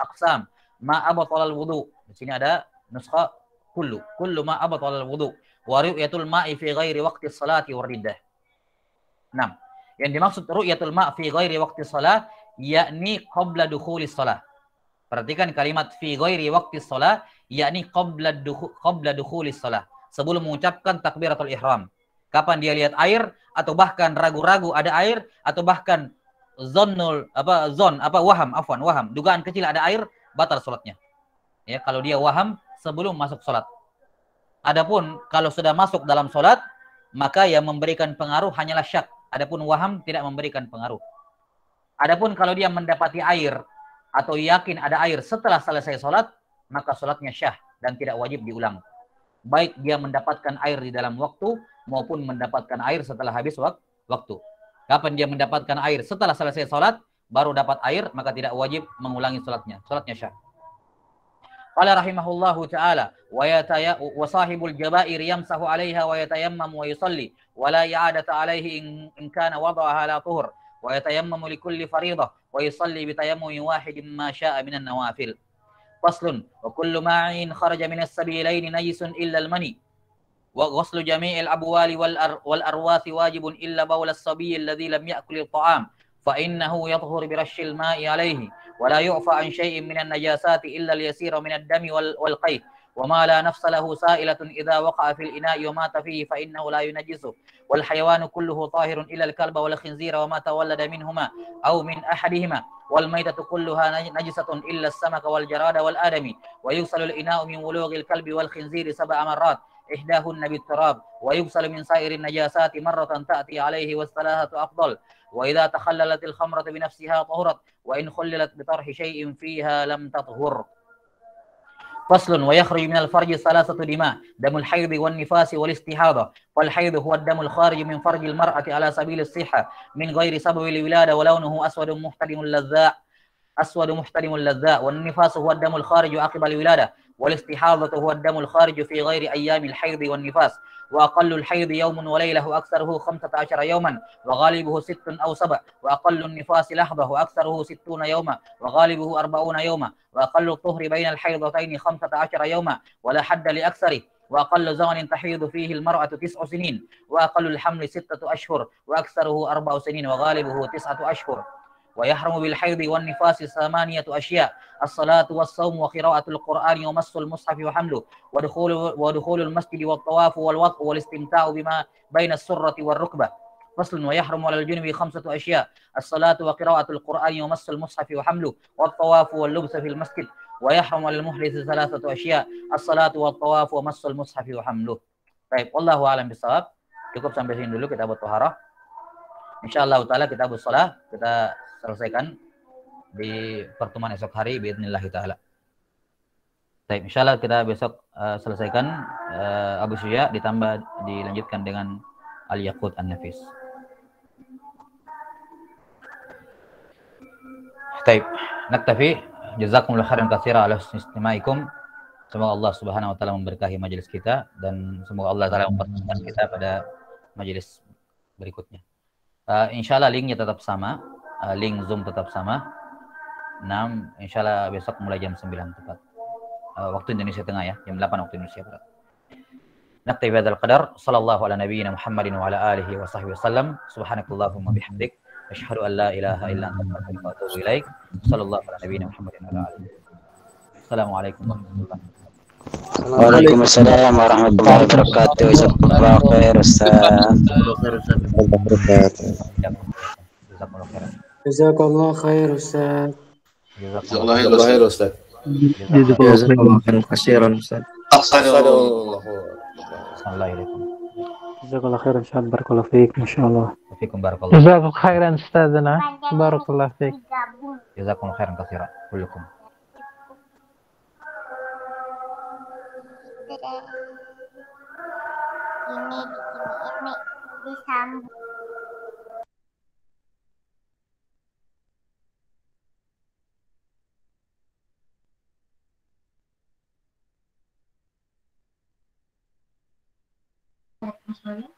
أقسام ما أبطل الوضوء هنا ada نسخة كل كل ما أبطل الوضوء ورؤية الماء في غير وقت الصلاة والردة نعم يعني maksud رؤية الماء في غير وقت الصلاة يعني قبل دخول الصلاة Perhatikan kalimat fi ghairi waqti shalah yakni qabla dukhul qabla shalah, sebelum mengucapkan takbiratul ihram. Kapan dia lihat air atau bahkan ragu-ragu ada air atau bahkan zonul apa zon apa waham afwan waham dugaan kecil ada air batal sholatnya ya kalau dia waham sebelum masuk sholat adapun kalau sudah masuk dalam sholat maka yang memberikan pengaruh hanyalah syak adapun waham tidak memberikan pengaruh adapun kalau dia mendapati air atau yakin ada air setelah selesai sholat, maka sholatnya syah dan tidak wajib diulang. Baik dia mendapatkan air di dalam waktu maupun mendapatkan air setelah habis waktu. Kapan dia mendapatkan air setelah selesai sholat, baru dapat air, maka tidak wajib mengulangi sholatnya. Sholatnya syah. Qala rahimahullahu ta'ala wa yataya wa sahibul jabair yamsahu 'alayha wa yatayammamu wa yusalli wa la ya'adata 'alayhi in, kana wada'aha la tuhur wa yatayammamu li kulli faridah ويصلي بتيمم واحد ما شاء من النوافل فصل وكل ماع خرج من السبيلين نجس إلا المني وغسل جميع الأبوال والأر والأرواث واجب إلا بول الصبي الذي لم يأكل الطعام فإنه يظهر برش الماء عليه ولا يعفى عن شيء من النجاسات إلا اليسير من الدم والقيث وما لا نفس له سائلة إذا وقع في الإناء ومات فيه فإنه لا ينجسه والحيوان كله طاهر إلى الكلب والخنزير وما تولد منهما أو من أحدهما والميتة كلها نجسة إلا السمك والجراد والآدمي ويغسل الإناء من ولوغ الكلب والخنزير سبع مرات إحداهن بالتراب ويغسل من سائر النجاسات مرة تأتي عليه والثلاثة أفضل وإذا تخللت الخمرة بنفسها طهرت وإن خللت بطرح شيء فيها لم تطهر فصل ويخرج من الفرج ثلاثة دماء دم الحيض والنفاس والاستحاضة والحيض هو الدم الخارج من فرج المرأة على سبيل الصحة من غير سبب الولادة ولونه أسود محتلم اللذاء أسود محترم اللذاء والنفاس هو الدم الخارج عقب الولادة والاستحاضة هو الدم الخارج في غير أيام الحيض والنفاس وأقل الحيض يوم وليلة وأكثره 15 يوما وغالبه ست أو سبع وأقل النفاس لحظة وأكثره 60 يوما وغالبه 40 يوما وأقل الطهر بين الحيضتين 15 يوما ولا حد لأكثره وأقل زمن تحيض فيه المرأة تسع سنين وأقل الحمل ستة أشهر وأكثره أربع سنين وغالبه تسعة أشهر ويحرم بالحيض والنفاس ثمانية أشياء الصلاة والصوم وقراءة القرآن ومس المصحف وحمله ودخول ودخول المسجد والطواف والوقف والاستمتاع بما بين السرة والركبة فصل ويحرم على الجنب خمسة أشياء الصلاة وقراءة القرآن ومس المصحف وحمله والطواف واللبس في المسجد ويحرم على المحدث ثلاثة أشياء الصلاة والطواف ومس المصحف وحمله طيب والله أعلم بالصواب cukup sampai sini dulu kita buat toharah insyaallah taala kita buat salah kita selesaikan di pertemuan esok hari bismillah taala. Baik, insyaallah kita besok uh, selesaikan uh, Abu Suya ditambah dilanjutkan dengan Al Yaqut An-Nafis. Baik, naktafi. Jazakumullah khairan katsira ala istimaikum. Semoga Allah Subhanahu wa taala memberkahi majelis kita dan semoga Allah taala mempertemukan kita pada majelis berikutnya. Uh, insyaallah linknya tetap sama uh, link Zoom tetap sama. 6, insya Allah besok mulai jam 9 tepat. Uh, waktu Indonesia Tengah ya, jam 8 waktu Indonesia Barat. نقتفي بهذا القدر صلى الله على نبينا محمد وعلى آله وصحبه وسلم سبحانك اللهم وبحمدك أشهد أن لا إله إلا أنت أستغفرك وأتوب إليك صلى الله على نبينا محمد وعلى آله السلام عليكم ورحمة الله وعليكم السلام ورحمة الله وبركاته جزاكم الله خير أستاذ جزاكم الله خير جزاك الله خير استاذ جزاك الله خير الله خير استاذ جزاك الله خيرا كثيرا استاذ احسن الله احسن الله اليكم جزاك الله خيرا ان شاء الله بارك الله فيك ما شاء الله فيكم بارك الله جزاكم خيرا استاذنا بارك الله فيك جزاكم خيرا كثيرا كلكم ini ini ini disambung Merci.